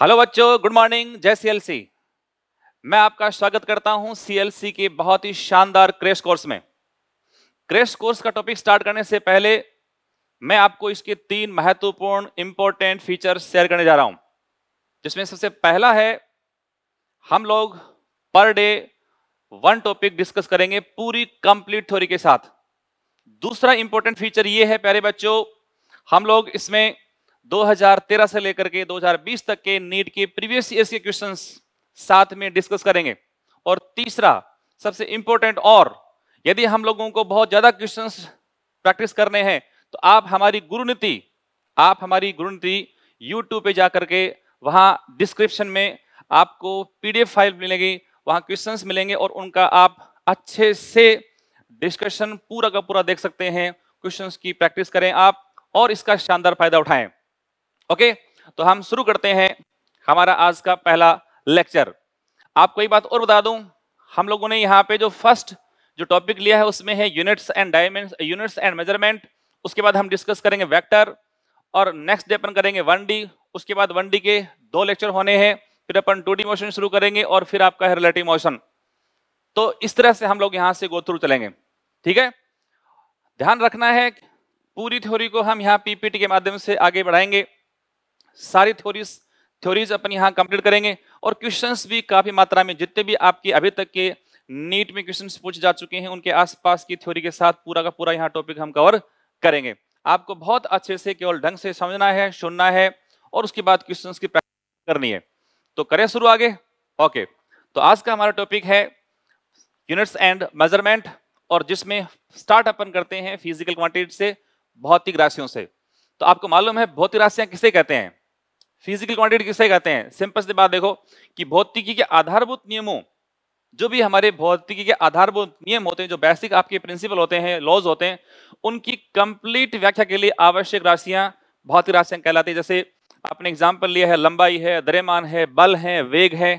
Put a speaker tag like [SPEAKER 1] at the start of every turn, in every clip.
[SPEAKER 1] Hello बच्चों good morning जय CLC मैं आपका स्वागत करता हूं सीएलसी के बहुत ही शानदार क्रेश कोर्स में क्रेश कोर्स का टॉपिक स्टार्ट करने से पहले मैं आपको इसके तीन महत्वपूर्ण इंपॉर्टेंट फीचर शेयर करने जा रहा हूं जिसमें सबसे पहला है हम लोग per day one topic discuss करेंगे पूरी कंप्लीट थ्योरी के साथ दूसरा इंपॉर्टेंट फीचर ये है प्यारे बच्चों हम लोग इसमें 2013 से लेकर के 2020 तक के नीट के प्रीवियस ईयर के क्वेश्चन साथ में डिस्कस करेंगे और तीसरा सबसे इंपॉर्टेंट और यदि हम लोगों को बहुत ज्यादा क्वेश्चन प्रैक्टिस करने हैं तो आप हमारी गुरुनीति आप हमारी गुरुनीति यूट्यूब पे जाकर के वहां डिस्क्रिप्शन में आपको पीडीएफ फाइल मिलेगी वहां क्वेश्चंस मिलेंगे और उनका आप अच्छे से डिस्कशन पूरा का पूरा देख सकते हैं क्वेश्चंस की प्रैक्टिस करें आप और इसका शानदार फायदा उठाएं ओके तो हम शुरू करते हैं हमारा आज का पहला लेक्चर आपको एक बात और बता दूं हम लोगों ने यहाँ पे जो फर्स्ट जो टॉपिक लिया है उसमें है units and dimensions units and measurement उसके बाद हम डिस्कस करेंगे वेक्टर और नेक्स्ट डे अपन करेंगे वन डी उसके बाद वन डी के दो लेक्चर होने हैं फिर अपन टू डी मोशन शुरू करेंगे और फिर आपका है रिलेटिव मोशन तो इस तरह से हम लोग यहाँ से गो थ्रू चलेंगे ठीक है ध्यान रखना है पूरी थ्योरी को हम यहाँ पीपीटी के माध्यम से आगे बढ़ाएंगे सारी थ्योरीज थ्योरीज अपन यहाँ कंप्लीट करेंगे और क्वेश्चंस भी काफ़ी मात्रा में जितने भी आपके अभी तक के नीट में क्वेश्चंस पूछे जा चुके हैं उनके आसपास की थ्योरी के साथ पूरा का पूरा यहाँ टॉपिक हम कवर करेंगे आपको बहुत अच्छे से केवल ढंग से समझना है सुनना है और उसके बाद क्वेश्चन की प्रैक्टिस करनी है तो करें शुरू आगे ओके तो आज का हमारा टॉपिक है यूनिट्स एंड मेजरमेंट और जिसमें स्टार्ट अपन करते हैं फिजिकल क्वांटिटी से भौतिक राशियों से तो आपको मालूम है भौतिक राशियां किसे कहते हैं फिजिकल क्वांटिटी किसे कहते हैं सिंपल से बात देखो कि भौतिकी के आधारभूत नियमों जो भी हमारे भौतिकी के आधारभूत नियम होते हैं जो बेसिक आपके प्रिंसिपल होते हैं लॉज होते हैं उनकी कंप्लीट व्याख्या के लिए आवश्यक राशियां भौतिक राशियां कहलाती है जैसे आपने एग्जाम्पल लिया है लंबाई है द्रेमान है बल है वेग है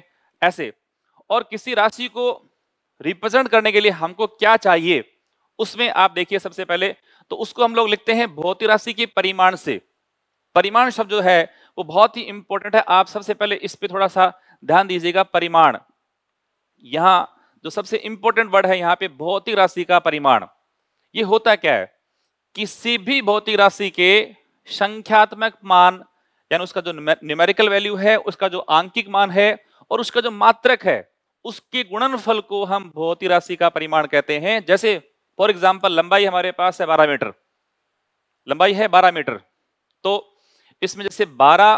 [SPEAKER 1] ऐसे और किसी राशि को रिप्रेजेंट करने के लिए हमको क्या चाहिए उसमें आप देखिए सबसे पहले तो उसको हम लोग लिखते हैं भौतिक राशि के परिमाण से परिमाण शब्द जो है वो बहुत ही इंपॉर्टेंट है आप सबसे पहले इस पर थोड़ा सा ध्यान दीजिएगा परिमाण यहां जो सबसे इंपॉर्टेंट वर्ड है यहां पे भौतिक राशि का परिमाण ये होता क्या है किसी भी भौतिक राशि के संख्यात्मक मान यानी उसका जो न्यूमेरिकल वैल्यू है उसका जो आंकिक मान है और उसका जो मात्रक है उसके गुणनफल को हम भौतिक राशि का परिमाण कहते हैं जैसे फॉर एग्जाम्पल लंबाई हमारे पास है बारह मीटर लंबाई है बारह मीटर तो इसमें जैसे 12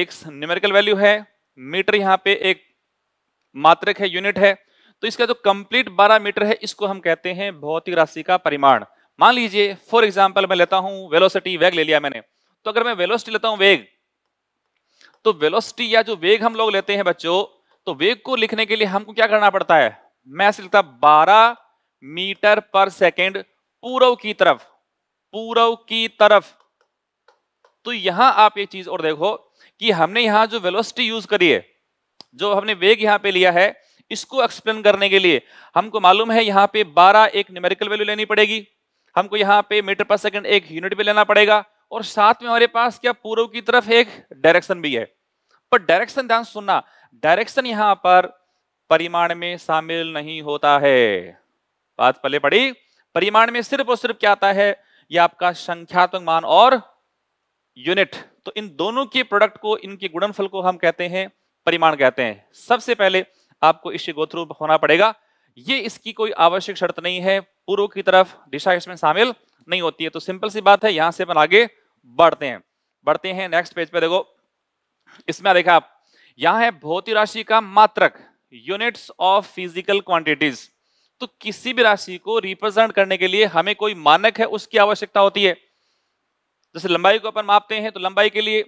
[SPEAKER 1] एक न्यूमेरिकल वैल्यू है मीटर यहाँ पे एक मात्रक है यूनिट है तो इसका जो कंप्लीट 12 मीटर है इसको हम कहते हैं भौतिक राशि का परिमाण मान लीजिए फॉर एग्जाम्पल मैं लेता हूं वेलोसिटी वेग ले लिया मैंने तो अगर मैं वेलोसिटी लेता हूं वेग तो वेलोसिटी या जो वेग हम लोग लेते हैं बच्चों तो वेग को लिखने के लिए हमको क्या करना पड़ता है मैं ऐसे लिखता बारह मीटर पर सेकेंड पूरव की तरफ पूरव की तरफ तो यहां आप ये चीज और देखो कि हमने यहां जो वेलोसिटी यूज करी है जो हमने वेग यहां पे लिया है इसको एक्सप्लेन करने के लिए हमको मालूम है यहां पे 12 एक न्यूमेरिकल वैल्यू लेनी पड़ेगी हमको यहां पे मीटर पर सेकंड एक यूनिट भी लेना पड़ेगा और साथ में हमारे पास क्या पूर्व की तरफ एक डायरेक्शन भी है पर डायरेक्शन ध्यान सुनना डायरेक्शन यहां पर परिमाण में शामिल नहीं होता है बात पहले पड़ी परिमाण में सिर्फ और सिर्फ क्या आता है यह आपका संख्यात्मक मान और यूनिट तो इन दोनों के प्रोडक्ट को इनके गुणनफल को हम कहते हैं परिमाण कहते हैं सबसे पहले आपको इससे गोथ्रू होना पड़ेगा ये इसकी कोई आवश्यक शर्त नहीं है पूर्व की तरफ दिशा इसमें शामिल नहीं होती है तो सिंपल सी बात है यहां से अपन आगे बढ़ते हैं बढ़ते हैं नेक्स्ट पेज पे देखो इसमें देखा आप यहां है भौतिक राशि का मात्रक यूनिट्स ऑफ फिजिकल क्वांटिटीज तो किसी भी राशि को रिप्रेजेंट करने के लिए हमें कोई मानक है उसकी आवश्यकता होती है जैसे लंबाई को अपन मापते हैं तो लंबाई के लिए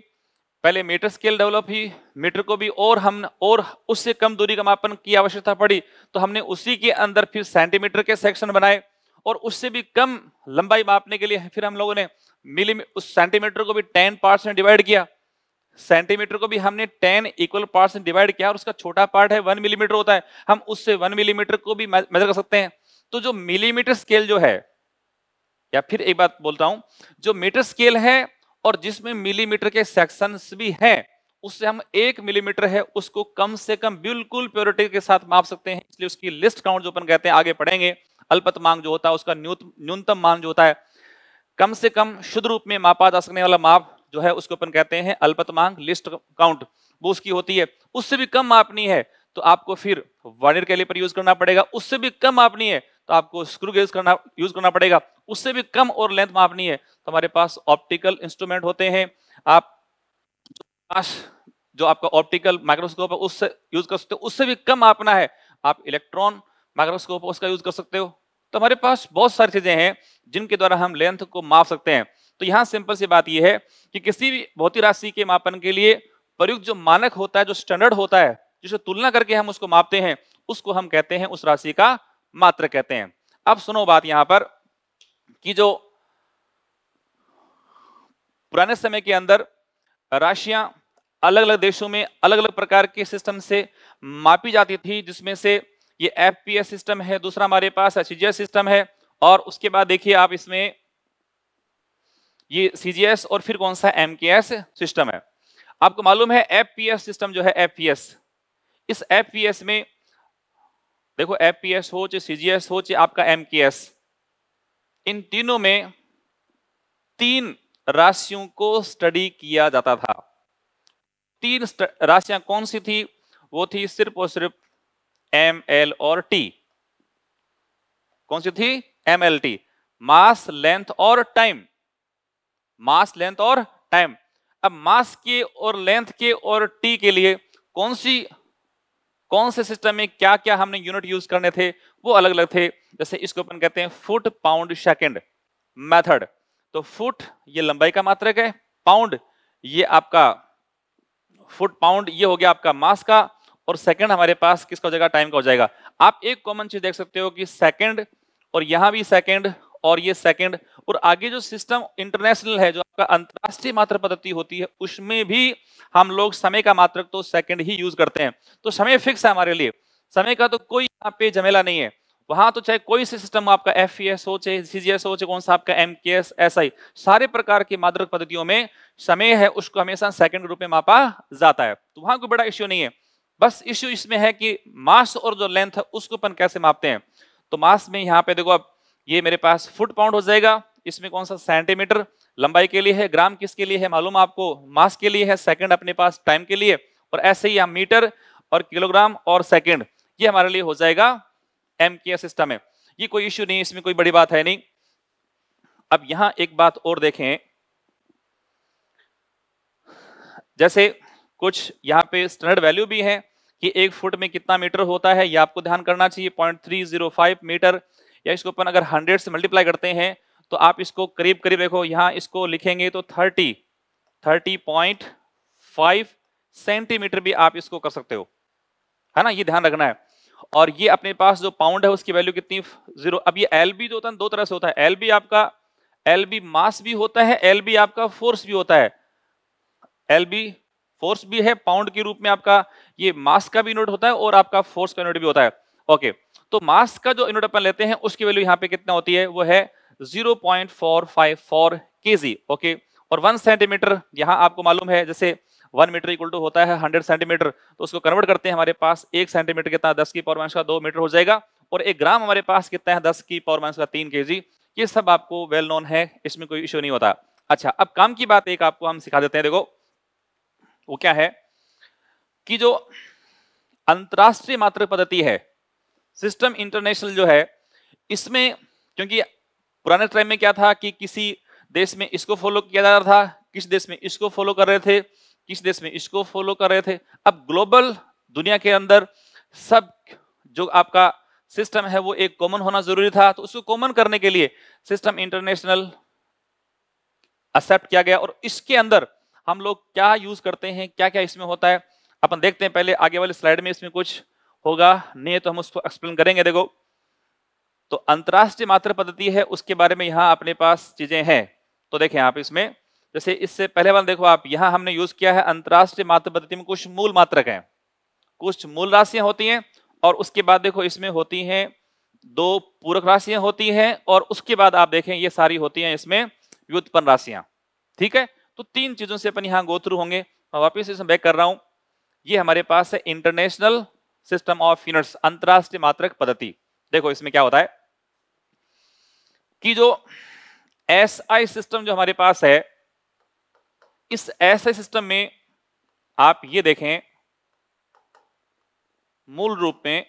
[SPEAKER 1] पहले मीटर स्केल डेवलप ही मीटर को भी और हम और उससे कम दूरी का मापन की आवश्यकता पड़ी तो हमने उसी के अंदर फिर सेंटीमीटर के सेक्शन बनाए और उससे भी कम लंबाई मापने के लिए फिर हम लोगों ने मिली उस सेंटीमीटर को भी टेन पार्ट्स में डिवाइड किया सेंटीमीटर को भी हमने टेन इक्वल पार्ट्स में डिवाइड किया और उसका छोटा पार्ट है वन मिलीमीटर होता है हम उससे वन मिलीमीटर को भी मेजर कर सकते हैं तो जो मिलीमीटर स्केल जो है या फिर एक बात बोलता हूं जो मीटर स्केल है और जिसमें मिलीमीटर के सेक्शंस भी हैं उससे हम एक मिलीमीटर है उसको कम से कम बिल्कुल प्योरिटी के साथ माप सकते हैं इसलिए उसकी लिस्ट काउंट जो अपन कहते हैं आगे पढ़ेंगे अल्पत मांग जो होता है उसका न्यूनतम मान जो होता है कम से कम शुद्ध रूप में मापा जा सकने वाला माप जो है उसको अपन कहते हैं अल्पत मांग लिस्ट काउंट वो उसकी होती है उससे भी कम मापनी है तो आपको फिर वन ईयर कैलिपर यूज करना पड़ेगा उससे भी कम मापनी है तो आपको स्क्रू गेज करना यूज करना पड़ेगा उससे भी कम और लेंथ मापनी है तो हमारे पास ऑप्टिकल इंस्ट्रूमेंट होते हैं आप पास जो आपका ऑप्टिकल माइक्रोस्कोप है उससे यूज कर सकते हो उससे भी कम मापना है आप इलेक्ट्रॉन माइक्रोस्कोप उसका यूज कर सकते हो तो हमारे पास बहुत सारी चीजें हैं जिनके द्वारा हम लेंथ को माप सकते हैं तो यहाँ सिंपल सी बात यह है कि किसी भी भौतिक राशि के मापन के लिए प्रयुक्त जो मानक होता है जो स्टैंडर्ड होता है जिसे तुलना करके हम उसको मापते हैं उसको हम कहते हैं उस राशि का मात्र कहते हैं अब सुनो बात यहां पर कि जो पुराने समय के अंदर राशियां अलग अलग देशों में अलग अलग प्रकार के सिस्टम से मापी जाती थी जिसमें से ये एफ सिस्टम है दूसरा हमारे पास एच सिस्टम है और उसके बाद देखिए आप इसमें ये सी और फिर कौन सा एम सिस्टम है आपको मालूम है एफ सिस्टम जो है एफ इस एफ में देखो एफ हो चाहे सी हो चाहे आपका एम इन तीनों में तीन राशियों को स्टडी किया जाता था तीन राशियां कौन सी थी वो थी सिर्फ और सिर्फ एम एल और टी कौन सी थी M L T mass length और टाइम मास लेंथ और टाइम अब मास के और लेंथ के और टी के लिए कौन सी कौन से सिस्टम में क्या क्या हमने यूनिट यूज करने थे वो अलग अलग थे जैसे इसको अपन कहते हैं फुट पाउंड सेकेंड मैथड तो फुट ये लंबाई का मात्रक है पाउंड ये आपका फुट पाउंड ये हो गया आपका मास का और सेकंड हमारे पास किसका हो जाएगा टाइम का हो जाएगा आप एक कॉमन चीज देख सकते हो कि सेकंड और यहां भी सेकंड और ये सेकंड और आगे जो सिस्टम इंटरनेशनल है जो का अंतरराष्ट्रीय मात्र पद्धति होती है उसमें भी हम लोग समय का मात्र तो सेकंड ही यूज करते हैं तो समय फिक्स है हमारे लिए समय का तो कोई यहाँ पे जमेला नहीं है वहां तो चाहे कोई से सिस्टम आपका एफ ई एस हो चाहे सी जी एस हो चाहे कौन सा आपका M K S S I सारे प्रकार की मादक पद्धतियों में समय है उसको हमेशा सेकंड रूप में मापा जाता है तो वहां कोई बड़ा इश्यू नहीं है बस इश्यू इसमें है कि मास और जो लेंथ है उसको अपन कैसे मापते हैं तो मास में यहाँ पे देखो अब ये मेरे पास फुट पाउंड हो जाएगा इसमें कौन सा सेंटीमीटर लंबाई के लिए है ग्राम किसके लिए है मालूम आपको मास के लिए है सेकंड अपने पास टाइम के लिए और ऐसे ही हम मीटर और किलोग्राम और सेकंड ये हमारे लिए हो जाएगा एम के सिस्टम है ये कोई इश्यू नहीं इसमें कोई बड़ी बात है नहीं अब यहां एक बात और देखें जैसे कुछ यहाँ पे स्टैंडर्ड वैल्यू भी है कि एक फुट में कितना मीटर होता है ये आपको ध्यान करना चाहिए point three zero five metre या इसको अपन अगर हंड्रेड से मल्टीप्लाई करते हैं तो आप इसको करीब करीब देखो यहाँ इसको लिखेंगे तो thirty thirty point five centimetre भी आप इसको कर सकते हो है ना ये ध्यान रखना है और ये अपने पास जो पाउंड है उसकी वैल्यू कितनी जीरो अब ये एल जो होता है दो तरह से होता है एल आपका एल मास भी होता है एल आपका फोर्स भी होता है एल फोर्स भी है पाउंड के रूप में आपका ये मास का भी यूनिट होता है और आपका फोर्स का यूनिट भी होता है ओके तो मास का जो यूनिट अपन लेते हैं उसकी वैल्यू यहाँ पे कितना होती है वो है zero point four five K G okay और वन सेंटीमीटर यहाँ आपको मालूम है जैसे वन मीटर इक्वल टू होता है हंड्रेड सेंटीमीटर तो उसको कन्वर्ट करते हैं हमारे पास एक सेंटीमीटर कितना दस की पावर माइनस का दो मीटर हो जाएगा और एक ग्राम हमारे पास कितना है दस की पावर माइनस का तीन के ये सब आपको वेल नोन है इसमें कोई इश्यू नहीं होता अच्छा अब काम की बात एक आपको हम सिखा देते हैं देखो वो क्या है कि जो अंतर्राष्ट्रीय मात्र पद्धति है सिस्टम इंटरनेशनल जो है इसमें क्योंकि पुराने टाइम में क्या था कि किसी देश में इसको फॉलो किया जा रहा था किस देश में इसको फॉलो कर रहे थे किस देश में इसको फॉलो कर रहे थे अब ग्लोबल दुनिया के अंदर सब जो आपका सिस्टम है वो एक कॉमन होना जरूरी था तो उसको कॉमन करने के लिए सिस्टम इंटरनेशनल एक्सेप्ट किया गया और इसके अंदर हम लोग क्या यूज करते हैं क्या क्या इसमें होता है अपन देखते हैं पहले आगे वाले स्लाइड में इसमें कुछ होगा नहीं तो हम उसको एक्सप्लेन करेंगे देखो तो अंतर्राष्ट्रीय मात्र पद्धति है उसके बारे में यहाँ अपने पास चीजें हैं तो देखें आप इसमें जैसे इससे पहले बार देखो आप यहाँ हमने यूज किया है अंतर्राष्ट्रीय मात्र पद्धति में कुछ मूल मात्रक हैं कुछ मूल राशियां होती हैं और उसके बाद देखो इसमें होती हैं दो पूरक राशियां होती हैं और उसके बाद आप देखें ये सारी होती हैं इसमें व्युत्पन्न राशियां ठीक है तो तीन चीजों से अपन यहाँ गोथ्रू होंगे मैं वापिस इसमें बैक कर रहा हूं ये हमारे पास है इंटरनेशनल सिस्टम ऑफ यूनिट्स अंतर्राष्ट्रीय मात्रक पद्धति देखो इसमें क्या होता है कि जो एस आई सिस्टम जो हमारे पास है इस एस आई सिस्टम में आप ये देखें मूल रूप में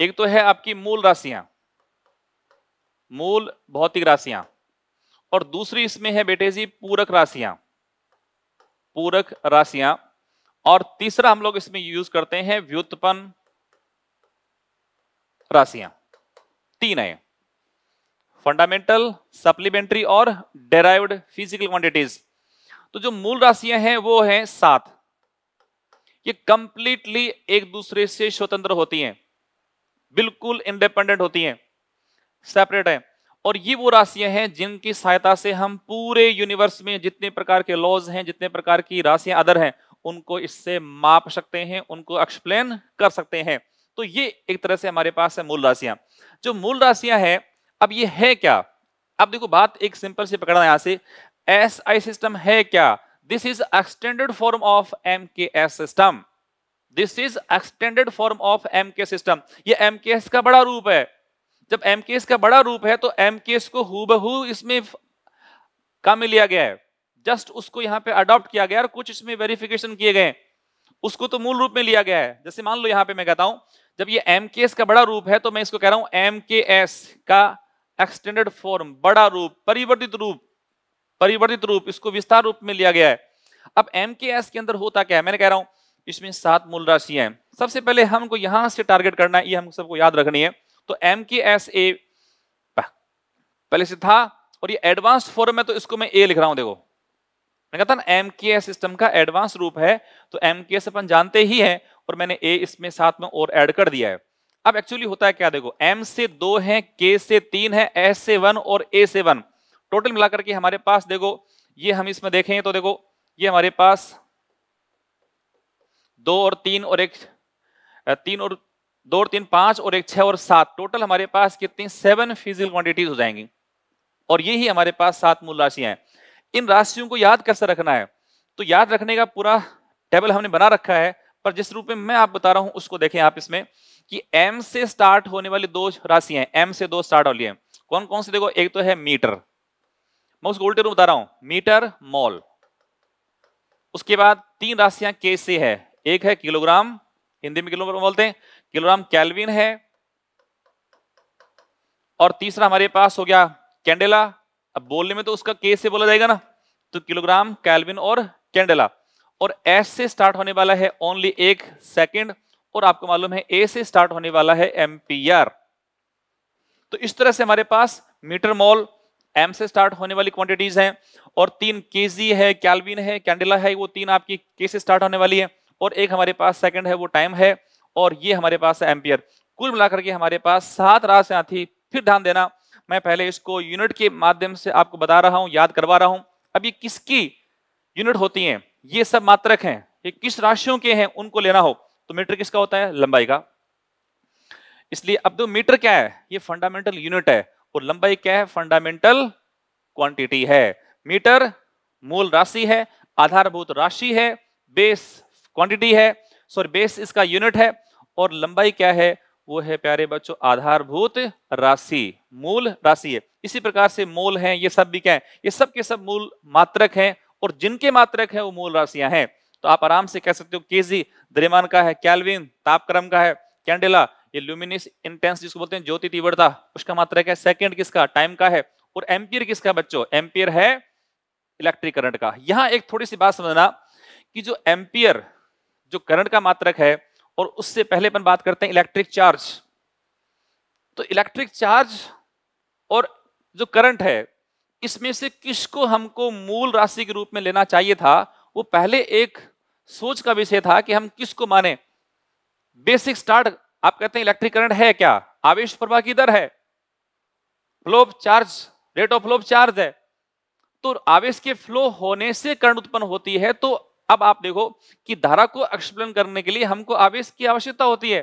[SPEAKER 1] एक तो है आपकी मूल राशियां मूल भौतिक राशियां और दूसरी इसमें है बेटे जी पूरक राशियां पूरक राशियां और तीसरा हम लोग इसमें यूज करते हैं व्युत्पन्न राशियां तीन है फंडामेंटल सप्लीमेंट्री और डेराइव्ड फिजिकल क्वांटिटीज तो जो मूल राशियां हैं वो हैं सात ये कंप्लीटली एक दूसरे से स्वतंत्र होती हैं बिल्कुल इंडिपेंडेंट होती हैं सेपरेट है और ये वो राशियां हैं जिनकी सहायता से हम पूरे यूनिवर्स में जितने प्रकार के लॉज हैं जितने प्रकार की राशियां अदर हैं उनको इससे माप सकते हैं उनको एक्सप्लेन कर सकते हैं तो ये एक तरह से हमारे पास है मूल राशियां जो मूल राशियां हैं अब ये है क्या अब देखो बात एक सिंपल से पकड़ना यहां से एस आई सिस्टम है क्या this is extended form of M K S system this is extended form of M K system ये एम के एस का बड़ा रूप है जब एम के एस का बड़ा रूप है तो एम के एस को हु इसमें काम में लिया गया है जस्ट उसको यहां पे अडॉप्ट किया गया और कुछ इसमें वेरिफिकेशन किए गए उसको तो मूल रूप में लिया गया है जैसे मान लो यहां पे मैं कहता हूं जब ये एम के एस का बड़ा रूप है तो मैं इसको कह रहा हूं एम के एस का एक्सटेंडेड फॉर्म बड़ा रूप परिवर्तित रूप परिवर्तित रूप इसको विस्तार रूप में लिया गया है अब एम के एस के अंदर होता क्या है मैंने कह रहा हूं इसमें सात मूल राशियां हैं सबसे पहले हमको यहां से टारगेट करना है ये हम सबको याद रखनी है तो एम के एस ए पहले से था और ये एडवांस फॉर्म है तो इसको मैं ए लिख रहा हूं देखो मैंने कहा था ना एम के एस सिस्टम का एडवांस रूप है तो एम के एस अपन जानते ही है और मैंने ए इसमें साथ में और एड कर दिया है अब एक्चुअली होता है क्या देखो एम से दो है के से तीन है एस से वन और ए से वन टोटल मिलाकर के हमारे पास देखो ये हम इसमें देखें तो देखो ये हमारे पास दो और तीन और एक तीन और दो और तीन पांच और एक छह और सात टोटल हमारे पास कितनी सेवन फिजिकल क्वांटिटीज हो जाएंगी और ये ही हमारे पास सात मूल राशियां हैं इन राशियों को याद कैसे रखना है तो याद रखने का पूरा टेबल हमने बना रखा है पर जिस रूप में मैं आप बता रहा हूं उसको देखें आप इसमें कि एम से स्टार्ट होने वाली दो राशियां एम से दो स्टार्ट वाली है कौन कौन से देखो एक तो है मीटर मैं उसको उल्टे रूप बता रहा हूं मीटर मॉल उसके बाद तीन राशियां के से है एक है किलोग्राम हिंदी में किलोग्राम बोलते हैं किलोग्राम कैलविन है और तीसरा हमारे पास हो गया कैंडेला अब बोलने में तो उसका के से बोला जाएगा ना तो किलोग्राम कैलविन और कैंडेला और एस से स्टार्ट होने वाला है ओनली एक सेकंड और आपको मालूम है ए से स्टार्ट होने वाला है एमपीआर तो इस तरह से हमारे पास मीटर मॉल एम से स्टार्ट होने वाली क्वांटिटीज हैं और तीन केजी है कैलविन है कैंडेला है वो तीन आपकी के से स्टार्ट होने वाली है और एक हमारे पास सेकंड है वो टाइम है और ये हमारे पास है एम्पियर कुल मिलाकर के हमारे पास सात राशियां थी फिर ध्यान देना मैं पहले इसको यूनिट के माध्यम से आपको बता रहा हूं याद करवा रहा हूं अब ये किसकी यूनिट होती है ये सब मात्रक है ये किस राशियों के हैं उनको लेना हो तो मीटर किसका होता है लंबाई का इसलिए अब तो मीटर क्या है ये फंडामेंटल यूनिट है और लंबाई क्या है फंडामेंटल क्वांटिटी है मीटर मूल राशि है आधारभूत राशि है बेस क्वांटिटी है सॉरी बेस इसका यूनिट है और लंबाई क्या है वो है प्यारे बच्चों आधारभूत राशि मूल राशि है इसी प्रकार से मोल हैं ये सब भी क्या है ये सब के सब मूल मात्रक हैं और जिनके मात्रक हैं वो मूल राशियां हैं तो आप आराम से कह सकते हो केजी द्रेमान का है कैलविन तापक्रम का है कैंडेला ये ल्यूमिनिस इंटेंस जिसको बोलते हैं ज्योति तीव्रता उसका मात्रक है सेकेंड किसका टाइम का है और एम्पियर किसका बच्चों एम्पियर है इलेक्ट्रिक करंट का यहां एक थोड़ी सी बात समझना कि जो एम्पियर जो करंट का मात्रक है और उससे पहले अपन बात करते हैं इलेक्ट्रिक चार्ज तो इलेक्ट्रिक चार्ज और जो करंट है इसमें से किसको हमको मूल राशि के रूप में लेना चाहिए था वो पहले एक सोच का विषय था कि हम किसको माने बेसिक स्टार्ट आप कहते हैं इलेक्ट्रिक करंट है क्या आवेश प्रवाह की दर है flow charge rate of flow charge है तो आवेश के फ्लो होने से करंट उत्पन्न होती है तो अब आप देखो कि धारा को एक्सप्लेन करने के लिए हमको आवेश की आवश्यकता होती है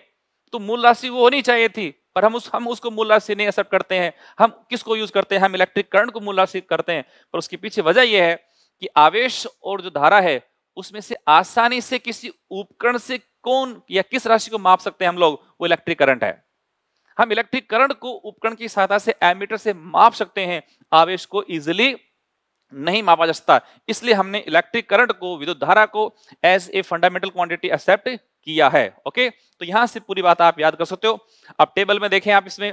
[SPEAKER 1] तो मूल राशि वो होनी चाहिए थी पर हम उस हम उसको मूल राशि नहीं एक्सेप्ट करते हैं हम किसको यूज करते हैं हम इलेक्ट्रिक करंट को मूल राशि करते हैं पर उसके पीछे वजह यह है कि आवेश और जो धारा है उसमें से आसानी से किसी उपकरण से कौन या किस राशि को माप सकते हैं हम लोग वो इलेक्ट्रिक करंट है हम इलेक्ट्रिक करंट को उपकरण की सहायता से एमीटर से माप सकते हैं आवेश को इजिली नहीं मापा जा सकता इसलिए हमने इलेक्ट्रिक करंट को विद्युत धारा को as a fundamental quantity accept किया है ओके तो यहां से पूरी बात आप याद कर सकते हो अब टेबल में देखें आप इसमें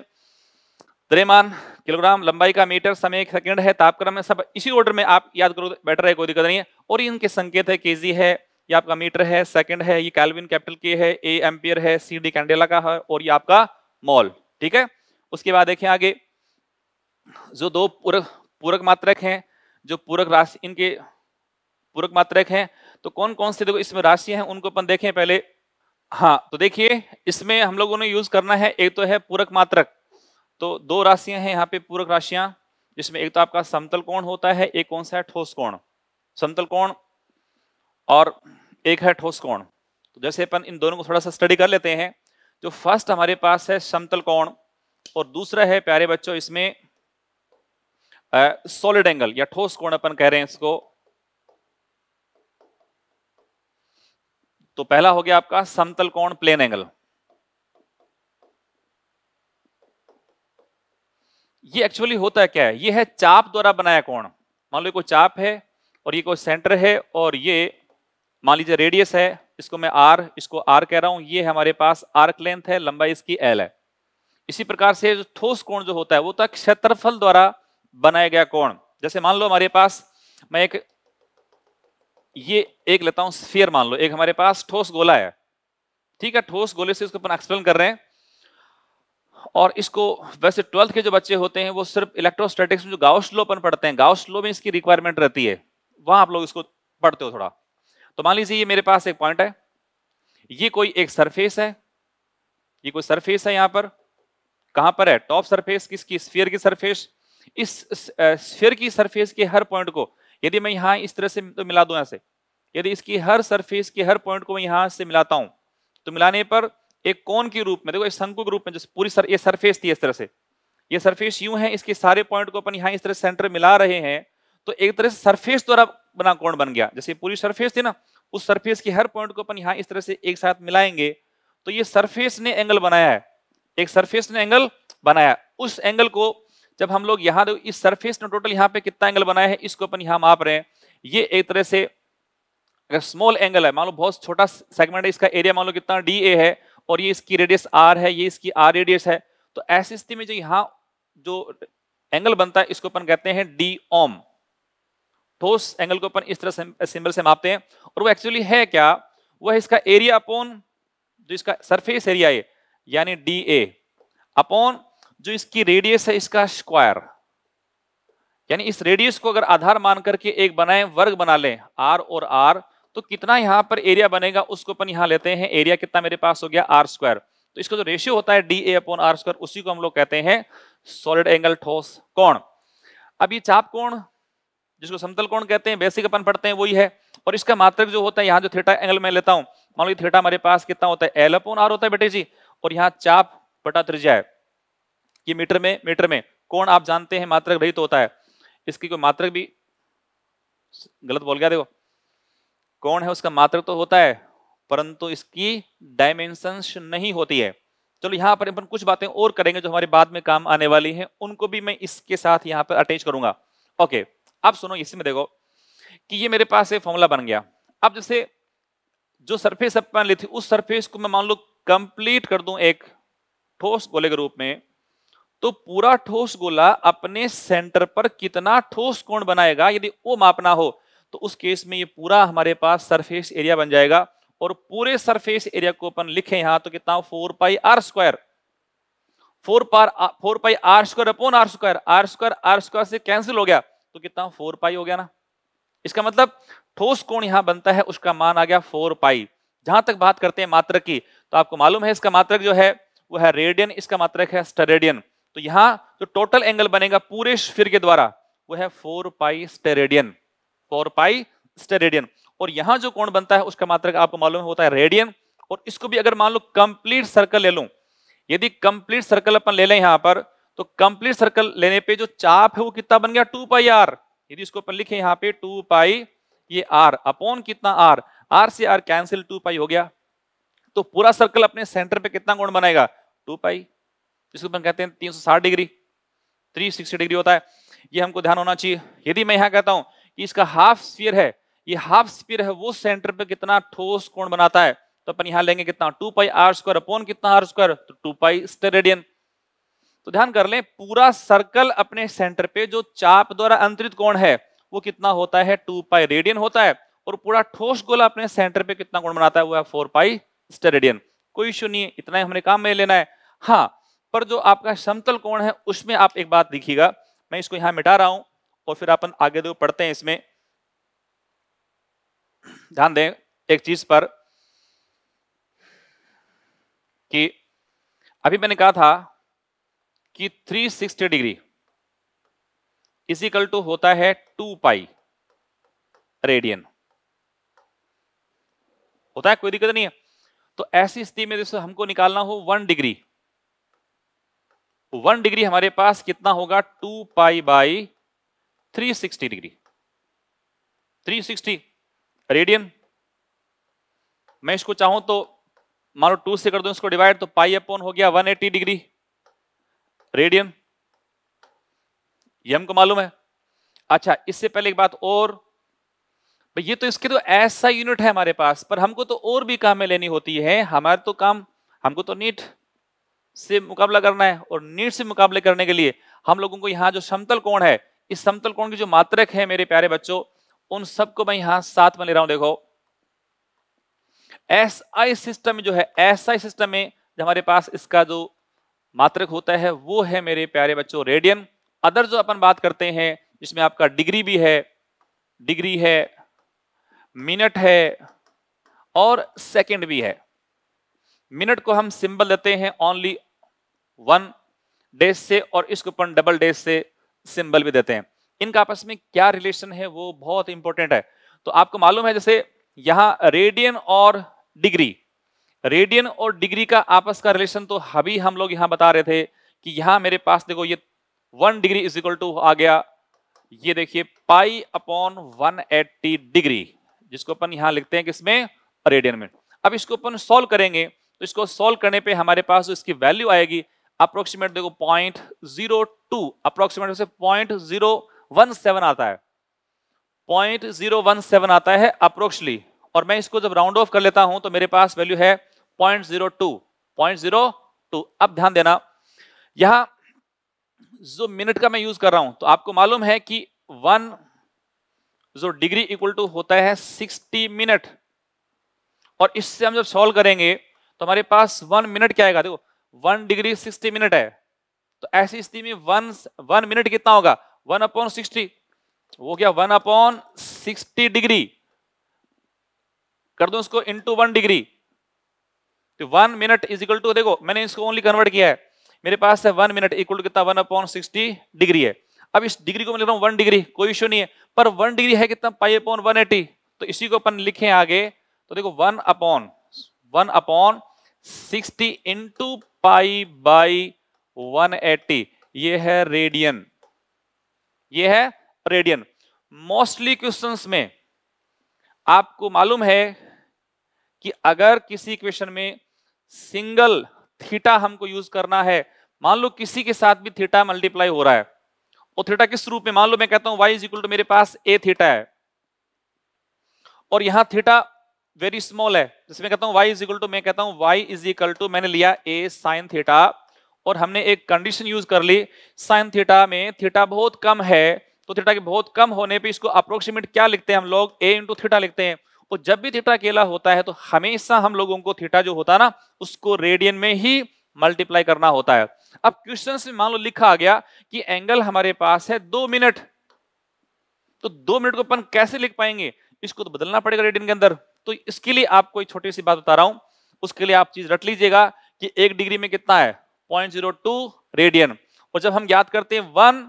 [SPEAKER 1] द्रेमान किलोग्राम लंबाई का मीटर समय एक सेकंड है तापक्रम है सब इसी ऑर्डर में आप याद करो बेटर है कोई दिक्कत नहीं है और इनके संकेत है केजी है ये आपका मीटर है सेकंड है ये कैलविन कैपिटल के है ए एम्पियर है सी डी कैंडेला का है और ये आपका मॉल ठीक है उसके बाद देखें आगे जो दो पूरक पूरक मात्रक हैं जो पूरक राशि इनके पूरक मात्रक हैं तो कौन कौन से देखो इसमें राशि हैं उनको अपन देखें पहले हाँ तो देखिए इसमें हम लोगों ने यूज करना है एक तो है पूरक मात्रक तो दो राशियां हैं यहाँ पे पूरक राशियां जिसमें एक तो आपका समतल कोण होता है एक कौन सा है ठोस कोण समतल कोण और एक है ठोस कोण तो जैसे अपन इन दोनों को थोड़ा सा स्टडी कर लेते हैं जो फर्स्ट हमारे पास है समतल कोण और दूसरा है प्यारे बच्चों इसमें सॉलिड एंगल या ठोस कोण अपन कह रहे हैं इसको तो पहला हो गया आपका समतल कोण प्लेन एंगल ये एक्चुअली होता है क्या है ये है चाप द्वारा बनाया कोण मान लो कोई चाप है और ये कोई सेंटर है और ये मान लीजिए रेडियस है इसको मैं आर इसको आर कह रहा हूं ये हमारे पास आर्क लेंथ है लंबाई इसकी एल है इसी प्रकार से जो ठोस कोण जो होता है वो होता क्षेत्रफल द्वारा बनाया गया कोण जैसे मान लो हमारे पास मैं एक ये एक लेता हूं स्फीयर मान लो एक हमारे पास ठोस गोला है ठीक है ठोस गोले से इसको अपन एक्सप्लेन कर रहे हैं और इसको वैसे ट्वेल्थ के जो बच्चे होते हैं वो सिर्फ इलेक्ट्रोस्टैटिक्स में जो गाउस लो पढ़ते हैं गाउस स्लो में इसकी रिक्वायरमेंट रहती है वहां आप लोग इसको पढ़ते हो थोड़ा तो मान लीजिए ये मेरे पास एक पॉइंट है ये कोई एक सरफेस है ये कोई सरफेस है यहाँ पर कहाँ पर है टॉप सरफेस किसकी स्फीयर की सरफेस इस स्फीयर की सरफेस के हर पॉइंट को यदि मैं यहाँ इस तरह से तो मिला दूँ यहाँ से यदि इसकी हर सरफेस के हर पॉइंट को मैं यहाँ से मिलाता हूँ तो मिलाने पर एक कौन के रूप में देखो इस शंकु के रूप में जैसे पूरी सर, ये सरफेस थी इस तरह से ये सरफेस यूं है इसके सारे पॉइंट को अपन यहाँ इस तरह सेंटर मिला रहे हैं तो एक तरह से सरफेस द्वारा बना कोण बन गया जैसे पूरी सरफेस थी ना उस सरफेस के हर पॉइंट को अपन यहाँ इस तरह से एक साथ मिलाएंगे तो ये सरफेस ने एंगल बनाया है एक सरफेस ने एंगल बनाया उस एंगल को जब हम लोग यहाँ देखो इस सरफेस ने टोटल यहाँ पे कितना एंगल बनाया है इसको अपन यहाँ माप रहे हैं ये एक तरह से अगर स्मॉल एंगल है मान लो बहुत छोटा सेगमेंट है इसका एरिया मान लो कितना डी ए है और ये इसकी रेडियस आर है ये इसकी आर रेडियस है तो ऐसी स्थिति में जो यहां जो एंगल बनता है इसको अपन कहते हैं डी ओम ठोस एंगल को अपन इस तरह सिंबल से मापते हैं और वो एक्चुअली है क्या वो है इसका एरिया अपॉन जो इसका सरफेस एरिया है यानी डी ए अपॉन जो इसकी रेडियस है इसका स्क्वायर यानी इस रेडियस को अगर आधार मान करके एक बनाए वर्ग बना ले आर और आर तो कितना यहाँ पर एरिया बनेगा उसको अपन यहाँ लेते हैं एरिया कितना मेरे पास हो गया आर स्क्वायर तो इसका जो रेशियो होता है D A upon R square उसी को हम लोग कहते हैं सॉलिड एंगल ठोस कोण अब ये चाप कोण जिसको समतल कोण कहते हैं बेसिक अपन पढ़ते हैं वही है और इसका मात्रक जो होता है यहाँ जो थेटा एंगल मैं लेता हूँ मान लो थेटा हमारे पास कितना होता है एल अपोन आर होता है बेटे जी और यहाँ चाप बटा त्रिज्या है ये मीटर में मीटर में कोण आप जानते हैं मात्रक रहित तो होता है इसकी कोई मात्रक भी गलत बोल गया देखो कौन है उसका मात्र तो होता है परंतु इसकी डायमेंशंस नहीं होती है चलो यहाँ पर अपन कुछ बातें और करेंगे जो हमारे बाद में काम आने वाली हैं उनको भी मैं इसके साथ यहाँ पर अटैच करूंगा ओके अब सुनो इसमें देखो कि ये मेरे पास ये फॉर्मूला बन गया अब जैसे जो सरफेस अपन ली थी उस सरफेस को मैं मान लो कंप्लीट कर दूं एक ठोस गोले के रूप में तो पूरा ठोस गोला अपने सेंटर पर कितना ठोस कोण बनाएगा यदि वो मापना हो तो उस केस में ये पूरा हमारे पास सरफेस एरिया बन जाएगा और पूरे सरफेस एरिया को अपन लिखें यहां तो कितना four pi R square four power four pi R square upon R square R square R square से कैंसिल हो गया तो कितना फोर पाई हो गया ना इसका मतलब ठोस कोण यहां बनता है उसका मान आ गया फोर पाई जहां तक बात करते हैं मात्रक की तो आपको मालूम है इसका मात्रक जो है वो है रेडियन इसका मात्रक है स्टेरेडियन तो यहां जो टोटल एंगल बनेगा पूरे फिर के द्वारा वो है four pi steradian four pi steradian और यहां जो कोण बनता है उसका मात्र आपको मालूम होता है रेडियन और इसको भी अगर मान लो कंप्लीट सर्कल ले लूं यदि कंप्लीट सर्कल अपन ले लें यहां पर तो कंप्लीट सर्कल लेने पे जो चाप है वो कितना बन गया टू पाई आर यदि इसको अपन लिखे यहाँ पे टू पाई ये आर अपॉन कितना आर आर से आर कैंसिल टू पाई हो गया तो पूरा सर्कल अपने सेंटर पे कितना कोण बनाएगा टू पाई इसको अपन कहते हैं तीन सौ साठ डिग्री थ्री सिक्सटी डिग्री होता है ये हमको ध्यान होना चाहिए यदि मैं यहां कहता हूं कि इसका हाफ स्पीयर है ये हाफ स्पीयर है वो सेंटर पे कितना ठोस कोण बनाता है तो अपन यहां लेंगे कितना two pi R square upon कितना आर स्क्वायर तो टू पाई स्टेरेडियन तो ध्यान कर लें पूरा सर्कल अपने सेंटर पे जो चाप द्वारा अंतरित कोण है वो कितना होता है टू पाई रेडियन होता है और पूरा ठोस गोला अपने सेंटर पे कितना कोण बनाता है वो है फोर पाई स्टेरेडियन कोई इश्यू नहीं है इतना ही हमने काम में लेना है हाँ पर जो आपका समतल कोण है उसमें आप एक बात लिखिएगा मैं इसको यहाँ मिटा रहा हूं और फिर अपन आगे जो पढ़ते हैं इसमें ध्यान दें एक चीज पर कि अभी मैंने कहा था कि 360 डिग्री इजिकल टू होता है टू पाई रेडियन होता है कोई दिक्कत नहीं है तो ऐसी स्थिति में जैसे हमको निकालना हो वन डिग्री वन डिग्री हमारे पास कितना होगा two pi by 360 degree 360 radian मैं इसको चाहूं तो मानो टू से कर दूं इसको डिवाइड तो पाई अपॉन हो गया 180 डिग्री रेडियन ये हमको मालूम है अच्छा इससे पहले एक बात और ये तो इसके तो ऐसा यूनिट है हमारे पास पर हमको तो और भी काम में लेनी होती है हमारे तो काम हमको तो नीट से मुकाबला करना है और नीट से मुकाबले करने के लिए हम लोगों को यहां जो समतल कोण है इस समतल कोण की जो मात्रक है मेरे प्यारे बच्चों उन सबको मैं यहां साथ में ले रहा हूं देखो एस आई सिस्टम जो है एस आई सिस्टम में जो हमारे पास इसका जो मात्रक होता है वो है मेरे प्यारे बच्चों रेडियन अदर जो अपन बात करते हैं जिसमें आपका डिग्री भी है डिग्री है मिनट है और सेकंड भी है मिनट को हम सिंबल देते हैं ओनली वन डेज से और इसको अपन डबल डेज से सिंबल भी देते हैं इनका आपस में क्या रिलेशन है वो बहुत इंपॉर्टेंट है तो आपको मालूम है जैसे यहां रेडियन और डिग्री रेडियन और डिग्री का आपस का रिलेशन तो अभी हम लोग यहां बता रहे थे कि यहां मेरे पास देखो ये one degree is equal to आ गया ये देखिए pi upon one eighty degree जिसको अपन यहां लिखते हैं किसमें रेडियन में अब इसको अपन सोल्व करेंगे तो इसको सोल्व करने पे हमारे पास इसकी वैल्यू आएगी अप्रोक्सीमेट देखो पॉइंट जीरो टू अप्रोक्सीमेट से पॉइंट जीरो वन सेवन आता है पॉइंट जीरो वन सेवन आता है अप्रोक्सली और मैं इसको जब राउंड ऑफ कर लेता हूं तो मेरे पास वैल्यू है point zero two point zero two अब ध्यान देना यहां जो मिनट का मैं यूज कर रहा हूं तो आपको मालूम है कि वन जो डिग्री इक्वल टू होता है सिक्सटी मिनट और इससे हम जब सॉल्व करेंगे तो हमारे पास वन मिनट क्या आएगा देखो वन डिग्री सिक्सटी मिनट है तो ऐसी स्थिति में वन वन मिनट कितना होगा वन अपॉन सिक्सटी वो क्या वन अपॉन सिक्सटी डिग्री कर दो इसको इंटू वन डिग्री तो one minute is equal to देखो मैंने इसको ओनली कन्वर्ट किया है मेरे पास है वन मिनट इक्वल टू कितना वन अपॉन सिक्सटी डिग्री है अब इस डिग्री को मैं लिख रहा हूं वन डिग्री कोई इश्यू नहीं है पर वन डिग्री है कितना पाई अपॉन वन एटी तो इसी को अपन लिखे आगे तो देखो one upon one upon sixty into pi by 180 ये है रेडियन ये है रेडियन मोस्टली क्वेश्चंस में आपको मालूम है कि अगर किसी क्वेश्चन में सिंगल थीटा हमको यूज करना है मान लो किसी के साथ भी थीटा मल्टीप्लाई हो रहा है और थीटा किस रूप में मान लो मैं कहता हूं वाई इज इक्वल टू मेरे पास ए थीटा है और यहां थीटा वेरी स्मॉल है जैसे मैं कहता हूँ वाई इज इक्वल टू मैं कहता हूँ वाई इज इक्वल टू मैंने लिया ए साइन थीटा और हमने एक कंडीशन यूज कर ली साइन थीटा में थीटा बहुत कम है तो थीटा के बहुत कम होने पे इसको अप्रोक्सीमेट क्या लिखते हैं हम लोग ए इंटू थीटा लिखते हैं और तो जब भी थीटा अकेला होता है तो हमेशा हम लोगों को थीटा जो होता है ना उसको रेडियन में ही मल्टीप्लाई करना होता है अब क्वेश्चन में मान लो लिखा आ गया कि एंगल हमारे पास है दो मिनट तो दो मिनट को अपन कैसे लिख पाएंगे इसको तो बदलना पड़ेगा रेडियन के अंदर तो इसके लिए आपको एक छोटी सी बात बता रहा हूं उसके लिए आप चीज रट लीजिएगा कि एक डिग्री में कितना है पॉइंट जीरो टू रेडियन और जब हम याद करते हैं वन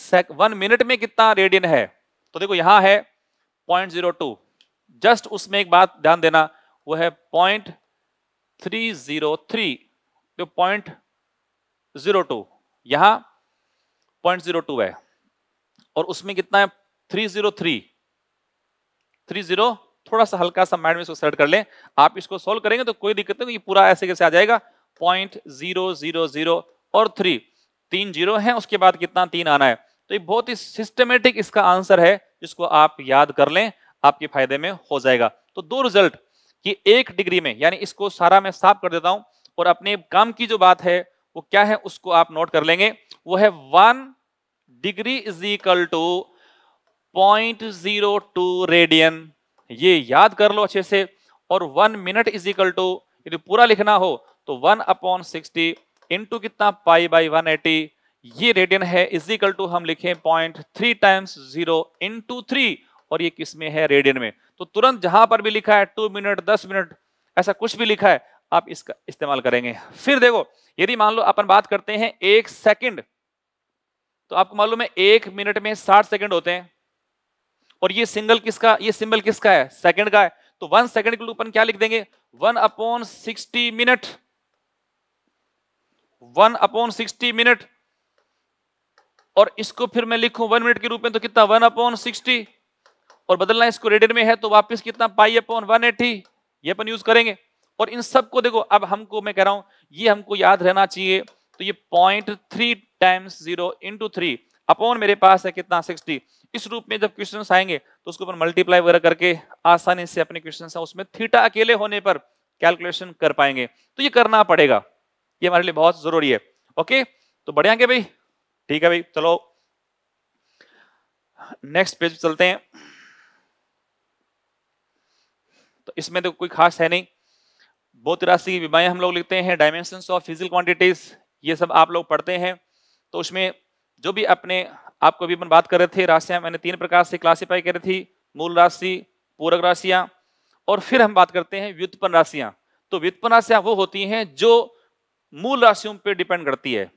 [SPEAKER 1] सेक वन मिनट में कितना रेडियन है तो देखो यहां है पॉइंट जीरो टू जस्ट उसमें एक बात ध्यान देना वो है पॉइंट थ्री जीरो थ्री जो तो पॉइंट जीरो टू यहां पॉइंट जीरो टू है और उसमें कितना है three zero three three zero थोड़ा सा हल्का सा माइंड में इसको सेट कर लें आप इसको सोल्व करेंगे तो कोई दिक्कत नहीं ये पूरा ऐसे कैसे आ जाएगा पॉइंट जीरो जीरो जीरो और थ्री तीन जीरो है उसके बाद कितना तीन आना है तो ये बहुत ही सिस्टमेटिक इसका आंसर है जिसको आप याद कर लें आपके फायदे में हो जाएगा तो दो रिजल्ट कि एक डिग्री में यानी इसको सारा मैं साफ कर देता हूं और अपने काम की जो बात है वो क्या है उसको आप नोट कर लेंगे वो है one degree is equal to point zero two radian ये याद कर लो अच्छे से और one minute is equal to यदि पूरा लिखना हो तो वन अपॉन सिक्सटी इंटू कितना पाई बाई वन एटी ये रेडियन है इज इक्वल टू हम लिखे point three times zero into three और ये किस में है रेडियन में तो तुरंत जहां पर भी लिखा है टू मिनट दस मिनट ऐसा कुछ भी लिखा है आप इसका इस्तेमाल करेंगे फिर देखो यदि मान लो अपन बात करते हैं एक सेकंड तो आपको मालूम है एक मिनट में साठ सेकंड होते हैं और ये सिंगल किसका ये सिंबल किसका है सेकंड का है तो वन सेकंड के लिए अपन क्या लिख देंगे one upon sixty minute one upon sixty minute और इसको फिर मैं लिखूं वन मिनट के रूप में तो कितना वन अपॉन सिक्सटी और बदलना इसको रेडियन में है तो वापस कितना पाई अपॉन वन एटी ये अपन यूज करेंगे और इन सबको देखो अब हमको मैं कह रहा हूं ये हमको याद रहना चाहिए तो ये point three times zero into three upon मेरे पास है कितना सिक्सटी इस रूप में जब क्वेश्चन आएंगे तो उसके ऊपर मल्टीप्लाई वगैरह करके आसानी से अपने क्वेश्चन उसमें थीटा अकेले होने पर कैलकुलेशन कर पाएंगे तो ये करना पड़ेगा ये हमारे लिए बहुत जरूरी है ओके तो बढ़िया आगे भाई ठीक है भाई चलो नेक्स्ट पेज चलते हैं तो इसमें तो कोई खास है नहीं बहुत राशि की विमाएं हम लोग लिखते हैं डायमेंशन ऑफ फिजिकल क्वांटिटीज ये सब आप लोग पढ़ते हैं तो उसमें जो भी अपने आपको भी अपन बात कर रहे थे राशियां मैंने तीन प्रकार से क्लासीफाई करी थी मूल राशि पूरक राशियां और फिर हम बात करते हैं व्युत्पन्न राशियां तो व्युत्पन्न राशियां वो होती हैं जो मूल राशियों पर डिपेंड करती है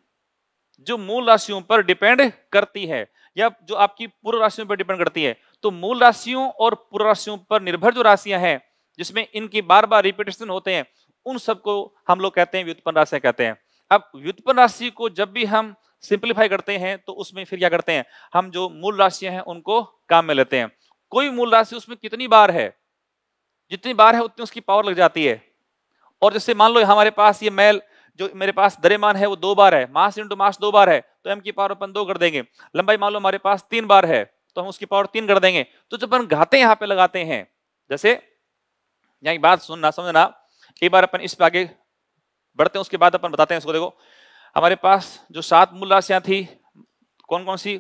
[SPEAKER 1] जो मूल राशियों पर डिपेंड करती है या जो आपकी पूर्व राशियों पर डिपेंड करती है तो मूल राशियों और पूर्व राशियों पर निर्भर जो राशियां हैं जिसमें इनकी बार बार रिपीटेशन होते हैं उन सबको हम लोग कहते हैं व्युत्पन्न राशियां कहते हैं अब व्युत्पन्न राशि को जब भी हम सिंप्लीफाई करते हैं तो उसमें फिर क्या करते हैं हम जो मूल राशियां हैं उनको काम में लेते हैं कोई मूल राशि उसमें कितनी बार है जितनी बार है उतनी उसकी पावर लग जाती है और जैसे मान लो हमारे पास ये मैल जो मेरे पास दरेमान है वो दो बार है मास इंटू मास दो बार है तो एम की पावर अपन दो कर देंगे लंबाई मान लो हमारे पास तीन बार है तो हम उसकी पावर तीन कर देंगे तो जब अपन घाते यहाँ पे लगाते हैं जैसे यहाँ बात सुनना समझना एक बार अपन इस पे आगे बढ़ते हैं उसके बाद अपन बताते हैं उसको देखो हमारे पास जो सात मूल राशियां थी कौन कौन सी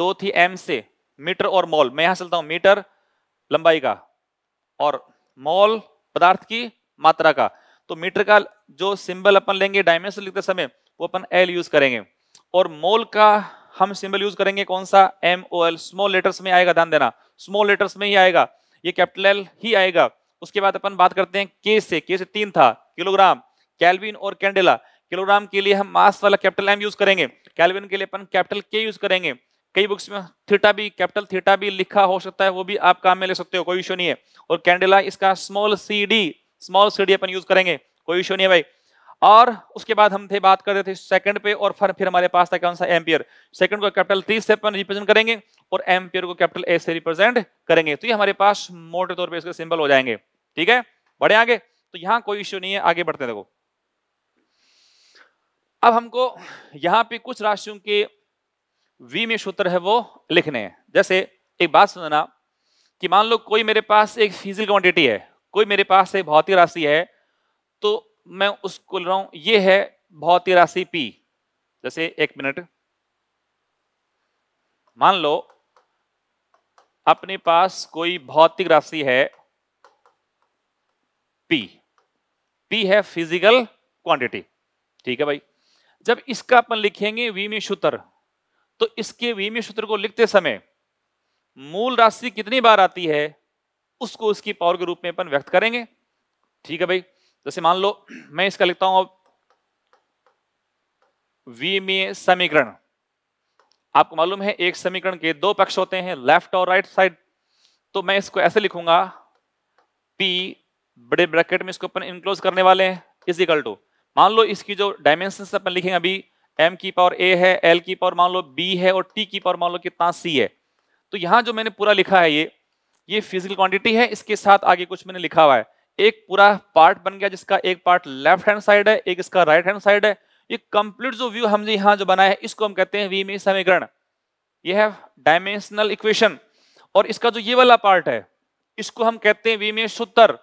[SPEAKER 1] दो थी एम से मीटर और मॉल मैं यहां चलता हूं मीटर लंबाई का और मॉल पदार्थ की मात्रा का तो मीटर का जो सिंबल अपन लेंगे डायमेंशन लिखते समय वो अपन एल यूज करेंगे और मोल का हम सिंबल यूज करेंगे कौन सा M O L small letters में आएगा ध्यान देना स्मॉल लेटर्स में ही आएगा ये कैपिटल एल ही आएगा उसके बाद अपन बात करते हैं के से के से तीन था किलोग्राम कैलविन और कैंडेला किलोग्राम के लिए हम मास वाला कैपिटल एम यूज करेंगे कैलविन के लिए अपन कैपिटल के यूज करेंगे कई बुक्स में थीटा भी कैपिटल थीटा भी लिखा हो सकता है वो भी आप काम में ले सकते हो कोई इशू नहीं है और कैंडेला इसका small C D small C D अपन यूज करेंगे कोई इशू नहीं है भाई और उसके बाद हम थे बात कर रहे थे सेकंड पे और फिर फिर हमारे पास था कौन सा एम्पियर सेकंड को कैपिटल टी से अपन रिप्रेजेंट करेंगे और एम्पियर को कैपिटल ए से रिप्रेजेंट करेंगे तो ये हमारे पास मोटे तौर पर इसके सिंबल हो जाएंगे ठीक है बढ़े आगे तो यहाँ कोई इश्यू नहीं है आगे बढ़ते देखो अब हमको यहाँ पे कुछ राशियों के वी में सूत्र है वो लिखने हैं जैसे एक बात सुनना कि मान लो कोई मेरे पास एक फिजिकल क्वांटिटी है कोई मेरे पास एक भौतिक राशि है तो मैं उसको ले रहा हूँ ये है भौतिक राशि पी जैसे एक मिनट मान लो अपने पास कोई भौतिक राशि है पी पी है फिजिकल क्वांटिटी ठीक है भाई जब इसका अपन लिखेंगे विमे सूत्र तो इसके विमे सूत्र को लिखते समय मूल राशि कितनी बार आती है उसको उसकी पावर के रूप में अपन व्यक्त करेंगे ठीक है भाई जैसे मान लो मैं इसका लिखता हूं अब विमे समीकरण आपको मालूम है एक समीकरण के दो पक्ष होते हैं लेफ्ट और राइट साइड तो मैं इसको ऐसे लिखूंगा पी बड़े ब्रैकेट में इसको अपन इनक्लोज करने वाले हैं इज इक्वल टू मान लो इसकी जो डायमेंशन अपन लिखेंगे अभी एम की पावर ए है एल की पावर मान लो बी है और टी की पावर मान लो कितना सी है तो यहाँ जो मैंने पूरा लिखा है ये ये फिजिकल क्वांटिटी है इसके साथ आगे कुछ मैंने लिखा हुआ है एक पूरा पार्ट बन गया जिसका एक पार्ट लेफ्ट हैंड साइड है एक इसका राइट हैंड साइड है ये कंप्लीट जो व्यू हमने यहाँ जो बनाया है इसको हम कहते हैं वी समीकरण ये है डायमेंशनल इक्वेशन और इसका जो ये वाला पार्ट है इसको हम कहते हैं वी में सूत्र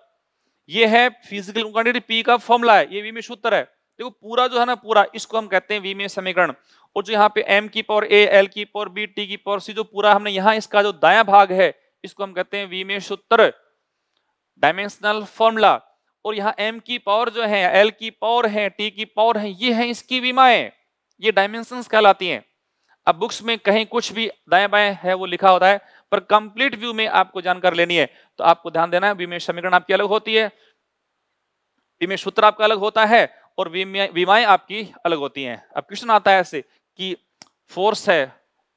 [SPEAKER 1] ये है फिजिकल क्वांटिटी पी का फॉर्मूला है ये वी में सूत्र है देखो पूरा जो है ना पूरा इसको हम कहते हैं वी में समीकरण और जो यहाँ पे एम की पावर ए एल की पावर बी टी की पावर सी जो पूरा हमने यहाँ इसका जो दाया भाग है इसको हम कहते हैं वी में सूत्र डायमेंशनल फॉर्मूला और यहाँ एम की पावर जो है एल की पावर है टी की पावर है ये है इसकी बीमाएं ये डायमेंशन कहलाती है अब बुक्स में कहीं कुछ भी दाएं बाएं है वो लिखा होता है पर कंप्लीट व्यू में आपको जानकारी लेनी है तो आपको ध्यान देना है वी समीकरण आपकी अलग होती है वी सूत्र आपका अलग होता है और बीमाएं आपकी अलग होती हैं अब क्वेश्चन आता है ऐसे कि फोर्स है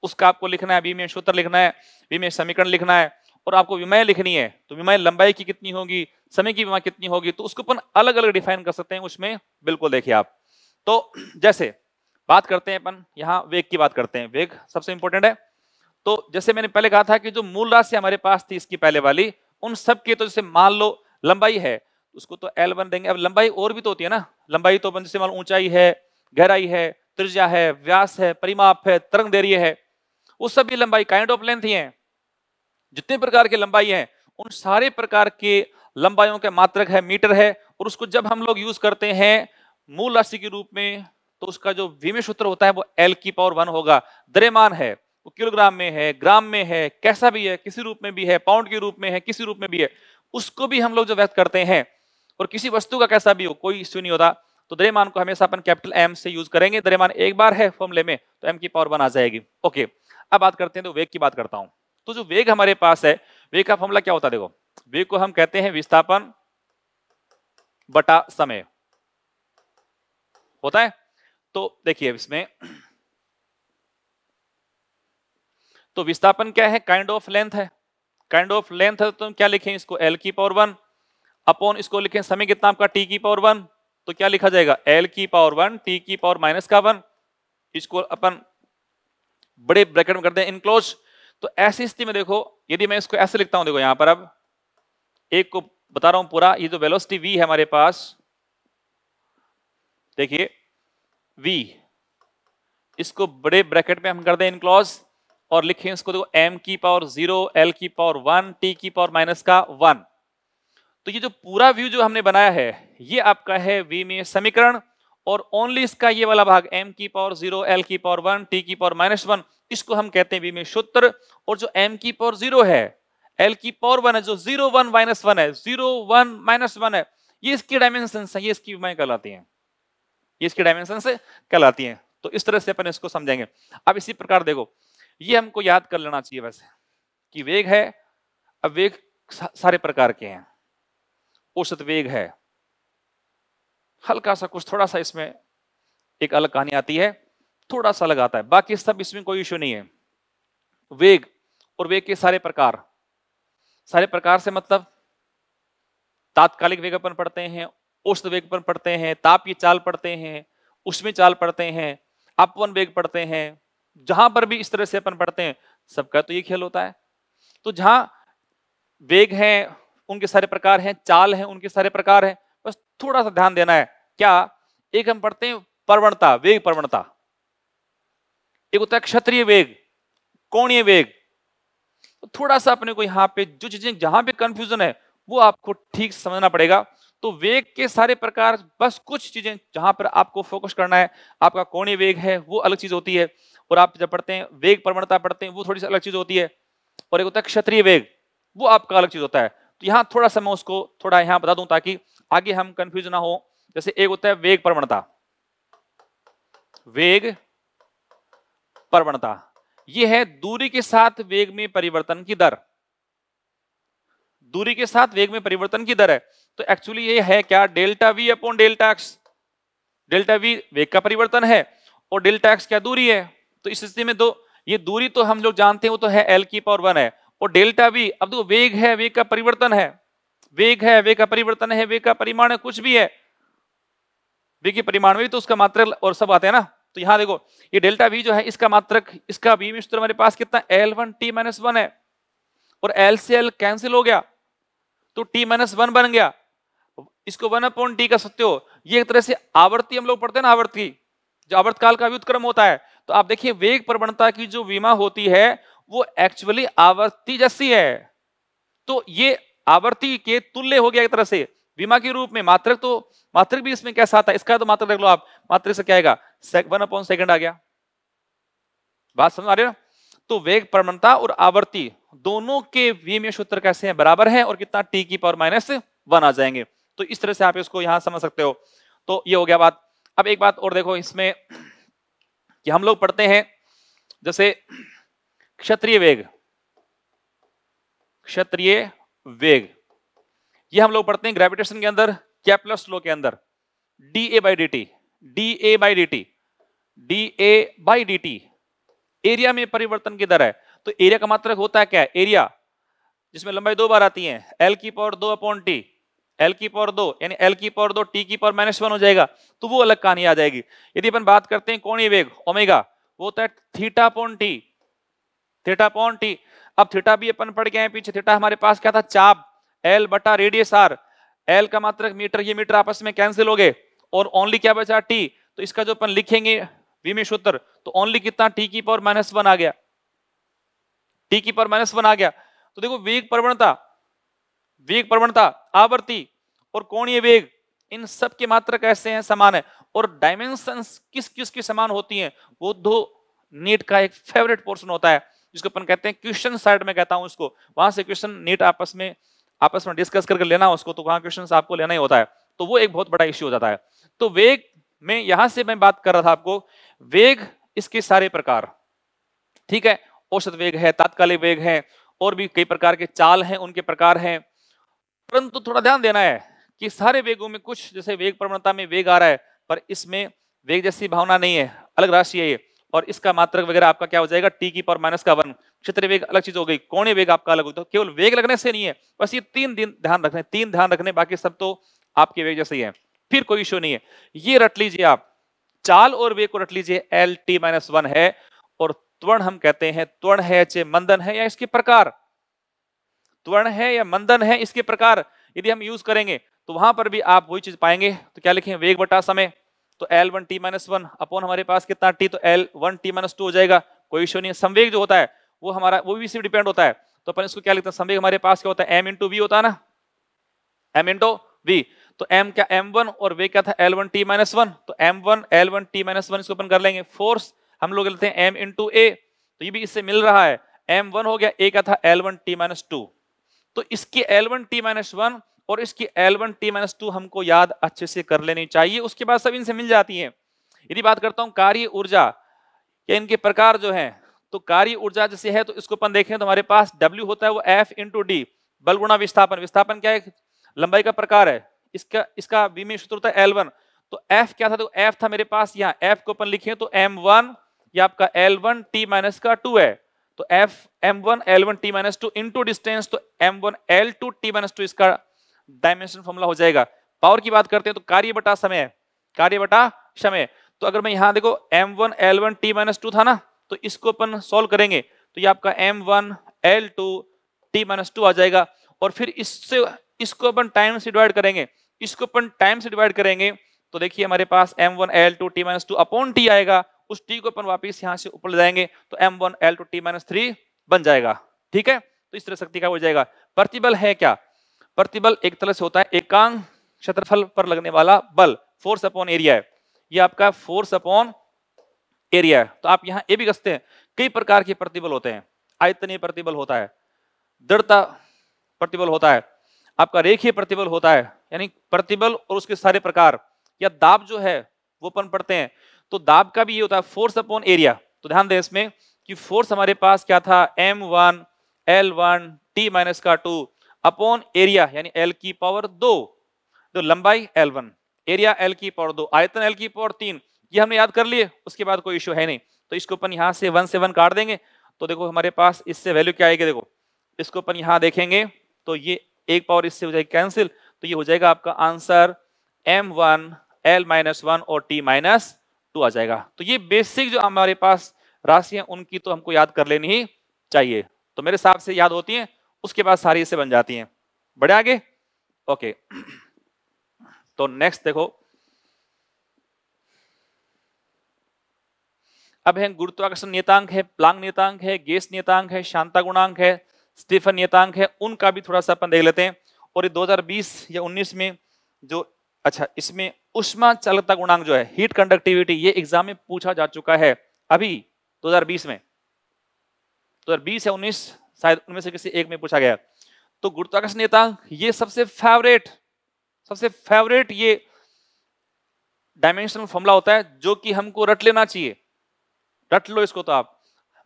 [SPEAKER 1] उसका आपको लिखना है बीमे सूत्र लिखना है बीमे समीकरण लिखना है और आपको विमाएं लिखनी है तो विमाएं लंबाई की कितनी होगी समय की बीमा कितनी होगी तो उसको अपन अलग अलग डिफाइन कर सकते हैं उसमें बिल्कुल देखिए आप तो जैसे बात करते हैं अपन यहाँ वेग की बात करते हैं वेग सबसे इंपॉर्टेंट है तो जैसे मैंने पहले कहा था कि जो मूल राशि हमारे पास थी इसकी पहले वाली उन सब के तो जैसे मान लो लंबाई है उसको तो एल वन देंगे अब लंबाई और भी तो होती है ना लंबाई तो जैसे मान ऊंचाई है गहराई है त्रिज्या है व्यास है परिमाप है तरंग देरी है उस सभी लंबाई काइंड ऑफ लेंथ ही है जितने प्रकार के लंबाई है उन सारे प्रकार के लंबाइयों के मात्रक है मीटर है और उसको जब हम लोग यूज करते हैं मूल राशि के रूप में तो उसका जो विमय सूत्र होता है वो एल की पावर वन होगा द्रेमान है वो किलोग्राम में है ग्राम में है कैसा भी है किसी रूप में भी है पाउंड के रूप में है किसी रूप में भी है उसको भी हम लोग जो व्यक्त करते हैं और किसी वस्तु का कैसा भी हो कोई इश्यू नहीं होता तो द्रेमान को हमेशा अपन कैपिटल एम से यूज करेंगे द्रेमान एक बार है फॉर्मले में तो एम की पावर वन आ जाएगी ओके अब बात करते हैं तो वेग की बात करता हूं तो जो वेग हमारे पास है वेग का फॉर्मला क्या होता है देखो वेग को हम कहते हैं विस्थापन बटा समय होता है तो देखिए इसमें तो विस्थापन क्या है काइंड ऑफ लेंथ है काइंड ऑफ लेंथ है तो हम क्या लिखें इसको एल की पावर वन अपॉन इसको लिखें समय कितना आपका टी की पावर वन तो क्या लिखा जाएगा एल की पावर वन टी की पावर माइनस का वन इसको अपन बड़े ब्रैकेट में कर दें इनक्लोज तो ऐसी स्थिति में देखो यदि मैं इसको ऐसे लिखता हूं देखो यहां पर अब एक को बता रहा हूं पूरा ये जो वेलोसिटी वी है हमारे पास देखिए वी इसको बड़े ब्रैकेट में हम कर दें इनक्लोज और लिखें इसको देखो एम की पावर जीरो एल की पावर वन टी की पावर माइनस का वन तो ये जो पूरा व्यू जो हमने बनाया है ये आपका है वी में समीकरण और ओनली इसका ये वाला भाग एम की पावर जीरो एल की पावर वन टी की पावर माइनस वन इसको हम कहते हैं वी में सूत्र और जो एम की पावर जीरो है एल की पावर वन है जो जीरो वन माइनस वन है जीरो वन माइनस वन है ये इसकी डायमेंशन है ये इसकी मैं कहलाती है ये इसकी डायमेंशन से कहलाती है तो इस तरह से अपन इसको समझेंगे अब इसी प्रकार देखो ये हमको याद कर लेना चाहिए वैसे कि वेग है अब वेग सारे प्रकार के हैं औसत वेग है हल्का सा कुछ थोड़ा सा इसमें एक अलग कहानी आती है थोड़ा सा अलग आता है बाकी सब इसमें कोई इश्यू नहीं है वेग और वेग के सारे प्रकार सारे प्रकार से मतलब तात्कालिक वेग अपन पढ़ते हैं औसत वेग पर पढ़ते हैं ताप चाल पढ़ते हैं उसमें चाल पढ़ते हैं अपवन वेग पढ़ते हैं जहां पर भी इस तरह से अपन पढ़ते हैं सबका तो ये खेल होता है तो जहां वेग है उनके सारे प्रकार हैं चाल है उनके सारे प्रकार हैं बस थोड़ा सा ध्यान देना है क्या एक हम पढ़ते हैं प्रवणता वेग प्रवणता एक होता है क्षत्रिय वेग कोणीय वेग तो थोड़ा सा अपने को यहां पे जो चीजें जहां पे कंफ्यूजन है वो आपको ठीक समझना पड़ेगा तो वेग के सारे प्रकार बस कुछ चीजें जहां पर आपको फोकस करना है आपका कोणीय वेग है वो अलग चीज होती है और आप जब पढ़ते हैं वेग प्रवणता पढ़ते हैं वो थोड़ी सी अलग चीज होती है और एक होता है क्षत्रिय वेग वो आपका अलग चीज होता है तो यहाँ थोड़ा सा मैं उसको थोड़ा यहाँ बता दूं ताकि आगे हम कंफ्यूज ना हो जैसे एक होता है वेग प्रवणता वेग प्रवणता ये है दूरी के साथ वेग में परिवर्तन की दर दूरी के साथ वेग में परिवर्तन की दर है तो एक्चुअली ये है क्या delta V upon delta X delta V वेग का परिवर्तन है और डेल्टा एक्स क्या दूरी है तो इस स्थिति में दो ये दूरी तो हम लोग जानते हैं वो तो है एल की पावर वन है और डेल्टा भी अब देखो वेग है वेग का परिवर्तन है वेग है वेग का परिवर्तन है वेग का परिमाण है कुछ भी है वेग के परिमाण में भी तो उसका मात्र और सब आते हैं ना तो यहां देखो ये डेल्टा वी जो है इसका मात्रक इसका वी मिश्र हमारे पास कितना L one T minus one है और एल से एल कैंसिल हो गया तो टी माइनस वन बन गया इसको वन अपॉन टी कर सकते हो ये एक तरह से आवर्ती हम लोग पढ़ते हैं ना आवर्ती जो आवर्तकाल का व्युत्क्रम होता है तो आप देखिए वेग प्रवणता की जो बीमा होती है वो एक्चुअली आवर्ती जैसी है तो ये आवर्ती के तुल्य हो गया एक तरह से बीमा के रूप में मात्रक तो मात्रक भी इसमें कैसा आता है इसका तो मात्र देख लो आप मात्रक से क्या वन अपॉन सेकंड आ गया बात समझ आ रही है तो वेग प्रवणता और आवर्ती दोनों के वीमीय सूत्र कैसे हैं बराबर है और कितना टी की पावर माइनस वन आ जाएंगे तो इस तरह से आप इसको यहां समझ सकते हो तो ये हो गया बात अब एक बात और देखो इसमें कि हम लोग पढ़ते हैं जैसे क्षत्रिय वेग क्षत्रिय वेग ये हम लोग पढ़ते हैं ग्रेविटेशन के अंदर कैप्लस लो के अंदर D A by D T D A by D T D A by D T area में परिवर्तन की दर है तो एरिया का मात्रक होता है क्या एरिया जिसमें लंबाई दो बार आती है एल की पावर दो अपॉन टी एल की पावर दो यानी एल की पावर दो टी की पावर माइनस वन हो जाएगा तो वो अलग कहानी आ जाएगी यदि अपन बात करते हैं कोणी वेग ओमेगा वो होता है theta upon T theta upon T अब थीटा भी अपन पढ़ गए हैं पीछे थीटा हमारे पास क्या था चाप एल बटा रेडियस आर एल का मात्र मीटर ये मीटर आपस में कैंसिल हो गए और ओनली क्या बचा टी तो इसका जो अपन लिखेंगे विमी सूत्र तो ओनली कितना टी की पावर माइनस वन आ गया टी की पावर माइनस वन आ गया तो देखो वेग प्रवणता वेग प्रवणता आवर्ती और कोणीय वेग इन सब के मात्र कैसे हैं समान है और डायमेंशन किस किस की समान होती हैं वो दो नेट का एक फेवरेट पोर्शन होता है जिसको अपन कहते हैं क्वेश्चन साइड में कहता हूं उसको वहां से क्वेश्चन नेट आपस में आपस में डिस्कस करके लेना उसको तो वहां क्वेश्चन आपको लेना ही होता है तो वो एक बहुत बड़ा इश्यू हो जाता है तो वेग में यहां से मैं बात कर रहा था आपको वेग इसके सारे प्रकार ठीक है औसत वेग है तात्कालिक वेग है और भी कई प्रकार के चाल हैं उनके प्रकार हैं परंतु थोड़ा ध्यान देना है कि सारे वेगों में कुछ जैसे वेग प्रवणता में वेग आ रहा है पर इसमें वेग जैसी भावना नहीं है अलग राशि है ये और इसका मात्रक वगैरह आपका क्या हो जाएगा टी की पर माइनस का वन क्षेत्र वेग अलग चीज हो गई कोणे वेग आपका अलग होता है केवल वेग लगने से नहीं है बस ये तीन दिन ध्यान रखने तीन ध्यान रखने बाकी सब तो आपके वेग जैसे ही है फिर कोई इश्यू नहीं है ये रट लीजिए आप चाल और वेग को रट लीजिए एल टी माइनस वन है और त्वर्ण हम कहते हैं त्वर्ण है चे मंदन है या इसके प्रकार त्वरण है या मंदन है इसके प्रकार यदि हम यूज करेंगे तो वहां पर भी आप वही चीज पाएंगे तो क्या लिखें वेग बटा समय तो L one T minus one upon हमारे पास कितना टी तो L one T minus two हो जाएगा कोई इश्यू नहीं संवेग जो होता है वो हमारा वो भी सिर्फ डिपेंड होता है तो अपन इसको क्या लिखते हैं संवेग हमारे पास क्या होता है एम इंटू वी होता है ना एम इंटू वी तो एम क्या एम वन और वे क्या था L one T minus one तो M one L one T minus one इसको अपन कर लेंगे फोर्स हम लोग लेते हैं एम इंटू ए तो ये भी इससे मिल रहा है एम वन हो गया ए का था L one T minus two तो इसकी L one T minus one और इसकी L one T minus two हमको याद अच्छे से कर लेनी चाहिए उसके बाद सब इनसे मिल जाती है यदि बात करता हूँ कार्य ऊर्जा या इनके प्रकार जो है तो कार्य ऊर्जा जैसे है तो इसको अपन देखें तो हमारे पास डब्ल्यू होता है वो एफ इंटू डी बल गुणा विस्थापन विस्थापन क्या है लंबाई का प्रकार है इसका इसका बीमे सूत्र होता है एल वन तो एफ क्या था तो एफ था मेरे पास यहाँ एफ को अपन लिखे तो एम वन या आपका एल वन टी माइनस का टू है तो F M one L one T minus two into distance तो M one L two T minus two इसका डायमेंशन फॉर्मूला हो जाएगा पावर की बात करते हैं तो कार्य बटा समय कार्य बटा समय तो अगर मैं यहां देखो M one L one T minus two था ना तो इसको अपन सोल्व करेंगे तो ये आपका M one L two T minus two आ जाएगा और फिर इससे इसको अपन टाइम से डिवाइड करेंगे इसको अपन टाइम से डिवाइड करेंगे तो देखिए हमारे पास M one L two T minus two upon T आएगा उस टी को अपन वापस यहां से ऊपर ले जाएंगे तो M one L two T minus three बन जाएगा ठीक है तो इस तरह शक्ति का हो जाएगा प्रतिबल है क्या प्रतिबल एक तरह से होता है एकांक क्षेत्रफल पर लगने वाला बल फोर्स अपॉन एरिया है ये आपका फोर्स अपॉन एरिया है तो आप यहां ये भी कसते हैं कई प्रकार के प्रतिबल होते हैं आयतनीय प्रतिबल होता है दृढ़ता प्रतिबल होता है आपका रेखीय प्रतिबल होता है यानी प्रतिबल और उसके सारे प्रकार या दाब जो है वो अपन पढ़ते हैं तो दाब का भी ये होता है फोर्स अपॉन एरिया तो ध्यान दें इसमें कि फोर्स हमारे पास क्या था M one L one T minus का टू अपॉन एरिया यानी एल की पावर दो तो लंबाई एल वन एरिया एल की पावर दो आयतन एल की पावर तीन ये हमने याद कर लिए उसके बाद कोई इश्यू है नहीं तो इसको अपन यहां से वन से वन काट देंगे तो देखो हमारे पास इससे वैल्यू क्या आएगी देखो इसको अपन यहां देखेंगे तो ये एक पावर इससे हो जाएगी कैंसिल तो ये हो जाएगा आपका answer M one L minus one और टी माइनस टू आ जाएगा तो ये बेसिक जो हमारे पास राशि है उनकी तो हमको याद कर लेनी ही चाहिए तो मेरे हिसाब से याद होती हैं उसके बाद सारी इसे बन जाती हैं बड़े आगे ओके तो नेक्स्ट देखो अब है गुरुत्वाकर्षण नियतांक है प्लांग नियतांक है गेस नियतांक है शांता गुणांक है स्टीफन नियतांक है उनका भी थोड़ा सा अपन देख लेते हैं और ये 2020 या 19 में जो अच्छा इसमें उष्मा चालकता गुणांक जो है हीट कंडक्टिविटी ये एग्जाम में पूछा जा चुका है अभी 2020 में 2020 या 19 शायद उनमें से किसी एक में पूछा गया तो गुरुत्वाकर्षण नेतांक ये सबसे फेवरेट सबसे फेवरेट ये डायमेंशनल फॉर्मुला होता है जो कि हमको रट लेना चाहिए रट लो इसको तो आप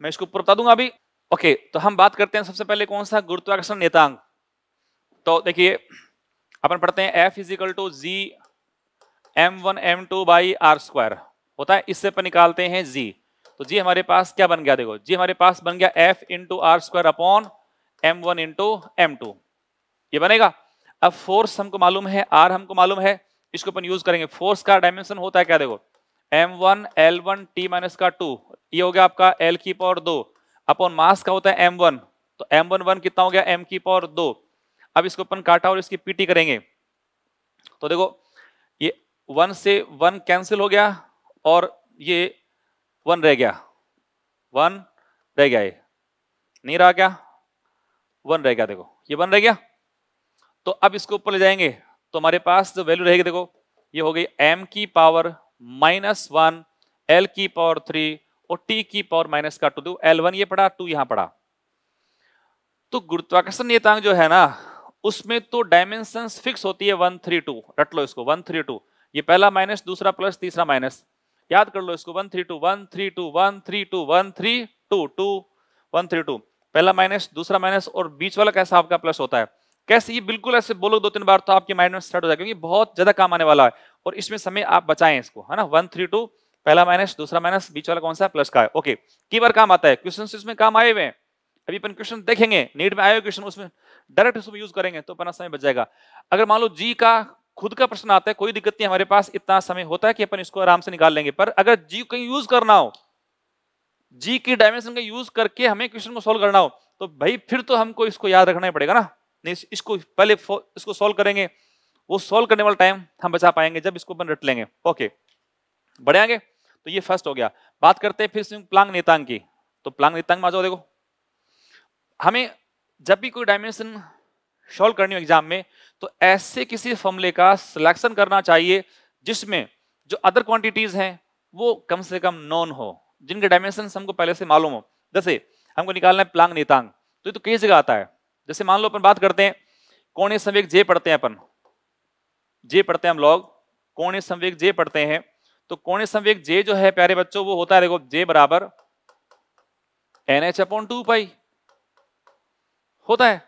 [SPEAKER 1] मैं इसको ऊपर बता दूंगा अभी ओके तो हम बात करते हैं सबसे पहले कौन सा गुरुत्वाकर्षण नेतांक तो देखिए अपन पढ़ते हैं F is equal to G M one M two by R square होता है इससे पर निकालते हैं जी तो जी हमारे पास क्या बन गया देखो जी हमारे पास बन गया F into R square upon M one into M two ये बनेगा अब फोर्स हमको मालूम है आर हमको मालूम है इसको अपन यूज करेंगे फोर्स का डायमेंशन होता है क्या देखो M one L one T minus का टू ये हो गया आपका एल की पावर दो अपॉन मास का होता है एम वन तो एम वन वन कितना हो गया एम की पावर दो अब इसको अपन काटा और इसकी पीटी करेंगे तो देखो वन से वन कैंसिल हो गया और ये वन रह गया वन रह गया ये नहीं रहा क्या वन रह गया देखो ये वन रह गया तो अब इसको ऊपर ले जाएंगे तो हमारे पास जो वैल्यू रहेगी देखो ये हो गई एम की पावर माइनस वन एल की पावर थ्री और टी की पावर माइनस का टू दो एल वन ये पड़ा टू यहां पड़ा तो गुरुत्वाकर्षण नियतांक जो है ना उसमें तो डायमेंशन फिक्स होती है वन थ्री टू रट लो इसको वन थ्री टू ये पहला माइनस दूसरा प्लस तीसरा माइनस याद कर लो इसको one three two one three two one three two one three two two one three two पहला माइनस दूसरा माइनस और बीच वाला कैसा आपका प्लस होता है कैसे ये बिल्कुल ऐसे बोलो दो तीन बार तो आपके माइंड में स्टार्ट हो जाएगा क्योंकि बहुत ज्यादा काम आने वाला है और इसमें समय आप बचाएं इसको है ना वन थ्री टू पहला माइनस दूसरा माइनस बीच वाला कौन सा प्लस का है ओके की बार काम आता है क्वेश्चन इसमें काम आए हुए हैं अभी अपन क्वेश्चन देखेंगे नीट में आए हुए क्वेश्चन उसमें डायरेक्ट उसमें यूज करेंगे तो अपना समय बच जाएगा अगर मान लो जी का खुद का प्रश्न आता है कोई दिक्कत नहीं हमारे पास इतना समय होता है कि अपन इसको आराम से निकाल लेंगे पर अगर जी कहीं यूज करना हो जी की डायमेंशन का यूज करके हमें क्वेश्चन को सोल्व करना हो तो भाई फिर तो हमको इसको याद रखना ही पड़ेगा ना नहीं इसको पहले इसको सोल्व करेंगे वो सोल्व करने वाला टाइम हम बचा पाएंगे जब इसको अपन रट लेंगे ओके बढ़े आगे तो ये फर्स्ट हो गया बात करते हैं फिर प्लांग नेतांग की तो प्लांग नेतांग में आ जाओ देखो हमें जब भी कोई डायमेंशन सॉल्व करनी हो एग्जाम में तो ऐसे किसी फॉर्मूले का सिलेक्शन करना चाहिए जिसमें जो अदर क्वांटिटीज हैं वो कम से कम नॉन हो जिनके डायमेंशन हमको पहले से मालूम हो जैसे हमको निकालना है प्लांग नितांग तो ये तो कई जगह आता है जैसे मान लो अपन बात करते हैं कोणे संवेग जे पढ़ते हैं अपन जे पढ़ते हैं हम लोग कोणे संवेग जे पढ़ते हैं तो कोणे संवेग जे जो है प्यारे बच्चों वो होता है देखो जे बराबर N H upon two pi होता है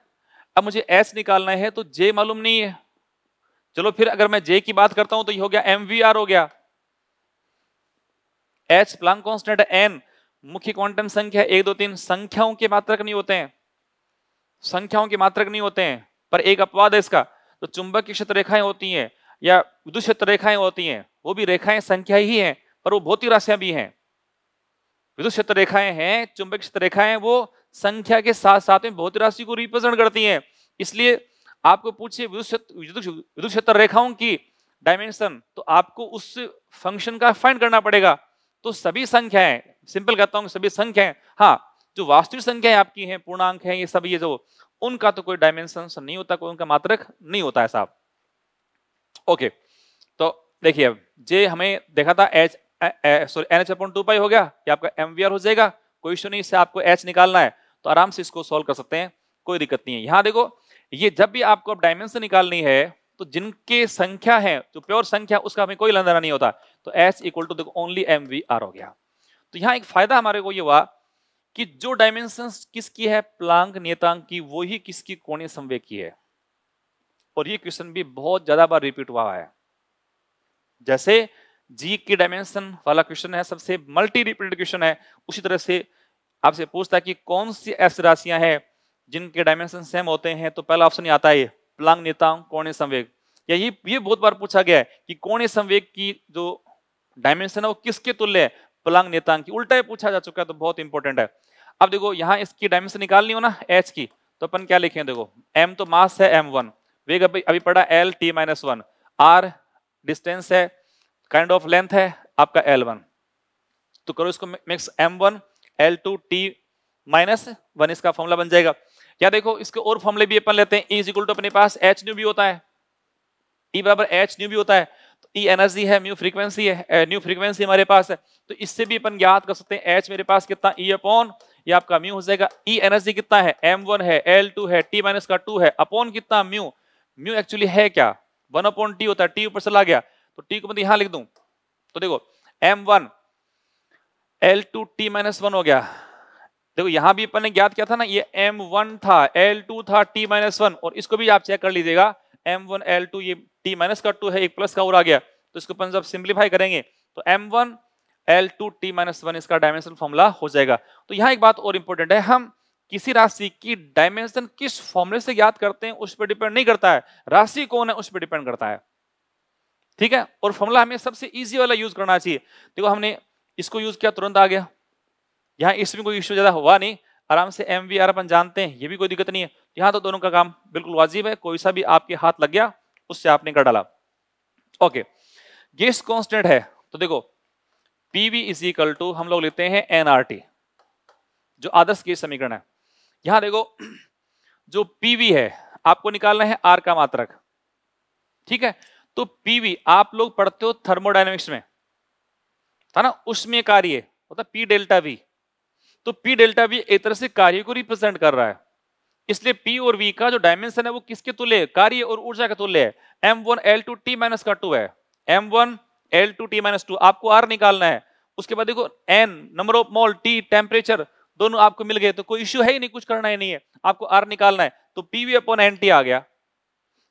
[SPEAKER 1] अब मुझे एस निकालना है तो जे मालूम नहीं है चलो फिर अगर मैं जे की बात करता हूं तो ये हो गया एम हो गया एच प्लांग कॉन्स्टेंट एन मुख्य क्वांटम संख्या एक दो तीन संख्याओं के मात्रक नहीं होते हैं संख्याओं के मात्रक नहीं होते हैं पर एक अपवाद है इसका तो चुंबक की क्षेत्र रेखाएं होती हैं या विद्युत क्षेत्र रेखाएं होती हैं वो भी रेखाएं संख्या ही हैं पर वो भौतिक राशियां भी हैं विद्युत क्षेत्र रेखाएं हैं चुंबक क्षेत्र रेखाएं वो संख्या के साथ साथ में बहुत राशि को रिप्रेजेंट करती है इसलिए आपको पूछिए विद्युत क्षेत्र रेखाओं की डायमेंशन तो आपको उस फंक्शन का फाइंड करना पड़ेगा तो सभी संख्याएं सिंपल कहता हूँ सभी संख्याएं हाँ जो वास्तविक संख्याएं आपकी हैं पूर्णांक हैं ये सब ये जो उनका तो कोई डायमेंशन नहीं होता कोई उनका मात्रक नहीं होता है साहब ओके तो देखिए अब जे हमें देखा था H sorry N H upon two pi हो गया ये आपका एम हो जाएगा कोई इश्यू नहीं इससे आपको एच निकालना है तो आराम से इसको सॉल्व कर सकते हैं कोई दिक्कत नहीं है यहाँ देखो ये जब भी आपको अब डायमेंशन निकालनी है तो जिनके संख्या है जो प्योर संख्या उसका हमें कोई लंदना नहीं होता तो एस इक्वल टू देखो ओनली एम वी आर हो गया तो यहाँ एक फायदा हमारे को ये हुआ कि जो डायमेंशन किसकी है प्लांक नियतांक की वो ही किसकी कोणीय संवेग की है और ये क्वेश्चन भी बहुत ज्यादा बार रिपीट हुआ है जैसे जी की डायमेंशन वाला क्वेश्चन है सबसे मल्टी रिपीटेड क्वेश्चन है उसी तरह से आपसे पूछता है कि कौन सी ऐसी राशियां हैं जिनके डायमेंशन सेम होते हैं तो पहला ऑप्शन आता है प्लांग नेताओं कौन संवेग यही ये बहुत बार पूछा गया है कि कोणे संवेग की जो डायमेंशन है वो किसके तुल्य है प्लांग नेतांग की उल्टा पूछा जा चुका है तो बहुत इंपॉर्टेंट है अब देखो यहाँ इसकी डायमेंशन निकालनी हो ना एच की तो अपन क्या लिखे देखो एम तो मास है एम वन वेग अभी अभी पड़ा L T minus one R distance है काइंड ऑफ लेंथ है आपका एल वन तो करो इसको mix M one L two T minus one इसका फॉर्मूला बन जाएगा या देखो इसके और फॉर्मुले भी अपन लेते हैं इक्वल e टू अपने पास एच न्यू भी होता है ई e बराबर एच न्यू भी होता है तो ई e एनर्जी है न्यू फ्रीक्वेंसी है न्यू फ्रीक्वेंसी हमारे पास है तो इससे भी अपन ज्ञात कर सकते हैं एच मेरे पास कितना ई अपॉन ये आपका म्यू हो जाएगा ई एनर्जी कितना है एम वन है एल टू है टी माइनस का टू है अपॉन कितना म्यू म्यू एक्चुअली है क्या वन अपॉन टी होता है टी ऊपर चला गया तो टी को मैं यहां लिख दूं तो देखो M one L two T minus one हो गया देखो यहां भी अपन ने ज्ञात किया था ना ये एम वन था एल टू था टी माइनस वन और इसको भी आप चेक कर लीजिएगा एम वन एल टू ये टी माइनस का टू है एक प्लस का और आ गया तो इसको अपन जब सिंप्लीफाई करेंगे तो M one L two T minus one इसका डायमेंशन फॉर्मूला हो जाएगा तो यहाँ एक बात और इंपॉर्टेंट है हम किसी राशि की डायमेंशन किस फॉर्मूले से ज्ञात करते हैं उस पर डिपेंड नहीं करता है राशि कौन है उस पर डिपेंड करता है ठीक है और फॉर्मूला हमें सबसे इजी वाला यूज करना चाहिए देखो हमने इसको यूज किया तुरंत आ गया यहाँ इसमें कोई इश्यू ज्यादा हुआ नहीं आराम से एम वी आर अपन जानते हैं ये भी कोई दिक्कत नहीं है तो यहाँ तो दोनों का काम बिल्कुल वाजिब है कोई सा भी आपके हाथ लग गया उससे आपने कर डाला ओके गेस कॉन्स्टेंट है तो देखो P V is equal to हम लोग लेते हैं एन आर टी जो आदर्श गेस समीकरण है यहाँ देखो जो पी वी है आपको निकालना है आर का मात्रक ठीक है तो पी वी आप लोग पढ़ते हो थर्मोडाइनमिक्स में था ना उसमें कार्य होता पी डेल्टा वी तो पी डेल्टा वी एक तरह से कार्य को रिप्रेजेंट कर रहा है इसलिए पी और वी का जो डायमेंशन है वो किसके तुल्य कार्य और ऊर्जा के तुल्य है M one L two T minus का टू है M one L two T minus two आपको आर निकालना है उसके बाद देखो N number of mole T temperature दोनों आपको मिल गए तो कोई इश्यू है ही नहीं कुछ करना ही नहीं है आपको आर निकालना है तो P V upon N T आ गया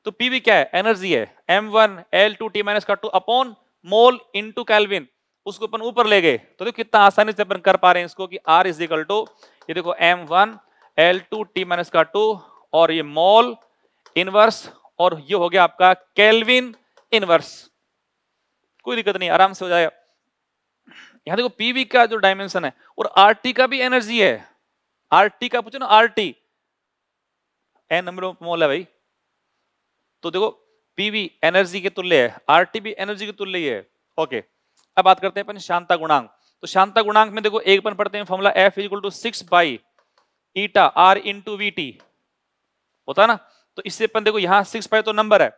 [SPEAKER 1] तो पी वी क्या है एनर्जी है M one L two T minus का two upon mole into kelvin उसको अपन ऊपर ले गए तो देखो कितना आसानी से अपन कर पा रहे हैं इसको कि R इज इक्वल टू ये देखो M one L two T minus का टू और ये मॉल इनवर्स और ये हो गया आपका केल्विन इनवर्स कोई दिक्कत नहीं आराम से हो जाएगा यहां देखो पीवी का जो डायमेंशन है और आरटी का भी एनर्जी है आरटी का पूछो ना RT N number of mole है भाई तो देखो पीवी एनर्जी के तुल्य है आरटी भी एनर्जी के तुल्य है ओके okay. अब बात करते हैं अपन शांता गुणांक तो शांता गुणांक में देखो एक अपन पढ़ते हैं formula F is equal to six by eta R into V T होता है ना तो इससे अपन देखो यहाँ सिक्स बाई तो नंबर है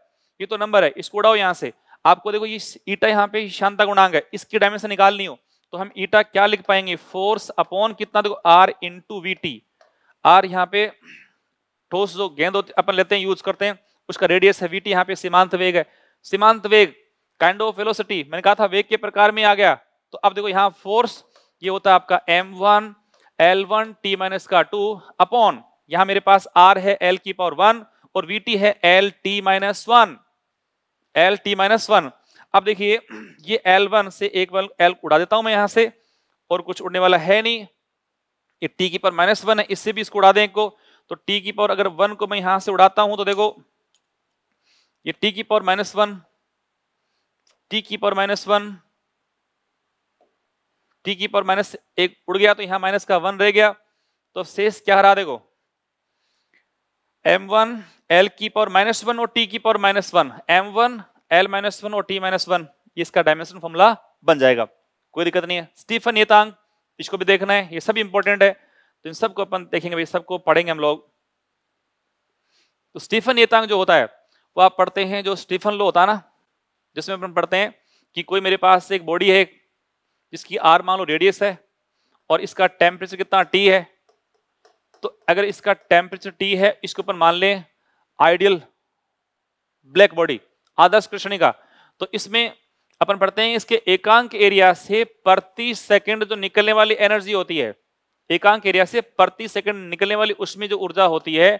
[SPEAKER 1] ये तो नंबर है इसको उड़ाओ यहाँ से आपको देखो ये ईटा यहाँ पे शांता गुणांक है इसकी डायमेंशन निकालनी हो तो हम ईटा क्या लिख पाएंगे फोर्स अपॉन कितना देखो R into V T R यहाँ पे ठोस जो गेंद होती अपन लेते हैं यूज करते हैं उसका रेडियस है वी टी यहाँ पे सीमांत वेग है सीमांत वेग काइंड ऑफ वेलोसिटी मैंने कहा था वेग के प्रकार में आ गया तो अब देखो यहाँ फोर्स ये होता है आपका M one L one T minus का टू अपॉन यहां मेरे पास आर है एल की पावर वन और वी टी है L T minus one L T minus one अब देखिए ये एल वन से एक बार एल उड़ा देता हूं मैं यहां से और कुछ उड़ने वाला है नहीं ये टी की पावर माइनस वन है इससे भी इसको उड़ा दें को तो टी की पावर अगर वन को मैं यहां से उड़ाता हूं तो देखो ये टी की पावर माइनस वन टी की पर माइनस वन टी की पर माइनस एक उड़ गया तो यहां माइनस का वन रह गया तो शेष क्या हरा देखो एम वन एल की पावर माइनस वन और टी की पर minus one M one L minus one और टी माइनस वन इसका डायमेंशन फॉर्मूला बन जाएगा कोई दिक्कत नहीं है स्टीफन ये तांग इसको भी देखना है ये सब इंपॉर्टेंट है तो इन सबको अपन देखेंगे सबको पढ़ेंगे हम लोग तो स्टीफन ये तांग जो होता है वो आप पढ़ते हैं जो स्टीफन लो होता है ना जिसमें अपन पढ़ते हैं कि कोई मेरे पास एक बॉडी है जिसकी आर मान लो रेडियस है और इसका टेम्परेचर कितना टी है तो अगर इसका टेम्परेचर टी है इसके ऊपर मान लें आइडियल ब्लैक बॉडी आदर्श कृष्णिका तो इसमें अपन पढ़ते हैं इसके एकांक एरिया से प्रति सेकंड जो निकलने वाली एनर्जी होती है एकांक एरिया से प्रति सेकंड निकलने वाली उसमें जो ऊर्जा होती है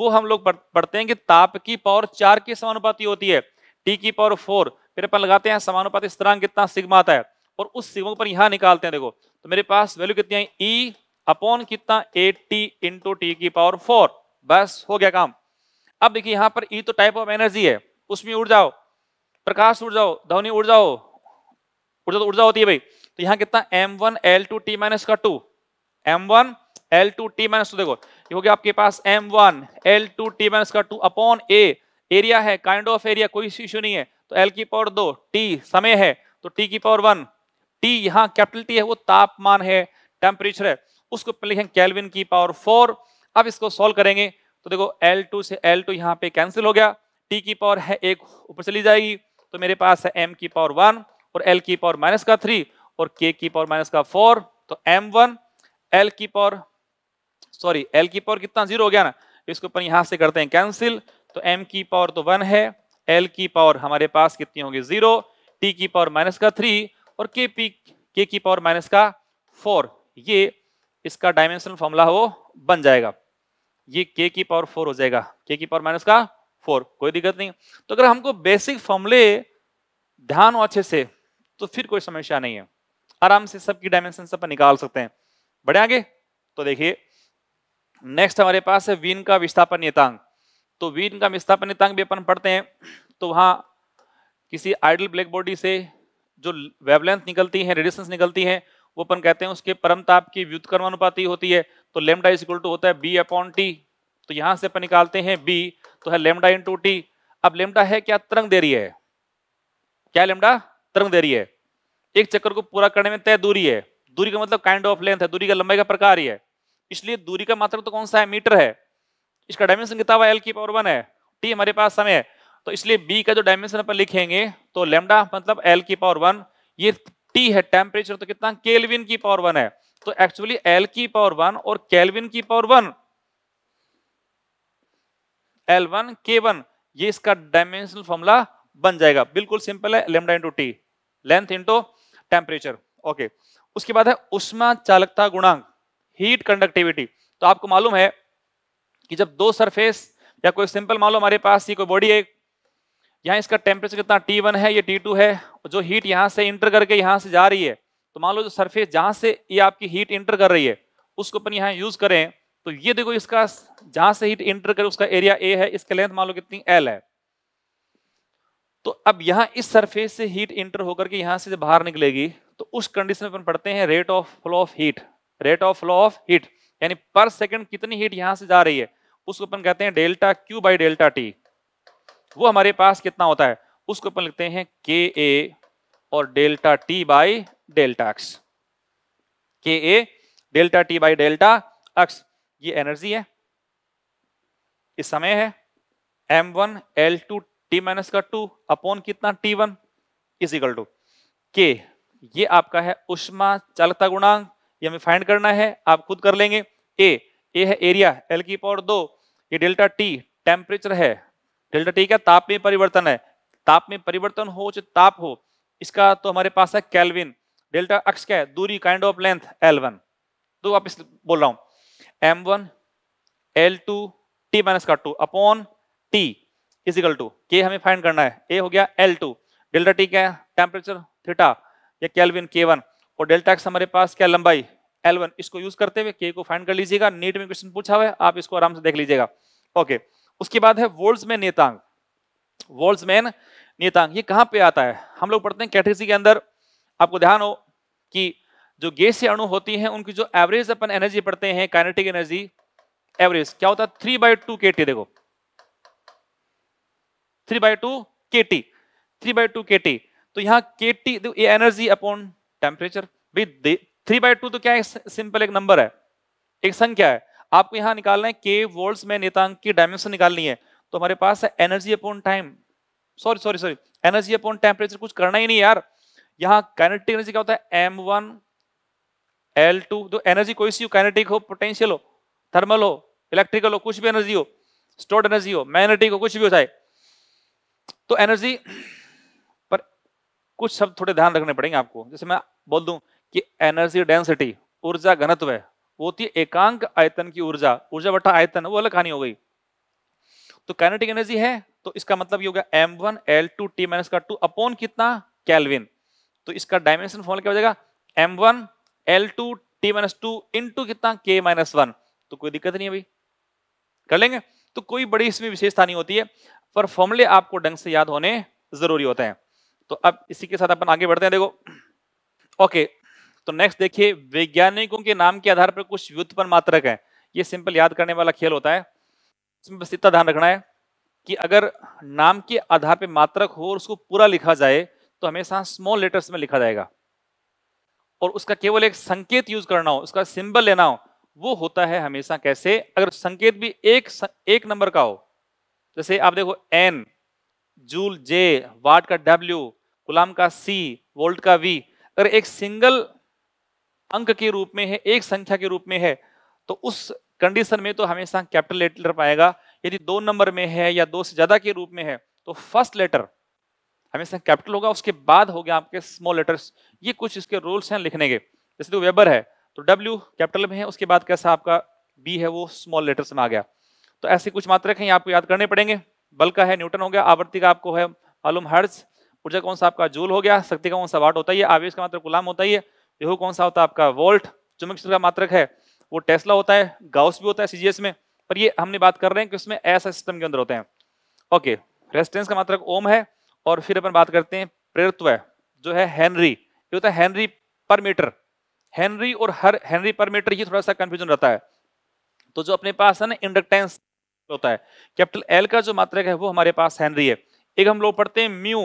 [SPEAKER 1] वो हम लोग पढ़ते हैं कि ताप की पावर चार के समानुपाती होती है टी की पावर फोर फिर अपन लगाते हैं समानुपात स्थिरांक कितना सिग्मा आता है और उस सिग्मा पर यहाँ निकालते हैं देखो तो मेरे पास वैल्यू कितनी आई ई e अपॉन कितना ए एट्टी इंटू टी की पावर फोर बस हो गया काम अब देखिए यहाँ पर ई e तो टाइप ऑफ एनर्जी है उसमें उड़ जाओ प्रकाश उड़ जाओ ध्वनि उड़ जाओ ऊर्जा तो ऊर्जा होती है भाई तो यहाँ कितना M one L two T minus का two M one L two T minus two देखो ये हो गया आपके पास M one L two T minus का टू अपॉन ए एरिया है काइंड ऑफ एरिया कोई इश्यू नहीं है तो एल की पावर दो टी समय है तो टी की पावर वन टी यहाँ कैपिटल टी है वो तापमान है टेम्परेचर है उसको लिखेंगे कैलविन की पावर फोर अब इसको सॉल्व करेंगे तो देखो एल टू से एल टू यहाँ पे कैंसिल हो गया टी की पावर है एक ऊपर चली जाएगी तो मेरे पास है एम की पावर वन और एल की पावर माइनस का थ्री और के की पावर माइनस का फोर तो एम वन एल की पावर सॉरी एल की पावर कितना जीरो हो गया ना इसको अपन यहां से करते हैं कैंसिल तो m की पावर तो वन है l की पावर हमारे पास कितनी होगी जीरो t की पावर माइनस का थ्री और के पी के की पावर माइनस का फोर ये इसका डायमेंशनल फॉर्मूला वो बन जाएगा ये के की पावर फोर हो जाएगा के की पावर माइनस का फोर कोई दिक्कत नहीं तो अगर हमको बेसिक फॉर्मूले ध्यान हो अच्छे से तो फिर कोई समस्या नहीं है आराम से सबकी डायमेंशन सब निकाल सकते हैं बढ़े आगे तो देखिए नेक्स्ट हमारे पास है वीन का विस्थापन नियतांक तो वीन का विस्थापनितांक भी अपन पढ़ते हैं तो वहाँ किसी आइडल ब्लैक बॉडी से जो वेवलेंथ निकलती है रेडिएशन निकलती है वो अपन कहते हैं उसके परम ताप की व्युतकर्मानुपाती होती है तो लेमडा इज इक्वल टू होता है बी अपॉन टी तो यहाँ से अपन निकालते हैं बी तो है लेमडा इंटू टी अब लेमडा है क्या तरंग दे रही है क्या लेमडा तरंग दे रही है एक चक्कर को पूरा करने में तय दूरी है दूरी का मतलब काइंड ऑफ लेंथ है दूरी का लंबाई का प्रकार ही है इसलिए दूरी का मात्र तो कौन सा है मीटर है इसका डायमेंशन कितना हुआ एल की पावर वन है टी हमारे पास समय है तो इसलिए बी का जो डायमेंशन पर लिखेंगे तो लेमडा मतलब एल की पावर वन ये टी है टेम्परेचर तो कितना केलविन की पावर वन है तो एक्चुअली एल की पावर वन और केल्विन की power one L one K one ये इसका डायमेंशनल फॉर्मूला बन जाएगा बिल्कुल सिंपल है lambda into T length into temperature okay उसके बाद है उष्मा चालकता गुणांक हीट कंडक्टिविटी तो आपको मालूम है कि जब दो सरफेस या कोई सिंपल मान लो हमारे पास ये कोई बॉडी है यहाँ इसका टेम्परेचर कितना टी वन है ये टू है जो हीट यहाँ से इंटर करके यहाँ से जा रही है तो मान लो जो सरफेस जहाँ से ये आपकी हीट इंटर कर रही है उसको अपन यहाँ यूज करें तो ये देखो इसका जहां से हीट इंटर कर उसका एरिया ए है इसका लेंथ मान लो कितनी एल है तो अब यहाँ इस सरफेस से हीट इंटर होकर के यहां से जब बाहर निकलेगी तो उस कंडीशन में अपन पढ़ते हैं rate of flow of heat rate of flow of heat यानी पर सेकंड कितनी हीट यहां से जा रही है उसको अपन कहते हैं delta Q by delta T वो हमारे पास कितना होता है उसको अपन लिखते हैं के ए और delta T by delta X K A delta T by delta X ये एनर्जी है इस समय है M one L two T minus का टू अपॉन कितना T one is equal to K ये आपका है उष्मा चालकता गुणांक ये हमें फाइंड करना है आप खुद कर लेंगे ए ए है एरिया एल की पावर दो ये डेल्टा टी टेम्परेचर है डेल्टा टी क्या ताप में परिवर्तन है ताप में परिवर्तन हो चाहे ताप हो इसका तो हमारे पास है कैलविन डेल्टा अक्ष क्या है दूरी kind of length L one तो वापस बोल रहा हूं M one L two T minus का two upon T is equal to K हमें फाइंड करना है ए हो गया एल टू डेल्टा टी क्या है टेम्परेचर थीटा या कैलविन के वन और डेल्टा एक्स हमारे पास क्या लंबाई L1 इसको यूज करते हुए K को फाइंड कर लीजिएगा नीट में क्वेश्चन पूछा हुआ है आप इसको आराम से देख लीजिएगा ओके उसके बाद है वोल्ट्समैन नेतांग वोल्ट्समैन नेतांग ये कहां पे आता है हम लोग पढ़ते हैं कैटेगरी के अंदर आपको ध्यान हो कि जो गैस अणु होती हैं उनकी जो एवरेज अपन एनर्जी पढ़ते हैं काइनेटिक एनर्जी एवरेज क्या होता है थ्री बाय टू के टी देखो थ्री बाय टू के टी थ्री बाय टू के टी तो यहां के टी देखो ये एनर्जी अपॉन टेम्परेचर भाई थ्री बाई टू तो क्या है सिंपल एक नंबर है एक संख्या है आपको यहां निकालना है के वोल्ट्स में नेतांक की डायमेंशन निकालनी है तो हमारे पास है energy upon time sorry sorry sorry energy upon temperature कुछ करना ही नहीं यार यहाँ काइनेटिक एनर्जी क्या होता है एम वन एल टू जो एनर्जी कोई सी हो काइनेटिक हो पोटेंशियल हो थर्मल हो इलेक्ट्रिकल हो कुछ भी एनर्जी हो स्टोर्ड एनर्जी हो मैग्नेटिक हो कुछ भी हो जाए तो एनर्जी पर कुछ शब्द थोड़े ध्यान रखने पड़ेंगे आपको जैसे मैं बोल दूं कि एनर्जी डेंसिटी ऊर्जा घनत्व है वो होती है एकांक आयतन की ऊर्जा ऊर्जा बटा आयतन वो अलग कहानी हो गई तो काइनेटिक एनर्जी है तो इसका मतलब ये हो गया M one L two T minus का टू अपॉन कितना कैलविन तो इसका डायमेंशन फॉर्मल क्या हो जाएगा M one L two T minus two into कितना के माइनस वन तो कोई दिक्कत नहीं है भाई कर लेंगे तो कोई बड़ी इसमें विशेषता नहीं होती है पर फॉर्मुले आपको ढंग से याद होने जरूरी होते हैं तो अब इसी के साथ अपन आगे बढ़ते हैं देखो ओके okay, तो नेक्स्ट देखिए वैज्ञानिकों के नाम के आधार पर कुछ व्युत्पन्न मात्रक है ये सिंपल याद करने वाला खेल होता है इसमें बस इतना ध्यान रखना है कि अगर नाम के आधार पर मात्रक हो और उसको पूरा लिखा जाए तो हमेशा स्मॉल लेटर्स में लिखा जाएगा और उसका केवल एक संकेत यूज करना हो उसका सिंबल लेना हो वो होता है हमेशा कैसे अगर संकेत भी एक एक नंबर का हो जैसे आप देखो एन जूल जे वाट का डब्ल्यू गुलाम का सी वोल्ट का वी अगर एक सिंगल अंक के रूप में है एक संख्या के रूप में है तो उस कंडीशन में तो हमेशा कैपिटल लेटर पाएगा यदि दो नंबर में है या दो से ज्यादा के रूप में है तो फर्स्ट लेटर हमेशा कैपिटल होगा उसके बाद हो गया आपके स्मॉल लेटर्स ये कुछ इसके रूल्स हैं लिखने के जैसे तो वेबर है तो डब्ल्यू कैपिटल में है उसके बाद कैसा आपका बी है वो स्मॉल लेटर्स में आ गया तो ऐसे कुछ मात्रक हैं आपको याद करने पड़ेंगे बल का है न्यूटन हो गया आवर्ती का आपको है मालूम हर्ज ऊर्जा कौन सा आपका जूल हो गया शक्ति का कौन सा वाट होता है आवेश का मात्र गुलाम होता है देखो कौन सा होता है आपका वोल्ट चुम्बक क्षेत्र का मात्रक है वो टेस्ला होता है गाउस भी होता है सीजीएस में पर ये हमने बात कर रहे हैं कि उसमें ऐसा सिस्टम के अंदर होते हैं ओके रेस्टेंस का मात्रक ओम है और फिर अपन बात करते हैं प्रेरत्व है, जो है हेनरी ये होता है हेनरी पर मीटर हेनरी और हर हेनरी पर मीटर ये थोड़ा सा कंफ्यूजन रहता है तो जो अपने पास है ना इंडक्टेंस होता है कैपिटल एल का जो मात्रक है वो हमारे पास हेनरी है एक हम लोग पढ़ते हैं म्यू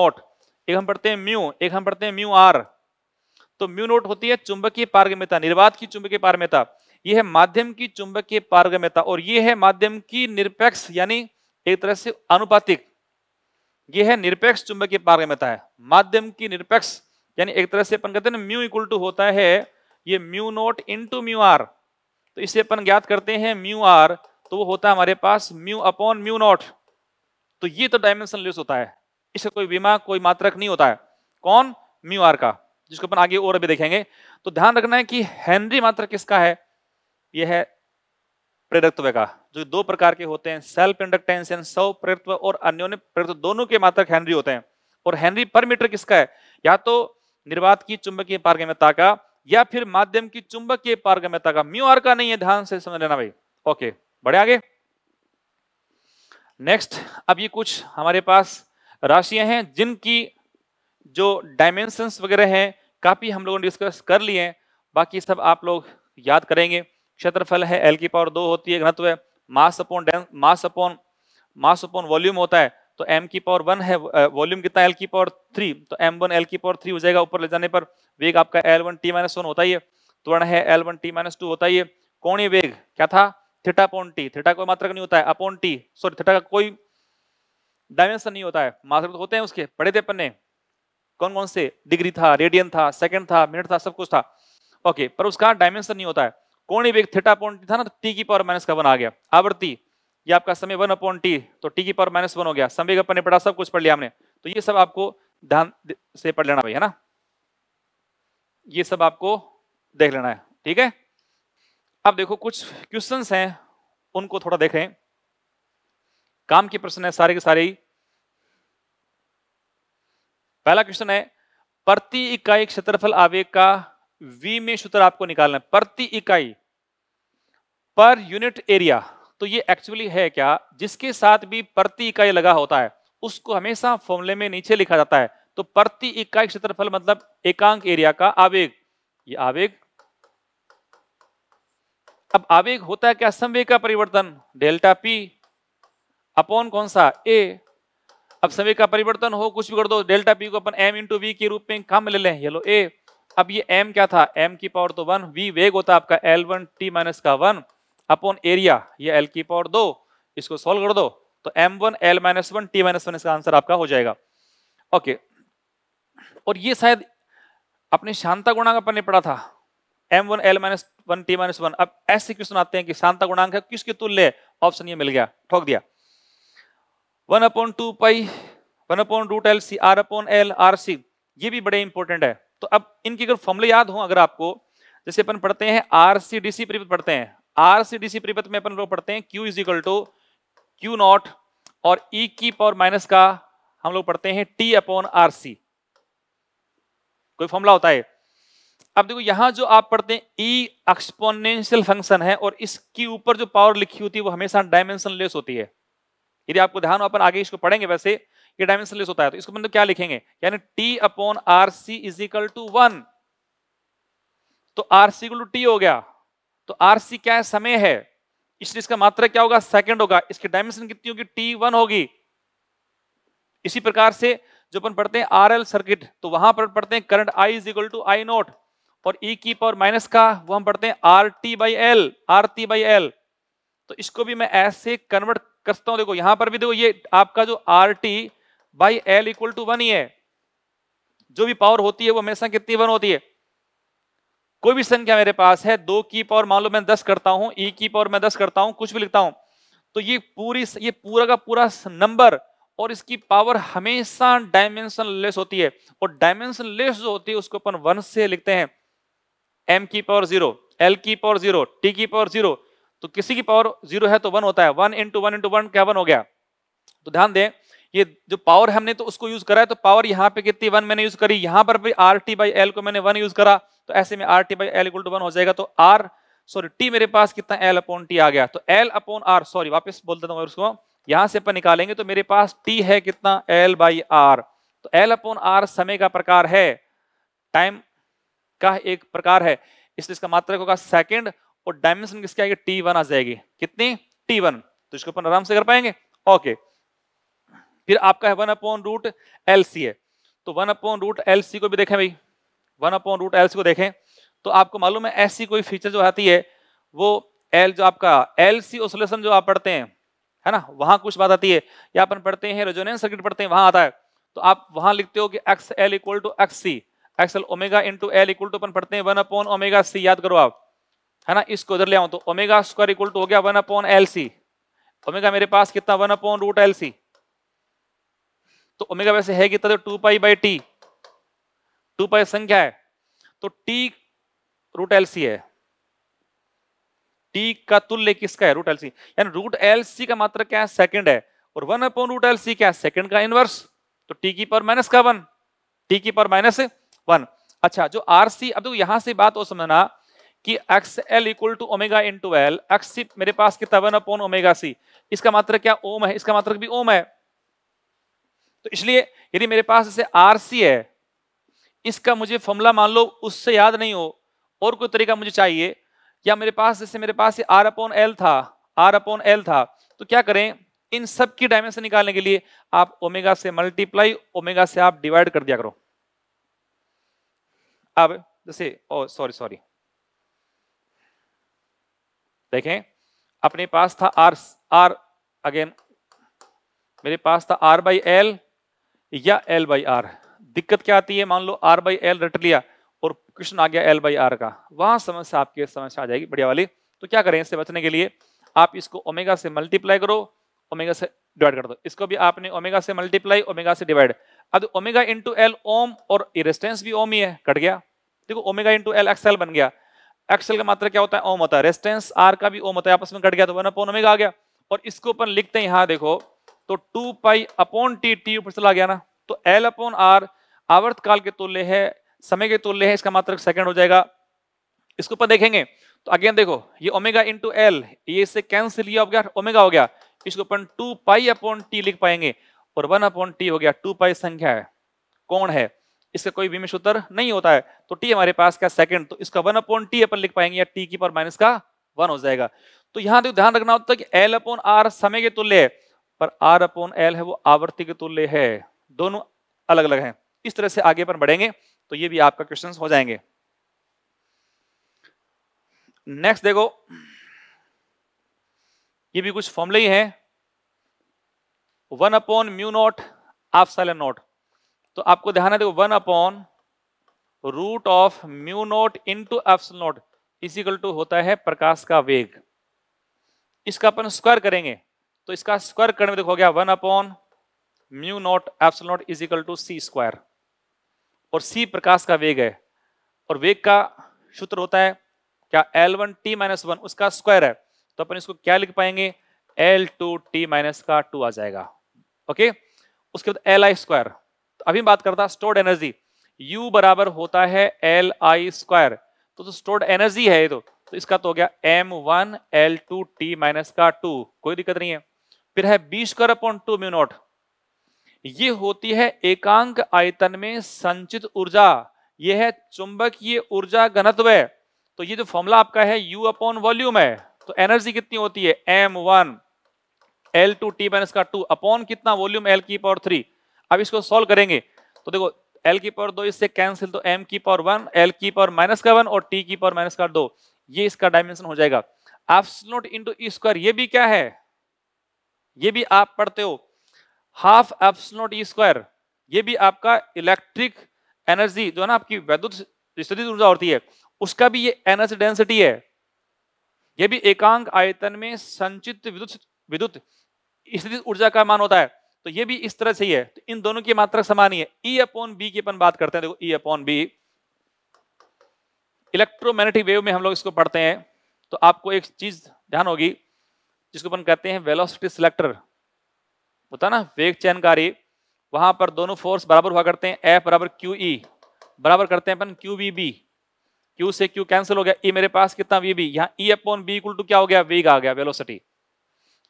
[SPEAKER 1] नोट एक हम पढ़ते हैं म्यू एक हम पढ़ते हैं म्यू आर तो म्यू नोट होती है चुंबकीय पारगम्यता निर्वात की चुंबकीय पारगम्यता यह है माध्यम की चुंबकीय पारगम्यता और यह है माध्यम की निरपेक्ष यानी एक तरह से अनुपातिक यह है निरपेक्ष चुंबकीय पारगम्यता है माध्यम की निरपेक्ष यानी एक तरह से अपन कहते हैं ना म्यू इक्वल टू होता है ये mu naught into mu R तो इसे अपन ज्ञात करते हैं म्यू आर तो वो होता है हमारे पास म्यू अपॉन म्यू नोट तो ये तो डायमेंशन होता है इससे कोई विमा कोई मात्रक नहीं होता है कौन म्यू आर का जिसको अपन आगे और अभी देखेंगे तो ध्यान रखना है कि हेनरी मात्र किसका है यह है प्रेरकत्व का जो दो प्रकार के होते हैं सेल्फ इंडक्टेंस एंड सौ प्रेरत्व और अन्योन्य प्रेरत्व दोनों के मात्र हेनरी होते हैं और हेनरी पर मीटर किसका है या तो निर्वात की चुंबकीय पारगम्यता का या फिर माध्यम की चुंबकीय पारगम्यता का म्यू आर का नहीं है ध्यान से समझ लेना भाई ओके बड़े आगे नेक्स्ट अब ये कुछ हमारे पास राशियां हैं जिनकी जो डायमेंशंस वगैरह हैं काफ़ी हम लोगों ने डिस्कस कर लिए हैं बाकी सब आप लोग याद करेंगे क्षेत्रफल है एल की पावर दो होती है घनत्व है mass upon dense mass upon mass upon volume होता है तो एम की पावर वन है वॉल्यूम कितना एल की पावर थ्री तो एम वन एल की पावर थ्री हो जाएगा ऊपर ले जाने पर वेग आपका L one T minus one होता ही है त्वरण है L one T minus two होता ही है कोणीय वेग क्या था थीटा अपॉन टी थीटा कोई मात्रक नहीं होता है अपॉन टी सॉरी थीटा का कोई डायमेंशन नहीं होता है मात्रक तो होते हैं उसके पढ़े थे पन्ने कौन कौन से डिग्री था रेडियन था सेकंड था मिनट था सब कुछ था ओके पर उसका डायमेंशन नहीं होता है कौन वेग थीटा पॉइंट टी था ना तो टी की पावर माइनस का वन आ गया आवृत्ति ये आपका समय वन अपॉन टी तो टी की पावर माइनस वन हो गया समय अपन ने पढ़ा सब कुछ पढ़ लिया हमने तो ये सब आपको ध्यान से पढ़ लेना भाई है ना ये सब आपको देख लेना है ठीक है अब देखो कुछ क्वेश्चंस हैं उनको थोड़ा देखें काम के प्रश्न है सारे के सारे ही पहला क्वेश्चन है प्रति इकाई क्षेत्रफल आवेग का V में सूत्र आपको निकालना है प्रति इकाई पर यूनिट एरिया तो ये एक्चुअली है क्या जिसके साथ भी प्रति इकाई लगा होता है उसको हमेशा फॉर्मूले में नीचे लिखा जाता है तो प्रति इकाई क्षेत्रफल मतलब एकांक एरिया का आवेग ये आवेग अब आवेग होता है क्या संवेग का परिवर्तन डेल्टा पी अपॉन कौन सा ए अब समय का परिवर्तन हो कुछ भी कर दो डेल्टा पी को अपन एम इंटू वी के रूप में कम ले लें ये लो ए अब ये एम क्या था एम की पावर तो वन वी वेग होता आपका एल वन टी माइनस का वन अपॉन एरिया ये एल की पावर दो इसको सॉल्व कर दो तो M one L minus one T minus one इसका आंसर आपका हो जाएगा ओके और ये शायद अपने शांता गुणांक अपन ने पढ़ा था M one L minus one T minus one अब ऐसे क्वेश्चन आते हैं कि शांता गुणांक है किसके तुल्य ऑप्शन ये मिल गया ठोक दिया one upon two pi one upon root L C R upon L R C ये भी बड़े इंपॉर्टेंट है तो अब इनकी अगर फॉर्मुले याद हो अगर आपको जैसे अपन पढ़ते हैं आर सी डी सी परिपथ पढ़ते हैं आर सी डी सी परिपथ में अपन लोग पढ़ते हैं Q is equal to Q naught और ई e की पावर माइनस का हम लोग पढ़ते हैं टी अपॉन आर सी कोई फॉर्मूला होता है अब देखो यहां जो आप पढ़ते हैं ई एक्सपोनेंशियल फंक्शन है और इसके ऊपर जो पावर लिखी होती है वो हमेशा डायमेंशन लेस होती है यदि आपको ध्यान हो अपन आगे इसको पढ़ेंगे वैसे ये डायमेंशनलेस होता है तो इसको मतलब क्या लिखेंगे यानी T upon R C is equal to one तो R C equal to T हो गया तो आर सी क्या है समय है इसलिए इसका मात्रा क्या होगा सेकेंड होगा इसकी डायमेंशन कितनी होगी टी वन होगी इसी प्रकार से जो अपन पढ़ते हैं आर एल सर्किट तो वहां पर पढ़ते हैं current I is equal to I naught और ई e की पावर माइनस का वो हम पढ़ते हैं R T by L R T by L तो इसको भी मैं ऐसे कन्वर्ट कसता हूं देखो यहां पर भी देखो ये आपका जो R T by L equal to one ही है जो भी पावर होती है वो हमेशा कितनी वन होती है कोई भी संख्या मेरे पास है दो की पावर मान लो मैं दस करता हूं ई e की पावर मैं दस करता हूं कुछ भी लिखता हूं तो ये पूरी ये पूरा का पूरा नंबर और इसकी पावर हमेशा डायमेंशन लेस होती है और डायमेंशन लेस जो होती है उसको अपन वन से लिखते हैं एम की पावर जीरो एल की पावर जीरो टी की पावर जीरो तो किसी की पावर जीरो है तो वन होता है one into one into one क्या वन हो गया तो ध्यान दें ये जो पावर हमने तो उसको यूज करा है तो पावर यहाँ पे कितनी वन मैंने यूज करी यहाँ पर भी आर टी बाई एल को मैंने वन यूज करा तो ऐसे में R T by L equal to one हो जाएगा तो आर सॉरी टी मेरे पास कितना एल अपॉन टी आ गया तो एल अपॉन आर सॉरी वापस बोल देता हूँ उसको यहाँ से अपन निकालेंगे तो मेरे पास टी है कितना एल बाई आर तो एल अपॉन आर समय का प्रकार है टाइम का एक प्रकार है इसलिए इसका मात्रक होगा सेकेंड और डायमेंशन किसके आएगी टी वन आ जाएगी कितनी टी वन तो इसको अपन आराम से कर पाएंगे ओके फिर आपका है one upon root L C है तो one upon root L C को भी देखें भाई one upon root L C को देखें तो आपको मालूम है ऐसी कोई फीचर जो आती है वो एल जो आपका एल सी ओसोलेशन जो आप पढ़ते हैं है ना वहां कुछ बात आती है या अपन पढ़ते हैं रेजोनेंस सर्किट पढ़ते हैं वहां आता है तो आप वहां लिखते हो कि X L equal to X C X L omega into L equal to अपन पढ़ते हैं वन अपॉन ओमेगा सी याद करो आप है ना इसको इधर ले आऊं तो ओमेगा स्क्वायर इक्वल टू हो गया one upon L C omega मेरे पास कितना one upon root L C तो ओमेगा वैसे है कितना two pi by T two pi संख्या है तो टी रूट एल सी है टी का तुल्य किसका है रूट एल सी यानी रूट एल सी का मात्र क्या है सेकेंड है और one upon root L C क्या है सेकेंड का इनवर्स तो टी की पर माइनस का वन टी की पर माइनस वन अच्छा जो आर सी अब देखो यहां से बात और समझना कि X L equal to omega into L X मेरे पास कितना वन अपॉन ओमेगा सी इसका मात्र क्या ओम है इसका मात्र भी ओम है तो इसलिए यदि मेरे पास जैसे आर सी है इसका मुझे फॉर्मूला मान लो उससे याद नहीं हो और कोई तरीका मुझे चाहिए या मेरे पास जैसे मेरे पास आर अपॉन एल था आर अपॉन एल था तो क्या करें इन सब की डायमेंशन निकालने के लिए आप ओमेगा से मल्टीप्लाई ओमेगा से आप डिवाइड कर दिया करो अब जैसे ओ सॉरी सॉरी देखें अपने पास था आर आर अगेन मेरे पास था आर बाई एल या एल बाई आर दिक्कत क्या आती है मान लो आर बाई एल रट लिया और क्वेश्चन आ गया एल बाई आर का वहां समस्या आपकी समस्या आ जाएगी बढ़िया वाली तो क्या करें इससे बचने के लिए आप इसको ओमेगा से मल्टीप्लाई करो ओमेगा से डिवाइड कर दो इसको भी आपने ओमेगा से मल्टीप्लाई ओमेगा से डिवाइड अब ओमेगा इंटू एल ओम और रेस्टेंस भी ओम ही है कट गया देखो ओमेगा इंटू एल एक्सएल बन गया एक्सएल का मात्रा क्या होता है ओम होता है रेस्टेंस आर का भी ओम होता है आपस में कट गया तो वन अपॉन ओमेगा आ गया और इसको ऊपर लिखते हैं यहां देखो तो two pi upon T T ऊपर चला गया ना तो एल अपॉन आर आवर्त काल के तुल्य है समय के तुल्य है इसका मात्रक सेकंड हो जाएगा इसको ऊपर देखेंगे तो अगेन देखो ये ओमेगा इंटू एल ये इससे कैंसिल हो गया ओमेगा हो गया इसको अपन टू पाई अपॉन टी लिख पाएंगे और वन अपॉन टी हो गया टू पाई संख्या है कौन है इसका कोई विमेश उत्तर नहीं होता है तो टी हमारे पास क्या सेकंड तो इसका वन अपॉन टी अपन लिख पाएंगे या टी की पर माइनस का वन हो जाएगा तो यहां देखो तो ध्यान रखना होता है कि एल अपोन आर समय के तुल्य है पर आर अपोन एल है वो आवर्ती के तुल्य है दोनों अलग अलग हैं इस तरह से आगे पर बढ़ेंगे तो ये भी आपका क्वेश्चन हो जाएंगे नेक्स्ट देखो ये भी कुछ फॉर्मूले ही है one upon mu naught epsilon naught तो आपको ध्यान है देखो one upon root of mu naught two F naught is equal to होता है प्रकाश का वेग इसका अपन स्क्वायर करेंगे तो इसका स्क्वायर करने में देखो गया one upon mu naught F naught is equal to C square और सी प्रकाश का वेग है और वेग का सूत्र होता है क्या L one T minus one उसका स्क्वायर है तो अपन इसको क्या लिख पाएंगे एल टू टी माइनस का टू आ जाएगा ओके उसके बाद एल आई स्क्वायर अभी बात करता स्टोर्ड एनर्जी U बराबर होता है एल आई स्क्वायर तो, तो स्टोर्ड एनर्जी है ये तो तो इसका तो हो गया M one L two T minus का टू कोई दिक्कत नहीं है फिर है B square upon two mu naught ये होती है एकांक आयतन में संचित ऊर्जा ये है चुंबकीय ऊर्जा घनत्व तो ये जो फॉर्मूला आपका है U अपॉन वॉल्यूम है तो एनर्जी कितनी होती है M one L two T minus का टू अपॉन कितना वॉल्यूम एल की पावर थ्री अब इसको सोल्व करेंगे तो देखो एल की पावर दो इससे कैंसिल तो एम की पावर वन एल की पावर माइनस का वन और टी की पावर माइनस का दो ये इसका डायमेंशन हो जाएगा आप इन टू स्क्वायर ये भी क्या है ये भी आप पढ़ते हो हाफ एप्स नोट स्क्वायर ये भी आपका इलेक्ट्रिक एनर्जी जो है ना आपकी वैद्युत स्थिति ऊर्जा होती है उसका भी ये एनर्जी डेंसिटी है ये भी एकांक आयतन में संचित विद्युत विद्युत स्थिति ऊर्जा का मान होता है तो ये भी इस तरह से ही है तो इन दोनों की मात्रक समान ही है ई अपॉन बी की अपन बात करते हैं देखो E upon B electromagnetic wave में हम लोग इसको पढ़ते हैं तो आपको एक चीज ध्यान होगी जिसको अपन कहते हैं वेलोसिटी सिलेक्टर होता ना वेग चयनकारी वहां पर दोनों फोर्स बराबर हुआ करते हैं एफ बराबर क्यू ई e। बराबर करते हैं अपन क्यू बी बी क्यू से क्यू कैंसिल हो गया ई e मेरे पास कितना वी बी यहाँ E upon B equal to क्या हो गया वेग आ गया वेलोसिटी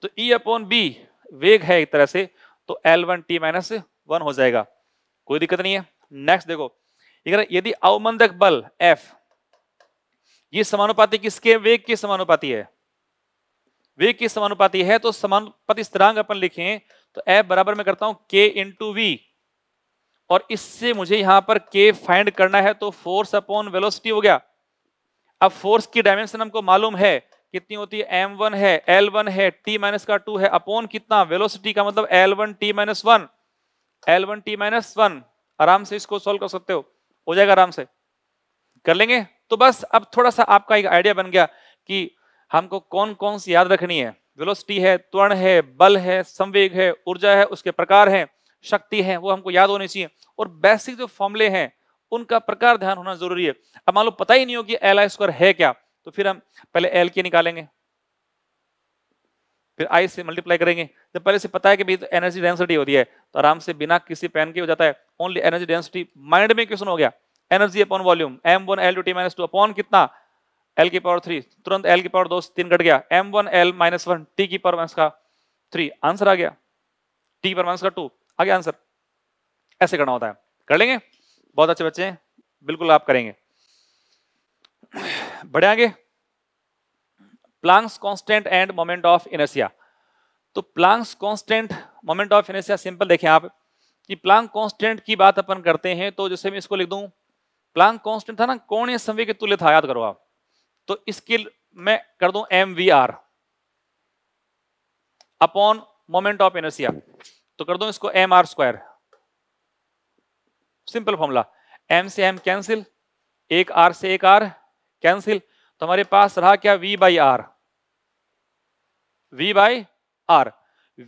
[SPEAKER 1] तो ई अपॉन बी वेग है एक तरह से तो L one T minus one हो जाएगा कोई दिक्कत नहीं है नेक्स्ट देखो यदि अवमंदक बल एफ ये समानुपाती किसके वेग के समानुपाती है वेग की समानुपाती है तो समानुपाती स्थिरांक अपन लिखें तो एफ बराबर में करता हूं के टू वी और इससे मुझे यहां पर के फाइंड करना है तो फोर्स अपॉन वेलोसिटी हो गया अब फोर्स की डायमेंशन हमको मालूम है कितनी होती है एम वन है एल वन है टी माइनस का टू है अपोन कितना वेलोसिटी का मतलब L one T minus one L one T minus one आराम से इसको सॉल्व कर सकते हो हो जाएगा आराम से कर लेंगे तो बस अब थोड़ा सा आपका एक आइडिया बन गया कि हमको कौन कौन सी याद रखनी है वेलोसिटी है त्वरण है बल है संवेग है ऊर्जा है उसके प्रकार है शक्ति है वो हमको याद होनी चाहिए और बेसिक जो फॉर्मुले हैं उनका प्रकार ध्यान होना जरूरी है अब मान लो पता ही नहीं हो कि एल आई स्क्वायर है क्या तो फिर हम पहले एल के निकालेंगे फिर आई से मल्टीप्लाई करेंगे जब पहले से पता है कि भाई तो एनर्जी डेंसिटी होती है तो आराम से बिना किसी पेन के हो जाता है ओनली एनर्जी डेंसिटी माइंड में क्वेश्चन हो गया energy upon volume M one L two T minus two upon कितना एल की पावर थ्री तुरंत एल की पावर दो तीन कट गया M one L minus one T की पावर माइनस का थ्री आंसर आ गया टी की पावर माइनस का टू आ गया आंसर ऐसे करना होता है कर लेंगे बहुत अच्छे बच्चे हैं बिल्कुल आप करेंगे बढ़े आगे Planck's constant and moment of inertia तो Planck's constant moment of inertia simple देखें आप कि प्लांक कांस्टेंट की बात अपन करते हैं तो जैसे मैं इसको लिख दूं प्लांक कांस्टेंट था ना कौन कोणीय संवे के तुल्य था याद करो आप तो इसके मैं कर दूं M V R upon moment of inertia तो कर दूं इसको M R square simple formula M से एम कैंसिल एक आर से एक आर कैंसिल तो हमारे पास रहा क्या v by R V by R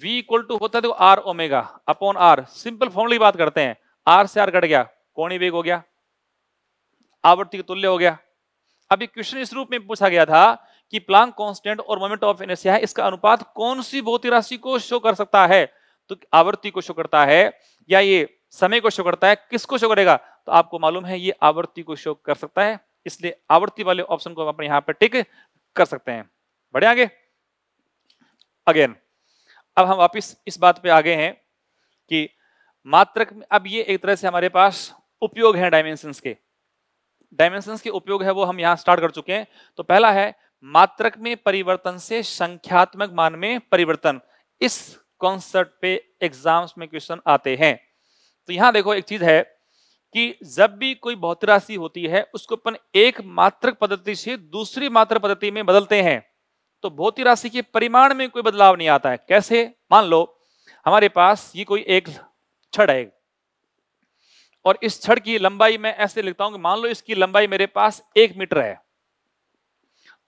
[SPEAKER 1] V equal to होता है देखो R omega upon R simple formally बात करते हैं आर से आर कट गया कोणी वेग हो गया आवर्ती के तुल्य हो गया अभी क्वेश्चन इस रूप में पूछा गया था कि प्लांग कांस्टेंट और मोमेंट ऑफ इनर्शिया इसका अनुपात कौन सी भौतिक राशि को शो कर सकता है तो आवर्ती को शो करता है या ये समय को शो करता है किसको शो करेगा तो आपको मालूम है ये आवर्ती को शो कर सकता है इसलिए आवर्ती वाले ऑप्शन को हम अपने यहां पर टिक कर सकते हैं बढ़े आगे अगेन अब हम वापस इस बात पे आगे हैं कि मात्रक अब ये एक तरह से हमारे पास उपयोग है डायमेंशन के डायमेंशन के उपयोग है वो हम यहां स्टार्ट कर चुके हैं तो पहला है मात्रक में परिवर्तन से संख्यात्मक मान में परिवर्तन इस कॉन्सेप्ट पे एग्जाम्स में क्वेश्चन आते हैं तो यहां देखो एक चीज है कि जब भी कोई बहुत राशि होती है उसको अपन एक मात्र पद्धति से दूसरी मात्र पद्धति में बदलते हैं तो भौती राशि के परिमाण में कोई बदलाव नहीं आता है कैसे मान लो हमारे पास ये कोई एक छड़ है और इस छड़ की लंबाई मैं ऐसे लिखता हूं कि मान लो इसकी लंबाई मेरे पास एक मीटर है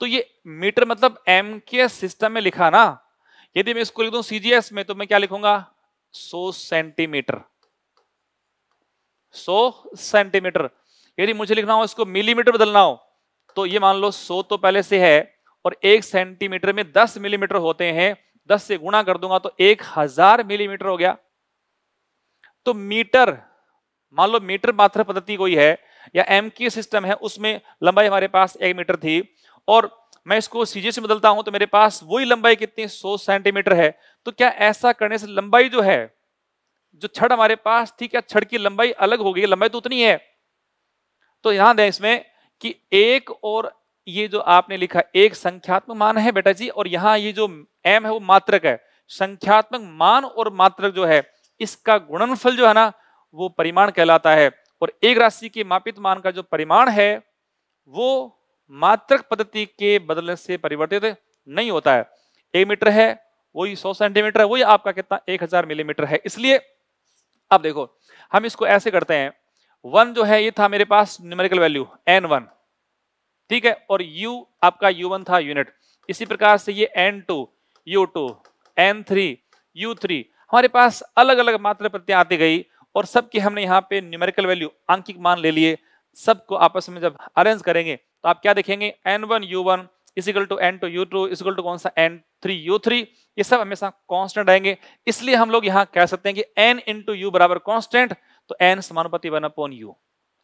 [SPEAKER 1] तो ये मीटर मतलब एम के सिस्टम में लिखा ना यदि मैं इसको लिख दू सीजीएस में तो मैं क्या लिखूंगा सौ सेंटीमीटर सौ सेंटीमीटर यदि मुझे लिखना हो इसको मिलीमीटर बदलना हो तो ये मान लो सौ तो पहले से है और एक सेंटीमीटर में दस मिलीमीटर होते हैं दस से गुणा कर दूंगा तो एक हजार मिलीमीटर हो गया तो मीटर मान लो मीटर मात्र पद्धति कोई है या एम की सिस्टम है उसमें लंबाई हमारे पास एक मीटर थी और मैं इसको सीजे से बदलता हूं तो मेरे पास वही लंबाई कितनी सौ सेंटीमीटर है तो क्या ऐसा करने से लंबाई जो है जो छड़ हमारे पास थी क्या छड़ की लंबाई अलग हो गई लंबाई तो उतनी है तो यहां दें इसमें कि एक और ये जो आपने लिखा एक संख्यात्मक मान है बेटा जी और यहां ये जो एम है वो मात्रक है संख्यात्मक मान और मात्रक जो है इसका गुणनफल जो है ना वो परिमाण कहलाता है और एक राशि के मापित मान का जो परिमाण है वो मात्रक पद्धति के बदलने से परिवर्तित नहीं होता है एक मीटर है वही सौ सेंटीमीटर है वही आपका कितना एक हजार मिलीमीटर है इसलिए अब देखो हम इसको ऐसे करते हैं वन जो है ये था मेरे पास न्यूमेरिकल वैल्यू एन वन ठीक है और यू आपका यू वन था यूनिट इसी प्रकार से ये N two U two N three U three हमारे पास अलग अलग मात्रा प्रत्यय आती गई और सबके हमने यहाँ पे न्यूमेरिकल वैल्यू आंकिक मान ले लिए सबको आपस में जब अरेंज करेंगे तो आप क्या देखेंगे N one U one is equal to N two U two is equal to कौन सा एन थ्री यू थ्री ये सब हमेशा कांस्टेंट आएंगे इसलिए हम लोग यहां कह सकते हैं कि एन इंटू यू बराबर कॉन्स्टेंट तो एन समानुपति वन अपॉन यू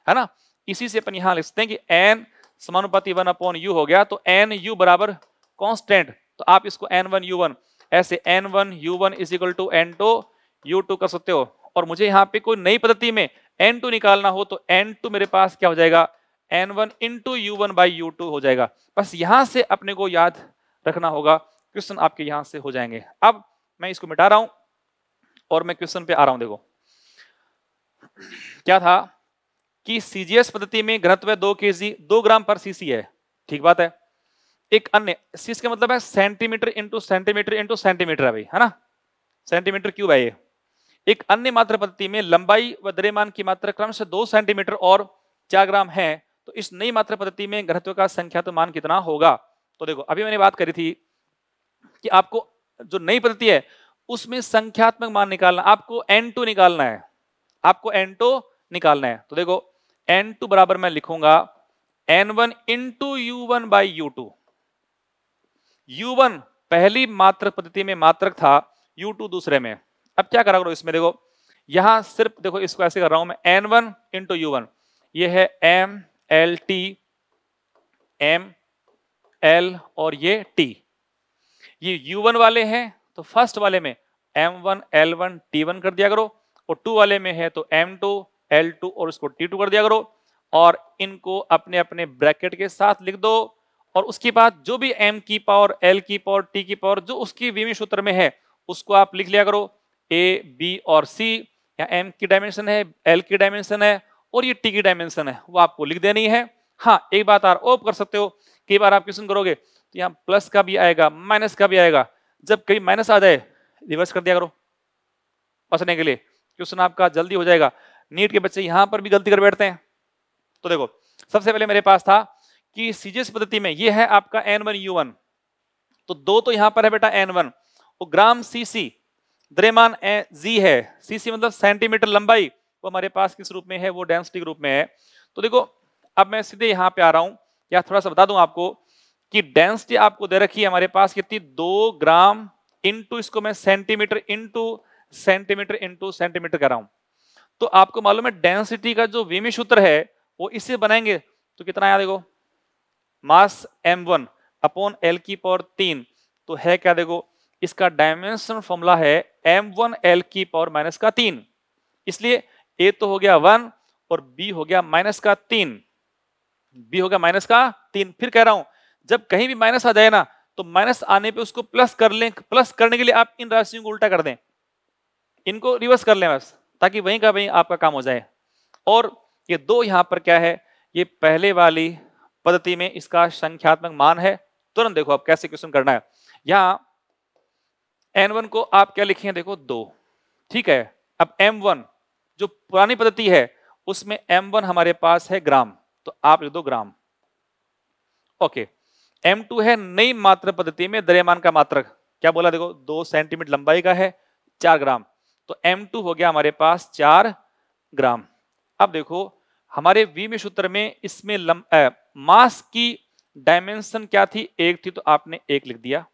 [SPEAKER 1] है ना इसी से अपन यहां लिखते हैं कि एन समानुपति वन अपॉन यू हो गया तो एन यू बराबर कॉन्स्टेंट तो आप इसको एन वन यू वन ऐसे N one U one is equal to N two U two कर सकते हो और मुझे यहाँ पे कोई नई पद्धति में एन टू निकालना हो तो एन टू मेरे पास क्या हो जाएगा N one into U one by U two हो जाएगा बस यहां से अपने को याद रखना होगा क्वेश्चन आपके यहां से हो जाएंगे अब मैं इसको मिटा रहा हूं और मैं क्वेश्चन पे आ रहा हूं देखो क्या था कि सीजीएस पद्धति में घनत्व दो के जी दो ग्राम पर सीसी है ठीक बात है एक अन्य सीस का मतलब है centimetre into centimetre into centimetre है भाई है ना सेंटीमीटर क्यूब है ये एक अन्य मात्र पद्धति में लंबाई व द्रव्यमान की मात्रा क्रम से दो सेंटीमीटर और चार ग्राम है तो इस नई मात्र पद्धति में घनत्व का संख्या मान कितना होगा तो देखो अभी मैंने बात करी थी कि आपको जो नई पद्धति है उसमें संख्यात्मक मान निकालना आपको एन टू निकालना है आपको एन टू निकालना है तो देखो एन टू बराबर मैं लिखूंगा N one into U one by U two U one पहली मात्र पद्धति में मात्रक था यू टू दूसरे में अब क्या करा करो इसमें देखो यहां सिर्फ देखो इसको ऐसे कर रहा हूं मैं N one into U one ये है M L T M L और ये टी ये U1 वाले हैं तो फर्स्ट वाले में M1, L1, T1 कर दिया करो और टू वाले में है तो M2, L2 और उसको T2 कर दिया करो और इनको अपने अपने ब्रैकेट के साथ लिख दो और उसके बाद जो भी M की पावर L की पावर T की पावर जो उसकी विमी सूत्र में है उसको आप लिख लिया करो A, B और C या M की डायमेंशन है L की डायमेंशन है और ये T की डायमेंशन है वो आपको लिख देनी है हाँ एक बात आप ओप कर सकते हो कई बार आप क्वेश्चन करोगे तो यहाँ प्लस का भी आएगा माइनस का भी आएगा जब कभी माइनस आ जाए रिवर्स कर दिया करो फंसने के लिए क्वेश्चन आपका जल्दी हो जाएगा नीट के बच्चे यहाँ पर भी गलती कर बैठते हैं तो देखो सबसे पहले मेरे पास था कि सीजीएस पद्धति में ये है आपका एन वन यू वन तो दो तो यहाँ पर है बेटा एन वन और ग्राम सी सी द्रेमान जी है सी सी मतलब सेंटीमीटर लंबाई वो हमारे पास किस रूप में है वो डेंसिटी के रूप में है तो देखो अब मैं सीधे यहाँ पे आ रहा हूँ या थोड़ा सा बता दूँ आपको कि डेंसिटी आपको दे रखी है हमारे पास कितनी दो ग्राम इंटू इसको मैं centimetre into centimetre into centimetre कर रहा हूं तो आपको मालूम है डेंसिटी का जो विमी सूत्र है वो इससे बनाएंगे तो कितना आया देखो mass M one upon L की पावर तीन तो है क्या देखो इसका डायमेंशन फॉर्मूला है एम वन एल की पावर माइनस का तीन इसलिए ए तो हो गया वन और बी हो गया माइनस का तीन बी हो गया माइनस का तीन फिर कह रहा हूं जब कहीं भी माइनस आ जाए ना तो माइनस आने पे उसको प्लस कर लें प्लस करने के लिए आप इन राशियों को उल्टा कर दें इनको रिवर्स कर लें बस ताकि वहीं का वहीं आपका काम हो जाए और ये दो यहाँ पर क्या है ये पहले वाली पद्धति में इसका संख्यात्मक मान है तुरंत देखो आप कैसे क्वेश्चन करना है यहाँ एन को आप क्या हैं देखो दो ठीक है अब एम जो पुरानी पद्धति है उसमें एम हमारे पास है ग्राम तो आप लिख दो ग्राम ओके एम टू है नई मात्र पद्धति में द्रव्यमान का मात्रक क्या बोला देखो दो सेंटीमीटर लंबाई का है चार ग्राम तो एम टू हो गया हमारे पास चार ग्राम अब देखो हमारे वी में सूत्र में इसमें मास की डायमेंशन क्या थी एक थी तो आपने एक लिख दिया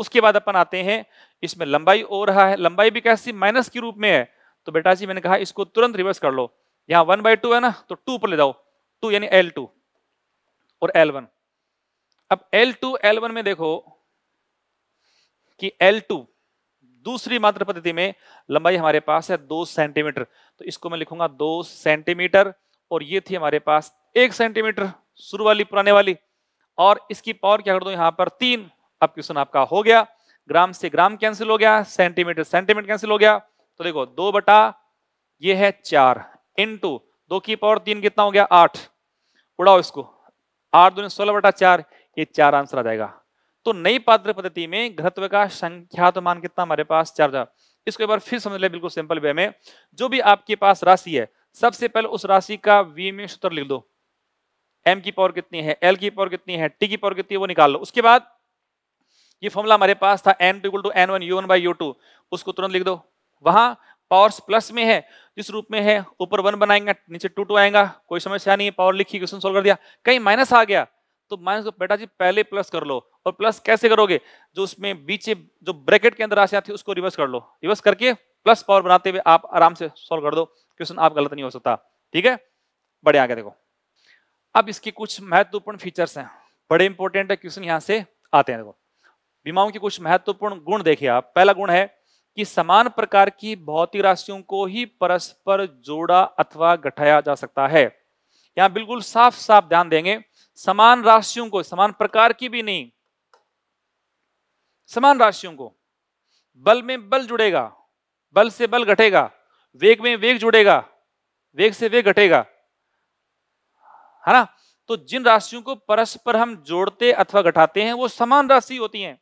[SPEAKER 1] उसके बाद अपन आते हैं इसमें लंबाई हो रहा है लंबाई भी कैसी माइनस के रूप में है तो बेटा जी मैंने कहा इसको तुरंत रिवर्स कर लो यहाँ वन बाई टू है ना तो टू पर ले जाओ टू यानी एल टू और एल वन अब L2 L1 में देखो कि L2 दूसरी मात्र पद्धति में लंबाई हमारे पास है दो सेंटीमीटर तो इसको मैं लिखूंगा दो सेंटीमीटर और ये थी हमारे पास एक सेंटीमीटर शुरू वाली पुराने वाली और इसकी पावर क्या कर दो यहां पर तीन अब क्वेश्चन आपका हो गया ग्राम से ग्राम कैंसिल हो गया सेंटीमीटर सेंटीमीटर कैंसिल हो गया तो देखो दो बटा ये है चार इंटू दो की पावर तीन कितना हो गया आठ उड़ाओ इसको आठ दो सोलह बटा चार ये चार आंसर आ जाएगा तो नई पात्र पद्धति में घृत्व का संख्यात तो मान कितना हमारे पास चार हजार इसको एक बार फिर समझ ले बिल्कुल सिंपल वे में जो भी आपके पास राशि है सबसे पहले उस राशि का वी में सूत्र लिख दो एम की पावर कितनी है एल की पावर कितनी है टी की पावर कितनी है वो निकाल लो उसके बाद ये फॉर्मुला हमारे पास था N two two N one U one by U two उसको तुरंत लिख दो वहां पावर्स प्लस में है जिस रूप में है ऊपर वन बनाएंगे नीचे टू टू आएगा कोई समस्या नहीं है पावर लिखी क्वेश्चन सोल्व कर दिया कहीं माइनस आ गया तो माइनस को बेटा जी पहले प्लस कर लो और प्लस कैसे करोगे जो उसमें बीच जो ब्रैकेट के अंदर राशि आती है उसको रिवर्स कर लो रिवर्स करके प्लस पावर बनाते हुए आप आराम से सॉल्व कर दो क्वेश्चन आप गलत नहीं हो सकता ठीक है बड़े आगे देखो अब इसके कुछ महत्वपूर्ण फीचर्स हैं बड़े इंपॉर्टेंट है क्वेश्चन यहाँ से आते हैं देखो बीमाओं के कुछ महत्वपूर्ण गुण देखिए आप पहला गुण है कि समान प्रकार की भौतिक राशियों को ही परस्पर जोड़ा अथवा गठाया जा सकता है यहाँ बिल्कुल साफ साफ ध्यान देंगे समान राशियों को समान प्रकार की भी नहीं समान राशियों को बल में बल जुड़ेगा बल से बल घटेगा वेग में वेग जुड़ेगा वेग से वेग घटेगा है ना तो जिन राशियों को परस्पर हम जोड़ते अथवा घटाते हैं वो समान राशि होती हैं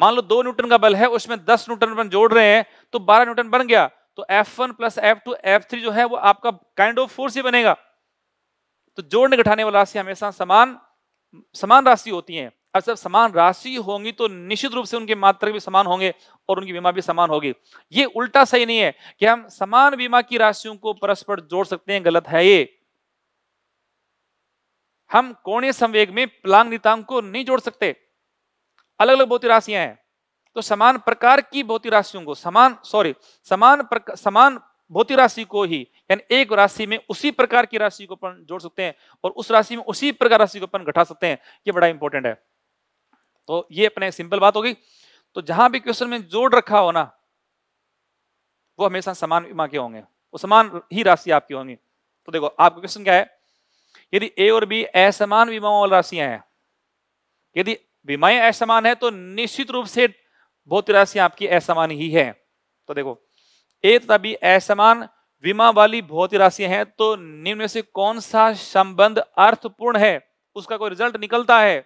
[SPEAKER 1] मान लो दो न्यूटन का बल है उसमें दस न्यूटन अपन जोड़ रहे हैं तो बारह न्यूटन बन गया तो F one plus F two F three जो है वो आपका काइंड ऑफ फोर्स ही बनेगा तो जोड़ने घटाने वाली राशि हमेशा समान समान राशि होती है अब सब समान राशि होंगी तो निश्चित रूप से उनके मात्रक भी समान होंगे और उनकी बीमा भी समान होगी ये उल्टा सही नहीं है कि हम समान बीमा की राशियों को परस्पर जोड़ सकते हैं गलत है ये हम कोणीय संवेग में प्लांग नितांग को नहीं जोड़ सकते अलग अलग भौतिक राशियां हैं तो समान प्रकार की भौतिक राशियों को समान सॉरी समान समान भौतिक राशि को ही यानी एक राशि में उसी प्रकार की राशि को अपन जोड़ सकते हैं और उस राशि में उसी प्रकार राशि को अपन घटा सकते हैं ये बड़ा इंपॉर्टेंट है तो ये अपने सिंपल बात होगी तो जहां भी क्वेश्चन में जोड़ रखा हो ना वो हमेशा समान विमा के होंगे वो समान ही राशि आपकी होंगी तो देखो आपका क्वेश्चन क्या है यदि ए और बी असमान बीमाओं वाली राशियां हैं यदि बीमाएं असमान है तो निश्चित रूप से भौतिक राशियां आपकी असमान ही है तो देखो ए तथा बी असमान विमा वाली बहुत ही राशियां हैं तो निम्न में से कौन सा संबंध अर्थपूर्ण है उसका कोई रिजल्ट निकलता है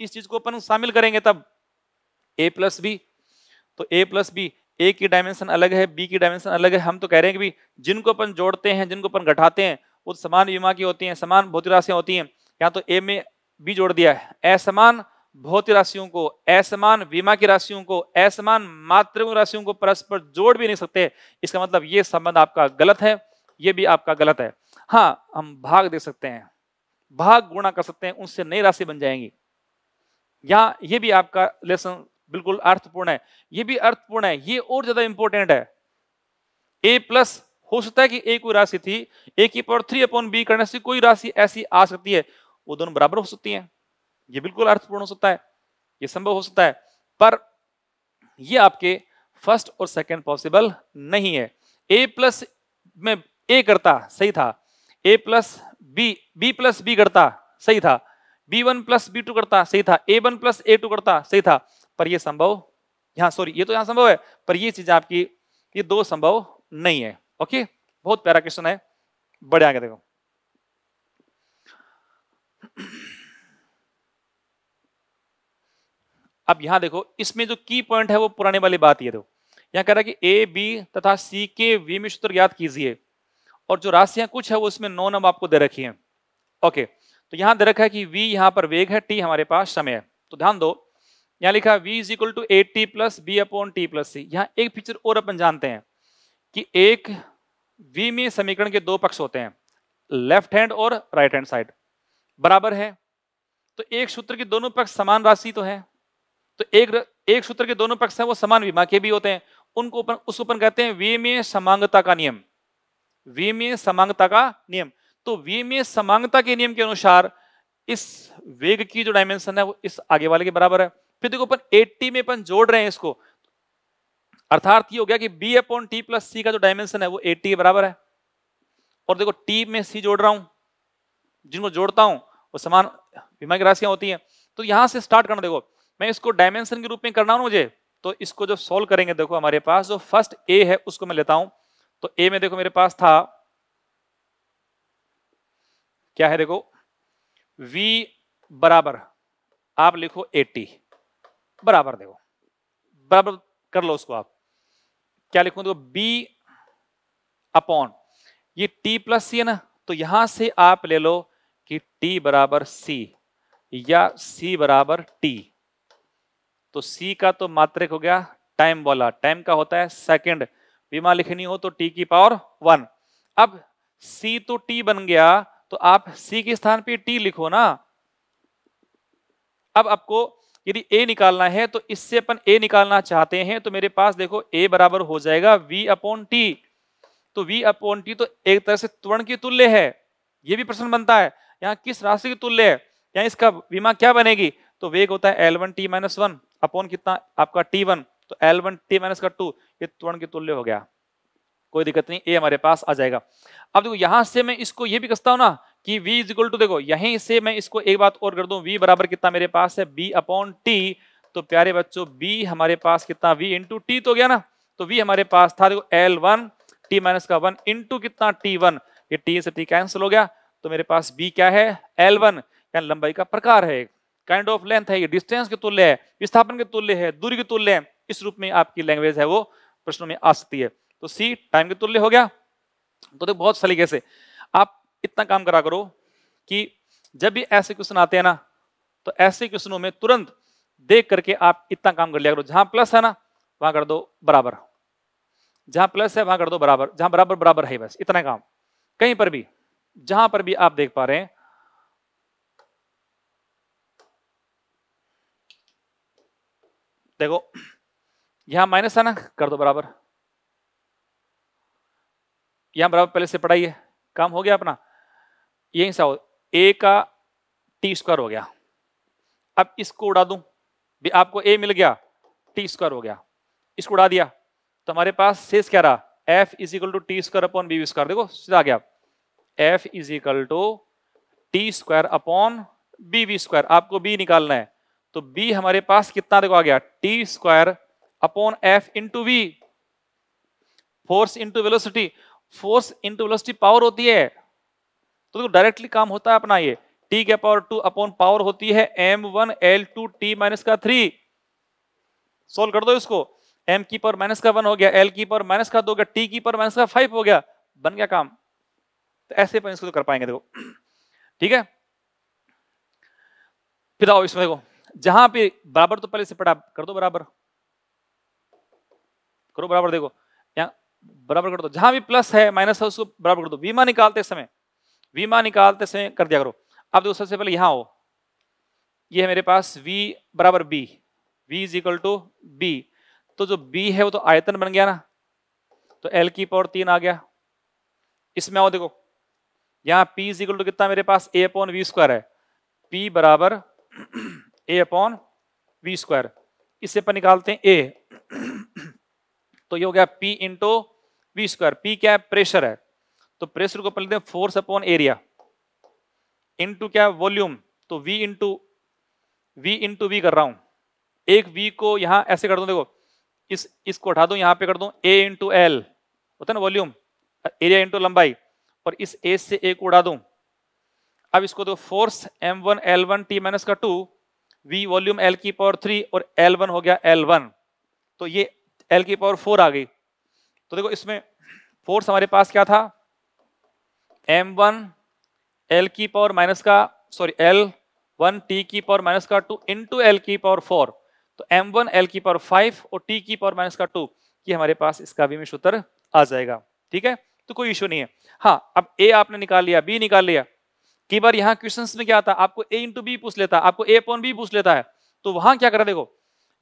[SPEAKER 1] इस चीज को अपन शामिल करेंगे तब ए प्लस बी तो ए प्लस बी ए की डायमेंशन अलग है बी की डायमेंशन अलग है हम तो कह रहे हैं कि भी जिनको अपन जोड़ते हैं जिनको अपन घटाते हैं वो तो समान विमा की होती हैं समान भौतिक राशियां होती हैं या तो ए में बी जोड़ दिया है असमान भौतिक राशियों को असमान बीमा की राशियों को असमान मातृ राशियों को परस्पर जोड़ भी नहीं सकते इसका मतलब ये संबंध आपका गलत है ये भी आपका गलत है हाँ हम भाग दे सकते हैं भाग गुणा कर सकते हैं उनसे नई राशि बन जाएंगी या ये भी आपका लेसन बिल्कुल अर्थपूर्ण है ये भी अर्थपूर्ण है ये और ज्यादा इंपॉर्टेंट है ए प्लस हो सकता है कि ए कोई राशि थी ए की पावर थ्री अपॉन बी करने से कोई राशि ऐसी आ सकती है वो दोनों बराबर हो सकती है ये बिल्कुल अर्थपूर्ण हो सकता है ये संभव हो सकता है पर ये आपके फर्स्ट और सेकंड पॉसिबल नहीं है ए प्लस में ए करता सही था A plus B B plus B करता सही था B one plus B two करता सही था A one plus A two करता सही था पर यह संभव यहाँ सॉरी ये तो यहां संभव है पर ये चीज आपकी ये दो संभव नहीं है ओके बहुत प्यारा क्वेश्चन है बड़े आगे देखो अब यहां देखो इसमें जो की पॉइंट है वो पुराने वाली बात ये दो यहां कह रहा है कि ए बी तथा सी के वी में सूत्र ज्ञात कीजिए और जो राशियां कुछ है वो इसमें नौ नंबर आपको दे रखी है ओके तो यहां दे रखा है कि वी यहां पर वेग है टी हमारे पास समय है तो ध्यान दो यहां लिखा है V is equal to A T plus B upon T plus C यहां एक फीचर और अपन जानते हैं कि एक वी में समीकरण के दो पक्ष होते हैं लेफ्ट हैंड और राइट हैंड साइड बराबर है तो एक सूत्र के दोनों पक्ष समान राशि तो है तो एक एक सूत्र के दोनों पक्ष हैं वो समान विमा के भी होते हैं उनको उपन, उस उपन कहते हैं विमय समांगता का नियम विमय समांगता का नियम तो विमय समांगता के नियम के अनुसार इस वेग की जो डायमेंशन है वो इस आगे वाले के बराबर है फिर देखो अपन 80 में अपन जोड़ रहे हैं इसको अर्थात ये हो गया कि B upon T plus C का जो डायमेंशन है वो 80 के बराबर है और देखो टी में सी जोड़ रहा हूं जिनको जोड़ता हूं वो समान विमा की राशियां होती हैं तो यहां से स्टार्ट करना देखो मैं इसको डायमेंशन के रूप में करना मुझे तो इसको जब सोल्व करेंगे देखो हमारे पास जो फर्स्ट ए है उसको मैं लेता हूं तो ए में देखो मेरे पास था क्या है देखो v बराबर आप लिखो 80 बराबर देखो बराबर कर लो उसको आप क्या लिखो देखो b अपॉन ये t प्लस सी है ना तो यहां से आप ले लो कि t बराबर c या c बराबर टी तो सी का तो मात्रिक हो गया टाइम वाला टाइम का होता है सेकंड बीमा लिखनी हो तो टी की पावर वन अब सी तो टी बन गया तो आप सी के स्थान पे टी लिखो ना अब आपको यदि ए निकालना है तो इससे अपन ए निकालना चाहते हैं तो मेरे पास देखो ए बराबर हो जाएगा वी अपॉन टी तो वी अपॉन टी तो एक तरह से त्वरण की तुल्य है यह भी प्रश्न बनता है यहां किस राशि की तुल्य है यहां इसका बीमा क्या बनेगी तो वेग होता है L one T minus one upon कितना आपका टी वन तो एल वन टी माइनस का टू ये त्वरण के तुल्य हो गया कोई दिक्कत नहीं ए हमारे पास आ जाएगा अब देखो यहां से मैं इसको ये भी कसता हूं ना कि v इज इक्वल टू देखो यहीं से मैं इसको एक बात और कर दूं v बराबर कितना मेरे पास है b अपॉन टी तो प्यारे बच्चों b हमारे पास कितना v इंटू टी तो गया ना तो v हमारे पास था देखो l1 t माइनस का वन इंटू कितना t1 ये t से t कैंसिल हो गया तो मेरे पास b क्या है l1 वन लंबाई का प्रकार है एक काइंड ऑफ लेंथ है ये डिस्टेंस के तुल्य है विस्थापन के तुल्य है दूरी के तुल्य है इस रूप में आपकी लैंग्वेज है वो प्रश्नों में आ सकती है तो सी टाइम के तुल्य हो गया तो देखो बहुत सलीके से आप इतना काम करा करो कि जब भी ऐसे क्वेश्चन आते हैं ना तो ऐसे क्वेश्चनों में तुरंत देख करके आप इतना काम कर लिया करो जहां प्लस है ना वहां कर दो बराबर जहां प्लस है वहां कर दो बराबर जहां बराबर बराबर है बस इतना काम कहीं पर भी जहां पर भी आप देख पा रहे हैं देखो यहां माइनस है ना कर दो बराबर यहां बराबर पहले से पढ़ाइए काम हो गया अपना यही सा हो ए का टी स्क्वायर हो गया अब इसको उड़ा दूं भी आपको ए मिल गया टी स्क्वायर हो गया इसको उड़ा दिया तो हमारे पास शेष क्या रहा F is equal to T square upon B square देखो सीधा आ गया F is equal to T square upon B V square आपको बी निकालना है तो b हमारे पास कितना देखो आ गया t square upon f into V force into velocity force into velocity power होती है तो देखो डायरेक्टली काम होता है अपना ये t के पावर टू अपॉन पावर होती है m1 l2 L two T minus का थ्री सोल्व कर दो इसको m की पावर माइनस का वन हो गया l की पावर माइनस का दो गया t की पावर माइनस का फाइव हो गया बन गया काम तो ऐसे इसको तो कर पाएंगे देखो ठीक है फिर आओ इसमें देखो जहां पे बराबर तो पहले से पढ़ा कर दो बराबर करो बराबर देखो यहाँ बराबर कर दो जहां भी प्लस है माइनस है उसको बराबर कर दो बीमा निकालते समय बीमा निकालते समय कर दिया करो अब देखो सबसे पहले यहां हो ये है मेरे पास v बराबर b v is equal to B तो जो b है वो तो आयतन बन गया ना तो l की पावर तीन आ गया इसमें आओ देखो यहाँ p इज इक्वल टू कितना मेरे पास a अपॉन वी स्क्वायर है p बराबर ए अपॉन वी स्क्वायर इसे अपन निकालते हैं ए तो ये हो गया P into V square P क्या है प्रेशर है तो प्रेशर को अपन लेते हैं फोर्स अपॉन एरिया इंटू क्या है वॉल्यूम तो V into V into V कर रहा हूं एक वी को यहां ऐसे कर दूं देखो इस इसको उठा दूं यहां पे कर दूं ए इंटू एल होता है ना वॉल्यूम एरिया इंटू लंबाई और इस ए से ए को उड़ा दूं अब इसको दो force M one L one T minus का टू वी वॉल्यूम एल की पावर थ्री और एल वन हो गया एल वन तो ये एल की पावर फोर आ गई तो देखो इसमें फोर्स हमारे पास क्या था एम वन एल की पावर माइनस का सॉरी एल वन टी की पावर माइनस का टू इन टू एल की पावर फोर तो एम वन एल की पावर फाइव और टी की पावर माइनस का टू ये हमारे पास इसका भी मिश उत्तर आ जाएगा ठीक है तो कोई इशू नहीं है हाँ अब ए आपने निकाल लिया बी निकाल लिया कई बार यहाँ क्वेश्चन में क्या आता है आपको ए इंटू बी पूछ लेता आपको ए अपॉन बी पूछ लेता है तो वहां क्या करना देखो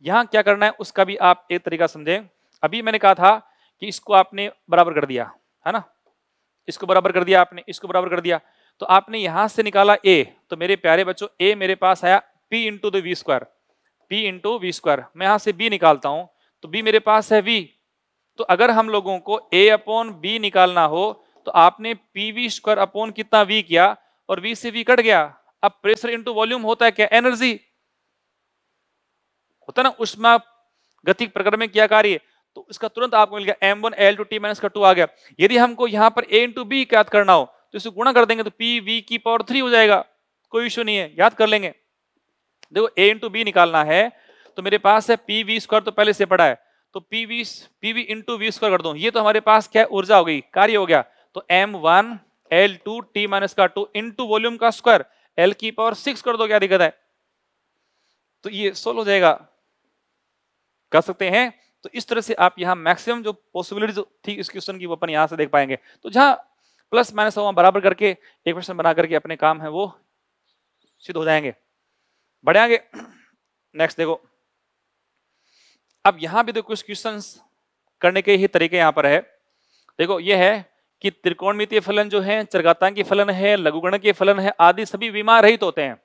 [SPEAKER 1] यहाँ क्या करना है उसका भी आप एक तरीका समझें अभी मैंने कहा था कि इसको आपने बराबर कर दिया है ना इसको बराबर कर दिया आपने इसको बराबर कर दिया तो आपने यहां से निकाला ए तो मेरे प्यारे बच्चों ए मेरे पास आया P into D square P into V square मैं यहां से बी निकालता हूं तो बी मेरे पास है वी तो अगर हम लोगों को ए अपॉन बी निकालना हो तो आपने पी वी स्क्वायर अपॉन कितना वी किया और वी से वी कट गया अब प्रेशर इंटू वॉल्यूम होता है क्या एनर्जी होता ना उष्मा गति प्रकरण में क्या कार्य तो इसका तुरंत आपको मिल गया M one L two T minus का टू आ गया यदि हमको यहां पर ए इंटू बी याद करना हो तो इसे गुणा कर देंगे तो पी वी की पावर थ्री हो जाएगा कोई इश्यू नहीं है याद कर लेंगे देखो ए इंटू बी निकालना है तो मेरे पास है पी वी स्क्वायर तो पहले से पड़ा है तो P V P V into V square कर दो ये तो हमारे पास क्या ऊर्जा हो गई कार्य हो गया तो M one L two T minus का टू इन टू वॉल्यूम का स्क्वायर एल की पावर सिक्स कर दो क्या दिक्कत है तो ये सोल्व हो जाएगा कर सकते हैं तो इस तरह से आप यहां मैक्सिमम जो पॉसिबिलिटीज थी इस क्वेश्चन की वो अपन यहां से देख पाएंगे तो जहां प्लस माइनस वहां बराबर करके एक क्वेश्चन बना करके अपने काम है वो सिद्ध हो जाएंगे बढ़े आगे नेक्स्ट देखो अब यहां भी देखो कुछ क्वेश्चन करने के ही तरीके यहां पर है देखो ये है कि त्रिकोणमितीय फलन जो है चरगातांकी फलन है लघुगण के फलन है आदि सभी बीमार रहित होते हैं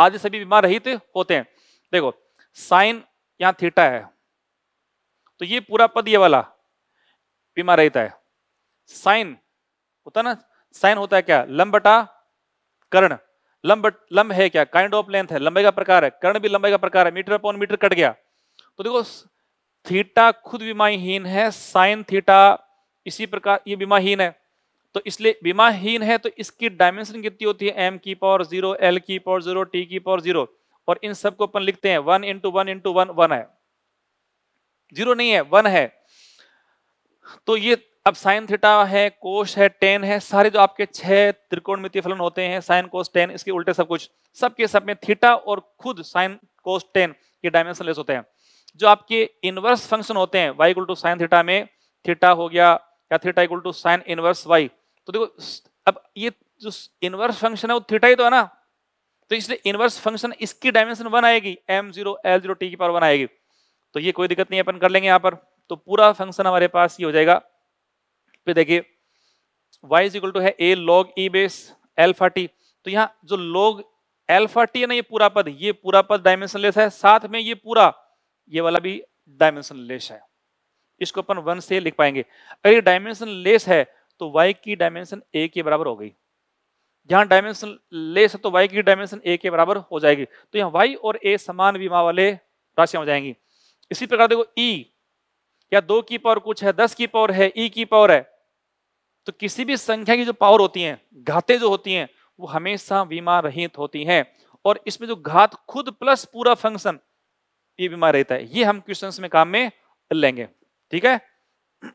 [SPEAKER 1] आदि सभी बीमार रहित होते हैं देखो साइन यहां थीटा है तो ये पूरा पद ये वाला बीमार रहित है साइन होता ना साइन होता है क्या लंबटा कर्ण लंब लंब है क्या काइंड ऑफ लेंथ है लंबे का प्रकार है कर्ण भी लंबे का प्रकार है मीटर अपॉन मीटर कट गया तो देखो थीटा खुद विमाहीन है साइन थीटा इसी प्रकार ये बीमाहीन है तो इसलिए बीमाहीन है तो इसकी डायमेंशन कितनी होती है एम की पावर जीरो एल की पावर जीरो टी की पावर जीरो और इन सबको अपन लिखते हैं one into one into one one है जीरो नहीं है वन है तो ये अब साइन थीटा है कोश है टेन है सारे जो आपके छह त्रिकोणमितीय फलन होते हैं साइन कोश टेन इसके उल्टे सब कुछ सबके सब में थीटा और खुद साइन कोश टेन ये डायमेंशन होते हैं जो आपके इनवर्स फंक्शन होते हैं वाई टू साइन थीटा में थीटा हो गया या theta equal to sine inverse Y तो देखो अब ये जो इनवर्स फंक्शन है वो थीटा ही तो है ना तो इसलिए इनवर्स फंक्शन इसकी डायमेंशन वन आएगी M zero L zero T की पावर वन आएगी तो ये कोई दिक्कत नहीं अपन कर लेंगे यहाँ पर तो पूरा फंक्शन हमारे पास ये हो जाएगा फिर देखिए वाई इज इक्वल टू है A log E base alpha T तो यहाँ जो लॉग एल्फा टी है ना ये पूरा पद ये पूरा पद डायमेंशनलेस है साथ में ये पूरा ये वाला भी डायमेंशनलेस है इसको अपन वन से लिख पाएंगे अगर ये डायमेंशन लेस है तो वाई की डायमेंशन ए के बराबर हो गई जहां डायमेंशन लेस है तो वाई की डायमेंशन ए के बराबर हो जाएगी तो यहाँ वाई और ए समान बीमा वाले राशियां हो जाएंगी इसी प्रकार देखो ई e या दो की पावर कुछ है दस की पावर है ई e की पावर है तो किसी भी संख्या की जो पावर होती है घाते जो होती हैं वो हमेशा बीमा रहित होती हैं और इसमें जो घात खुद प्लस पूरा फंक्शन ये बीमा रहता है ये हम क्वेश्चंस में काम में लेंगे ठीक है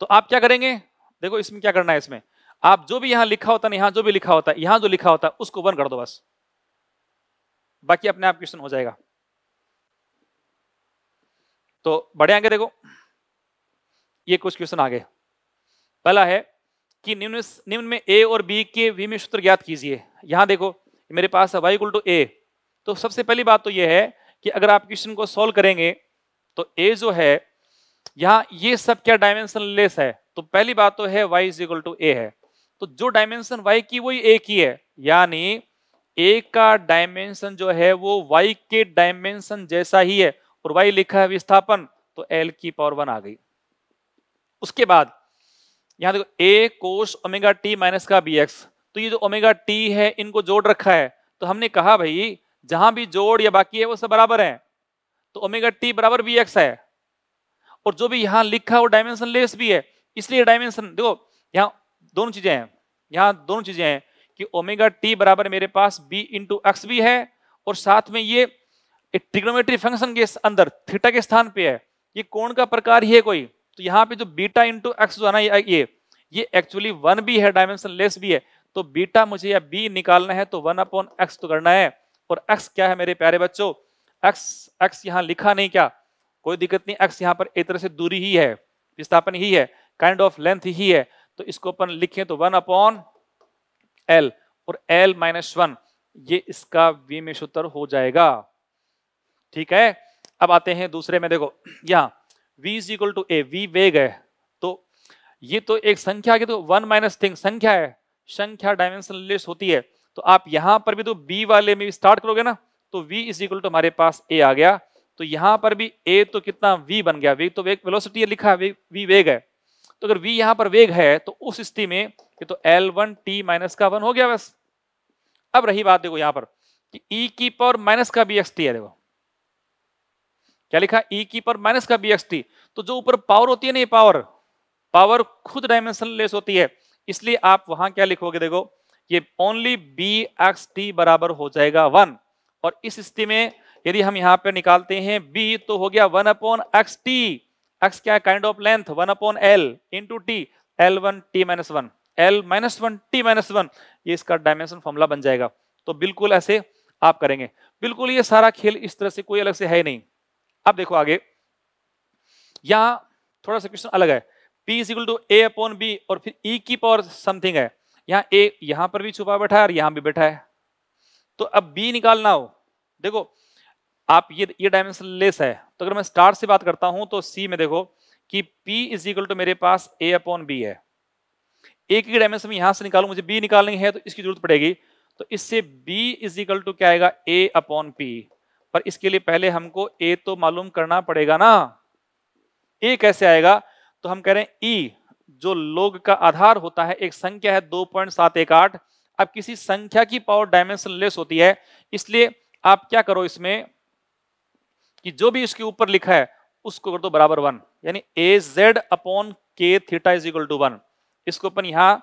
[SPEAKER 1] तो आप क्या करेंगे देखो इसमें क्या करना है इसमें आप जो भी यहां लिखा होता है यहां जो भी लिखा होता है यहां जो लिखा होता है उसको बंद कर दो बस बाकी अपने आप क्वेश्चन हो जाएगा तो बढ़े आगे देखो ये कुछ क्वेश्चन आगे पहला है कि निम्न निम्न में ए और बी के विमय सूत्र ज्ञात कीजिए यहां देखो मेरे पास है वाई टू ए तो सबसे पहली बात तो यह है कि अगर आप क्वेश्चन को सोल्व करेंगे तो ए जो है यहाँ ये सब क्या डायमेंशन लेस है तो पहली बात तो है Y is equal to A है तो जो डायमेंशन वाई की वो ए की है यानी ए का डायमेंशन जो है वो वाई के डायमेंशन जैसा ही है और वाई लिखा है विस्थापन तो एल की पावर वन आ गई उसके बाद यहां देखो A cos omega T minus का बी एक्स तो ये जो ओमेगा टी है इनको जोड़ रखा है तो हमने कहा भाई जहां भी जोड़ या बाकी है वो सब बराबर है तो ओमेगा टी बराबर बी एक्स है और जो भी यहां लिखा वो डायमेंशन लेस भी है इसलिए डायमेंशन देखो यहां दोनों चीजें हैं यहां दोनों चीजें हैं कि ओमेगा टी बराबर मेरे पास बी इंटू एक्स भी है और साथ में ये एक ट्रिग्नोमेट्री फंक्शन के अंदर थीटा के स्थान पे है ये कोण का प्रकार ही है कोई तो यहाँ पे जो बीटा इंटू एक्स जो है ना ये ये एक्चुअली वन भी है डायमेंशन लेस भी है तो बीटा मुझे या बी निकालना है तो वन अपॉन एक्स तो करना है और एक्स क्या है मेरे प्यारे बच्चों x x यहाँ लिखा नहीं क्या कोई दिक्कत नहीं x यहाँ पर एक तरह से दूरी ही है विस्थापन ही है काइंड ऑफ लेंथ ही है तो इसको अपन लिखें तो वन अपॉन एल और एल माइनस वन ये इसका वी सूत्र हो जाएगा ठीक है अब आते हैं दूसरे में देखो यहाँ v is equal to A V वेग है तो ये तो एक संख्या की तो वन माइनस थिंग संख्या है संख्या डायमेंशनलेस होती है तो आप यहां पर भी तो b वाले में भी स्टार्ट करोगे ना तो v इज इक्वल टू हमारे पास a आ गया तो यहां पर भी a तो कितना v बन गया v तो वेग वेलोसिटी लिखा है v वेग है तो अगर v यहां पर वेग है तो उस स्थिति में ये तो l1 t माइनस का 1 हो गया बस अब रही बात देखो यहां पर कि e की पावर माइनस का बी एक्स है देखो क्या लिखा e की पावर माइनस का बी एक्स तो जो ऊपर पावर होती है ना ये पावर पावर खुद डायमेंशनलेस होती है इसलिए आप वहां क्या लिखोगे देखो ये ओनली बी एक्स टी बराबर हो जाएगा वन और इस स्थिति में यदि हम यहाँ पर निकालते हैं b तो हो गया one upon X T X क्या है kind of length one upon L into T L one T minus one L minus one T minus one ये इसका डायमेंशन फॉर्मूला बन जाएगा तो बिल्कुल ऐसे आप करेंगे बिल्कुल ये सारा खेल इस तरह से कोई अलग से है ही नहीं अब देखो आगे यहाँ थोड़ा सा क्वेश्चन अलग है p is equal to A upon B और फिर e की पावर समथिंग है यहाँ a यहाँ पर भी छुपा बैठा है और यहाँ भी बैठा है तो अब बी निकालना हो देखो आप ये ये डायमेंशन लेस है तो अगर मैं स्टार से बात करता हूं तो सी में देखो कि पी इज इक्वल टू मेरे पास ए अपॉन बी है ए की डायमेंशन में यहां से निकालू मुझे बी निकालनी है तो इसकी जरूरत पड़ेगी तो इससे बी इज इक्वल टू क्या आएगा ए अपॉन पी पर इसके लिए पहले हमको ए तो मालूम करना पड़ेगा ना ए कैसे आएगा तो हम कह रहे हैं ई e, जो लोग का आधार होता है एक संख्या है दो पॉइंट सात एक आठ अब किसी संख्या की पावर डायमेंशन लेस होती है इसलिए आप क्या करो इसमें कि जो भी इसके ऊपर लिखा है उसको कर दो बराबर वन यानी A Z upon K theta is equal to one इसको अपन यहां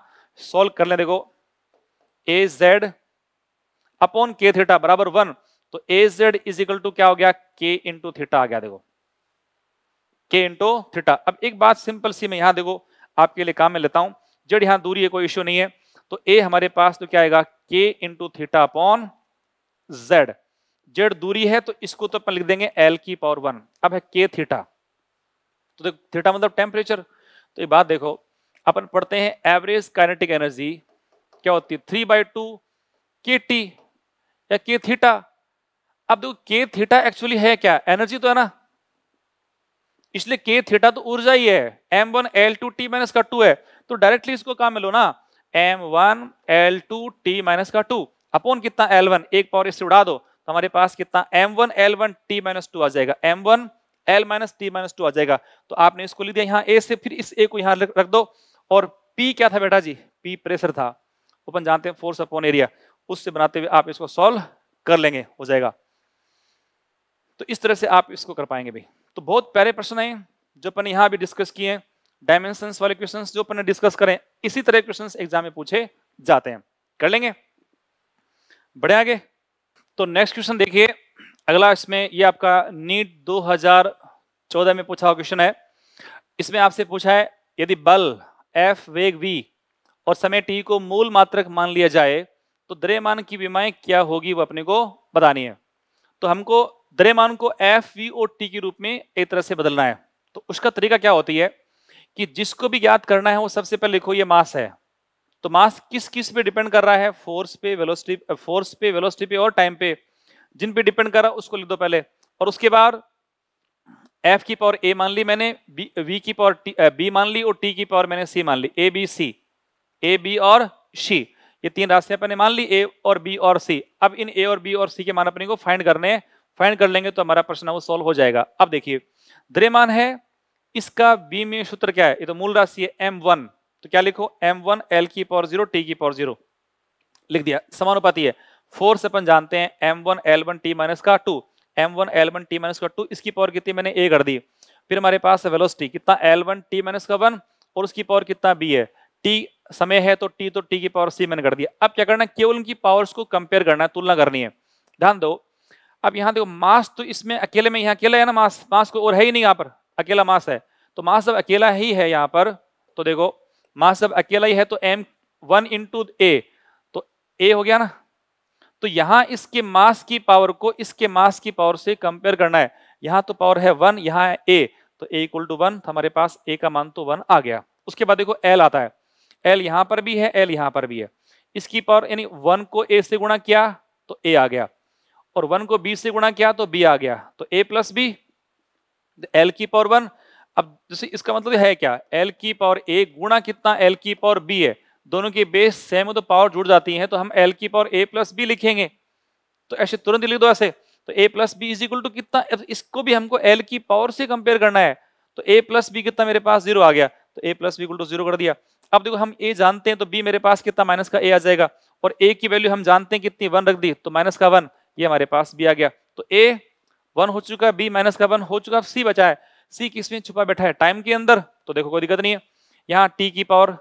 [SPEAKER 1] सॉल्व कर ले देखो A Z upon K theta बराबर वन तो A Z is equal to क्या हो गया के इंटू थीटा आ गया देखो के इंटू थीटा अब एक बात सिंपल सी मैं यहां देखो आपके लिए काम में लेता हूं जेड यहां दूरी है कोई इश्यू नहीं है तो ए हमारे पास तो क्या आएगा K into theta upon Z Z दूरी है तो इसको तो अपन लिख देंगे एल की पावर वन अब है के थीटा तो देखो थीटा मतलब टेम्परेचर तो ये बात देखो अपन पढ़ते हैं एवरेज काइनेटिक एनर्जी क्या होती है थ्री बाई टू के टी या के थीटा अब देखो के थीटा एक्चुअली है क्या एनर्जी तो है ना इसलिए के थीटा तो ऊर्जा ही है M one L two T minus का टू है तो डायरेक्टली इसको काम मिलो ना M one L two T minus का टू अपोन कितना एल वन एक पावर इससे उड़ा दो तो हमारे पास कितना M one L one T minus two आ जाएगा M one L minus T minus two आ जाएगा तो आपने इसको लिख दिया यहाँ ए से फिर इस ए को यहाँ रख दो और पी क्या था बेटा जी पी प्रेशर था अपन जानते हैं फोर्स अपोन एरिया उससे बनाते हुए आप इसको सॉल्व कर लेंगे हो जाएगा तो इस तरह से आप इसको कर पाएंगे भाई तो बहुत प्यारे प्रश्न है जो अपन यहाँ भी डिस्कस किए हैं डायमेंशन वाले क्वेश्चन जो अपने डिस्कस करें इसी तरह क्वेश्चन एग्जाम में पूछे जाते हैं कर लेंगे बढ़े आगे तो नेक्स्ट क्वेश्चन देखिए अगला इसमें ये आपका नीट 2014 में पूछा हुआ क्वेश्चन है इसमें आपसे पूछा है यदि बल एफ वेग वी और समय टी को मूल मात्रक मान लिया जाए तो द्रव्यमान की विमाएं क्या होगी वो अपने को बतानी है तो हमको द्रव्यमान को एफ वी और टी के रूप में एक तरह से बदलना है तो उसका तरीका क्या होती है कि जिसको भी ज्ञात करना है वो सबसे पहले लिखो ये मास है तो मास किस किस पे डिपेंड कर रहा है फोर्स पे वेलोसिटी फोर्स पे वेलोसिटी पे और टाइम पे जिन पे डिपेंड कर रहा है उसको लिख दो पहले और उसके बाद एफ की पावर ए मान ली मैंने वी की पावर बी मान ली और टी की पावर मैंने सी मान ली A B C A B और सी ये तीन रास्ते अपने मान ली ए और बी और सी अब इन ए और बी और सी के मान अपने को फाइंड करने फाइंड कर लेंगे तो हमारा प्रश्न वो सॉल्व हो जाएगा अब देखिए द्रव्यमान है इसका बी में सूत्र क्या है ये तो मूल राशि है एम वन तो क्या लिखो एम वन एल की पावर जीरो टी की पावर जीरो लिख दिया समानुपाती है फोर से अपन जानते हैं M one L one T minus का two M one L one T minus का टू इसकी पावर कितनी मैंने ए कर दी फिर हमारे पास है वेलोसिटी कितना एल वन टी माइनस का वन और उसकी पावर कितना बी है टी समय है तो टी तो टी की पावर सी मैंने कर दिया अब क्या करना है केवल उनकी पावर्स को कंपेयर करना है तुलना करनी है ध्यान दो अब यहाँ देखो मास तो इसमें अकेले में यहाँ अकेला है ना मास मास को और है ही नहीं यहाँ पर अकेला मास है तो मास जब अकेला ही है यहाँ पर तो देखो मास जब अकेला ही है तो M one into A तो ए हो गया ना तो यहाँ इसके मास की पावर को इसके मास की पावर से कंपेयर करना है यहाँ तो पावर है वन यहाँ है ए तो ए इक्वल टू वन हमारे पास ए का मान तो वन आ गया उसके बाद देखो एल आता है एल यहाँ पर भी है एल यहाँ पर भी है इसकी पावर यानी वन को ए से गुणा किया तो ए आ गया और वन को बी से गुणा किया तो बी आ गया तो ए प्लस बी एल की पावर वन अब जैसे इसका मतलब है क्या एल की पावर ए गुणा कितना एल की पावर बी है दोनों की बेस सेम हो तो पावर जुड़ जाती है तो हम एल की पावर ए प्लस बी लिखेंगे तो ऐसे तुरंत लिख दो ऐसे तो A plus B is equal to कितना इसको भी हमको एल की पावर से कंपेयर करना है तो ए प्लस बी कितना मेरे पास जीरो आ गया तो A plus B equal to zero कर दिया अब देखो हम ए जानते हैं तो बी मेरे पास कितना माइनस का ए आ जाएगा और ए की वैल्यू हम जानते हैं कितनी वन रख दी तो माइनस का वन ये हमारे पास बी आ गया तो ए वन हो चुका है बी माइनस का वन हो चुका है सी बचा है सी किस में छुपा बैठा है टाइम के अंदर तो देखो कोई दिक्कत नहीं है यहाँ टी की पावर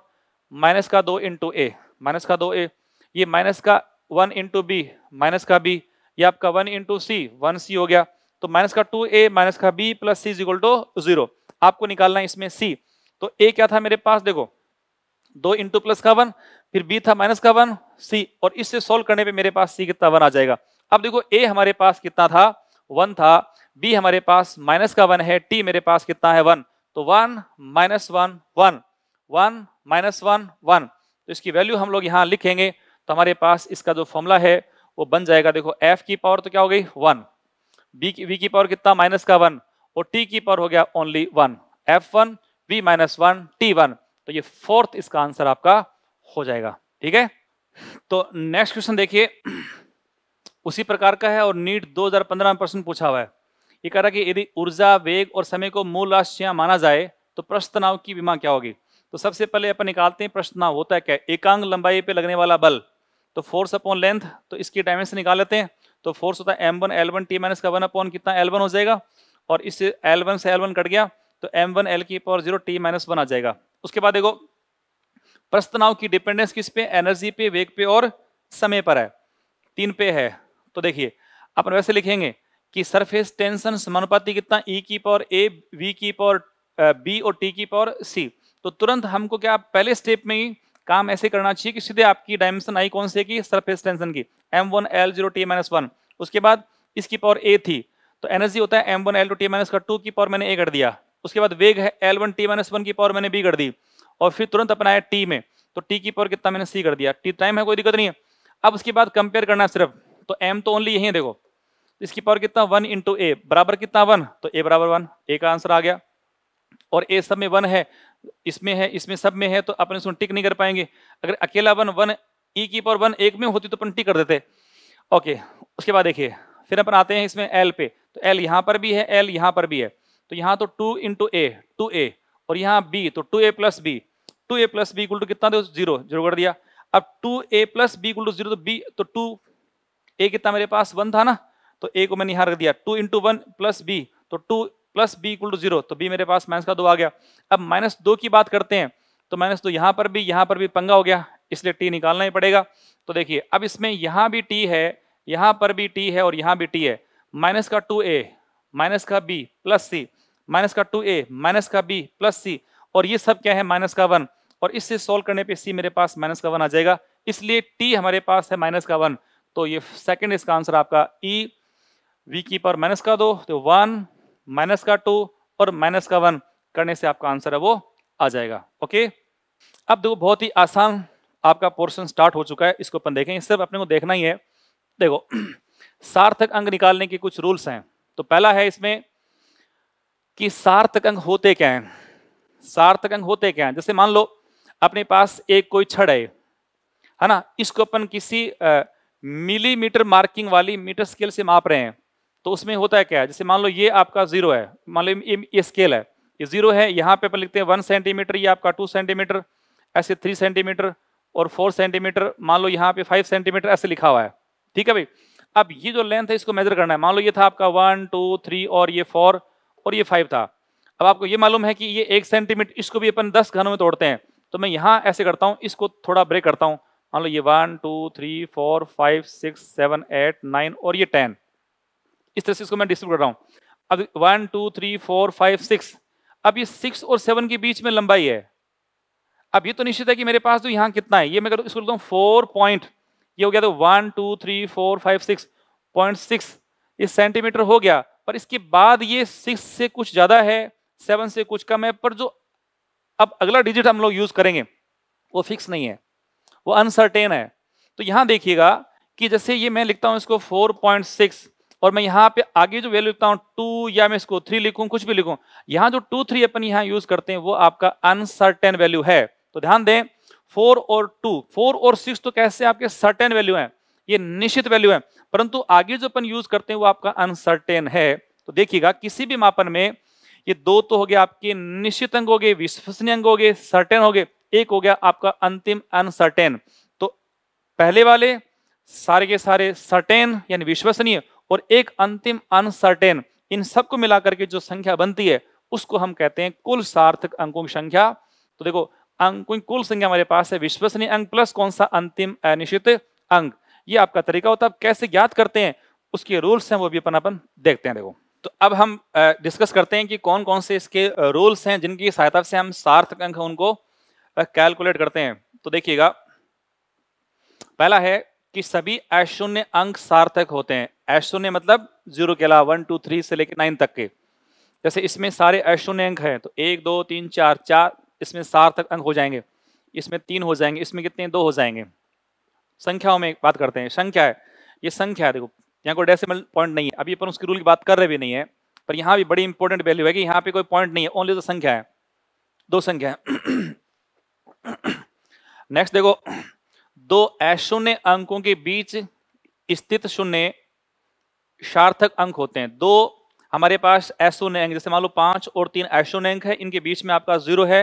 [SPEAKER 1] माइनस का दो इंटू ए माइनस का दो ए ये माइनस का वन इंटू बी माइनस का बी ये आपका one into C one C हो गया तो माइनस का टू ए माइनस का B plus C is equal to zero आपको निकालना है इसमें सी तो ए क्या था मेरे पास देखो दो इंटू प्लस का वन फिर बी था माइनस का वन सी और इससे सोल्व करने पे मेरे पास सी कितना वन आ जाएगा अब देखो ए हमारे पास कितना था वन था बी हमारे पास माइनस का वन है टी मेरे पास कितना है वन तो one minus one one one minus one one तो इसकी वैल्यू हम लोग यहाँ लिखेंगे तो हमारे पास इसका जो फॉर्मूला है वो बन जाएगा देखो एफ की पावर तो क्या हो गई वन बी की वी की पावर कितना माइनस का वन और टी की पावर हो गया only one F one B minus one T one तो ये फोर्थ इसका आंसर आपका हो जाएगा ठीक है तो नेक्स्ट क्वेश्चन देखिए उसी प्रकार का है और नीट 2015 में प्रश्न पूछा हुआ है ये कह रहा है कि यदि ऊर्जा वेग और समय को मूल राशियाँ माना जाए तो प्रश्न तनाव की बीमा क्या होगी तो सबसे पहले अपन निकालते हैं प्रश्न तनाव होता तो है क्या एकांग लंबाई पे लगने वाला बल तो फोर्स अपॉन लेंथ तो इसकी डायमेंशन निकाल लेते हैं तो फोर्स होता है M one L one T minus का वन अपॉन कितना एल वन हो जाएगा और इस एल वन से एल वन कट गया तो एम वन एल की power zero T minus one आ जाएगा उसके बाद देखो प्रस्तनाव की डिपेंडेंस किस पे एनर्जी पे वेग पे और समय पर है तीन पे है तो देखिए अपन वैसे लिखेंगे कि सरफेस टेंशन समानुपाती कितना ई e की पावर ए वी की पावर बी और टी की पावर सी तो तुरंत हमको क्या पहले स्टेप में ही काम ऐसे करना चाहिए कि सीधे आपकी डायमेंशन आई कौन सी की सरफेस टेंशन की M one L zero T minus one उसके बाद इसकी पावर ए थी तो एनर्जी होता है M one L two T minus का टू की पावर मैंने ए कर दिया उसके बाद वेग है L one T minus one की पावर मैंने बी कर दी और फिर तुरंत अपना है टी में तो टी की पावर कितना मैंने सी कर दिया टी टाइम है कोई दिक्कत नहीं है अब उसके बाद कंपेयर करना सिर्फ तो एम तो ओनली यही है देखो इसकी पावर कितना वन इंटू ए बराबर कितना वन तो ए बराबर वन ए का आंसर आ गया और ए सब में वन है इसमें है इसमें सब में है तो अपन इसमें टिक नहीं कर पाएंगे अगर अकेला वन वन ई की पावर वन एक में होती तो अपन टिक कर देते ओके उसके बाद देखिए फिर अपन आते हैं इसमें एल पे तो एल यहाँ पर भी है एल यहाँ पर भी है तो यहाँ तो two into A two A और यहाँ बी तो two A plus B two A plus B equal to कितना दो जीरो जीरो कर दिया अब two A plus B equal to zero तो बी तो टू ए कितना मेरे पास वन था ना तो ए को मैंने यहाँ रख दिया two into one plus B तो two plus B equal to zero तो बी मेरे पास माइनस का दो आ गया अब माइनस दो की बात करते हैं तो माइनस दो यहाँ पर भी यहाँ पर भी पंगा हो गया इसलिए टी निकालना ही पड़ेगा तो देखिए अब इसमें यहाँ भी टी है यहाँ पर भी टी है और यहाँ भी टी है माइनस का टू ए माइनस का बी प्लस सी माइनस का टू ए माइनस का बी प्लस सी और ये सब क्या है माइनस का वन और इससे सॉल्व करने पे सी मेरे पास माइनस का वन आ जाएगा इसलिए टी हमारे पास है माइनस का वन तो ये सेकंड इसका आंसर आपका ई e, वी की पर माइनस का दो तो वन माइनस का टू और माइनस का वन करने से आपका आंसर है वो आ जाएगा ओके अब देखो बहुत ही आसान आपका पोर्शन स्टार्ट हो चुका है इसको अपन देखेंगे सिर्फ अपने को देखना ही है देखो सार्थक अंग निकालने के कुछ रूल्स हैं तो पहला है इसमें कि सार्थक अंग होते क्या हैं सार्थक अंग होते क्या हैं जैसे मान लो अपने पास एक कोई छड़ है है ना इसको अपन किसी आ, मिलीमीटर मार्किंग वाली मीटर स्केल से माप रहे हैं तो उसमें होता है क्या है जैसे मान लो ये आपका जीरो है मान लो ये, ये स्केल है ये जीरो है यहाँ पे अपन लिखते हैं वन सेंटीमीटर ये आपका टू सेंटीमीटर ऐसे थ्री सेंटीमीटर और फोर सेंटीमीटर मान लो यहाँ पे फाइव सेंटीमीटर ऐसे लिखा हुआ है ठीक है भाई अब ये जो लेंथ है इसको मेजर करना है मान लो ये था आपका वन टू थ्री और ये फोर और ये फाइव था अब आपको ये मालूम है कि ये एक सेंटीमीटर इसको भी अपन दस घनों में तोड़ते हैं तो मैं यहाँ ऐसे करता हूँ इसको थोड़ा ब्रेक करता हूँ मान लो ये one two three four five six seven eight nine और ये टेन इस तरह से इसको मैं डिस्ट्रीब्यूट कर रहा हूँ अब one two three four five six अब ये सिक्स और सेवन के बीच में लंबाई है अब ये तो निश्चित है कि मेरे पास तो यहाँ कितना है ये मैं कर इसको लेता हूँ फोर पॉइंट ये हो गया तो one two three four five six point six ये सेंटीमीटर हो गया पर इसके बाद ये सिक्स से कुछ ज़्यादा है सेवन से कुछ कम है पर जो अब अगला डिजिट हम लोग यूज़ करेंगे वो फिक्स नहीं है वो अनसर्टेन है तो यहाँ देखिएगा कि जैसे ये मैं लिखता हूँ इसको 4.6 और मैं यहाँ पे आगे जो वैल्यू लिखता हूँ टू या मैं इसको थ्री लिखूँ कुछ भी लिखूँ यहाँ जो टू थ्री अपन यहाँ यूज करते हैं वो आपका अनसर्टेन वैल्यू है तो ध्यान दें फोर और टू फोर और सिक्स तो कैसे आपके सर्टेन वैल्यू है ये निश्चित वैल्यू है परंतु आगे जो अपन यूज करते हैं वो आपका अनसर्टेन है तो देखिएगा किसी भी मापन में ये दो तो हो गए आपके निश्चित अंग हो गए विश्वसनीय अंग हो गए सर्टेन हो गए एक हो गया आपका अंतिम अनसर्टेन तो पहले वाले सारे के सारे सर्टेन यानी विश्वसनीय और एक अंतिम अनसर्टेन इन सबको मिलाकर के जो संख्या बनती है उसको हम कहते हैं कुल सार्थक अंकों की संख्या तो देखो अंकों की कुल संख्या हमारे पास है विश्वसनीय अंक प्लस कौन सा अंतिम अनिश्चित अंक ये आपका तरीका होता है आप कैसे ज्ञात करते हैं उसके रूल्स हैं वो भी अपन अपन देखते हैं देखो तो अब हम डिस्कस करते हैं कि कौन कौन से इसके रूल्स हैं जिनकी सहायता से हम सार्थक अंक उनको कैलकुलेट करते हैं तो देखिएगा पहला है कि सभी अशून्य अंक सार्थक होते हैं अशून्य मतलब जीरो के अलावा वन टू थ्री से लेकर नाइन तक के जैसे इसमें सारे अशून्य अंक हैं तो एक दो तीन चार चार इसमें सार्थक अंक हो जाएंगे इसमें तीन हो जाएंगे इसमें कितने दो हो जाएंगे संख्याओं में बात करते हैं संख्या है ये संख्या है देखो यहाँ कोई डेसिमल पॉइंट नहीं है अभी अपन उसकी रूल की बात कर रहे भी नहीं है पर यहाँ भी बड़ी इंपॉर्टेंट वैल्यू है कि यहाँ पे कोई पॉइंट नहीं है ओनली तो संख्या है दो संख्या है नेक्स्ट देखो दो अशून्य अंकों के बीच स्थित शून्य सार्थक अंक होते हैं दो हमारे पास अशून्य अंक जैसे मान लो पांच और तीन अशून्य अंक है इनके बीच में आपका जीरो है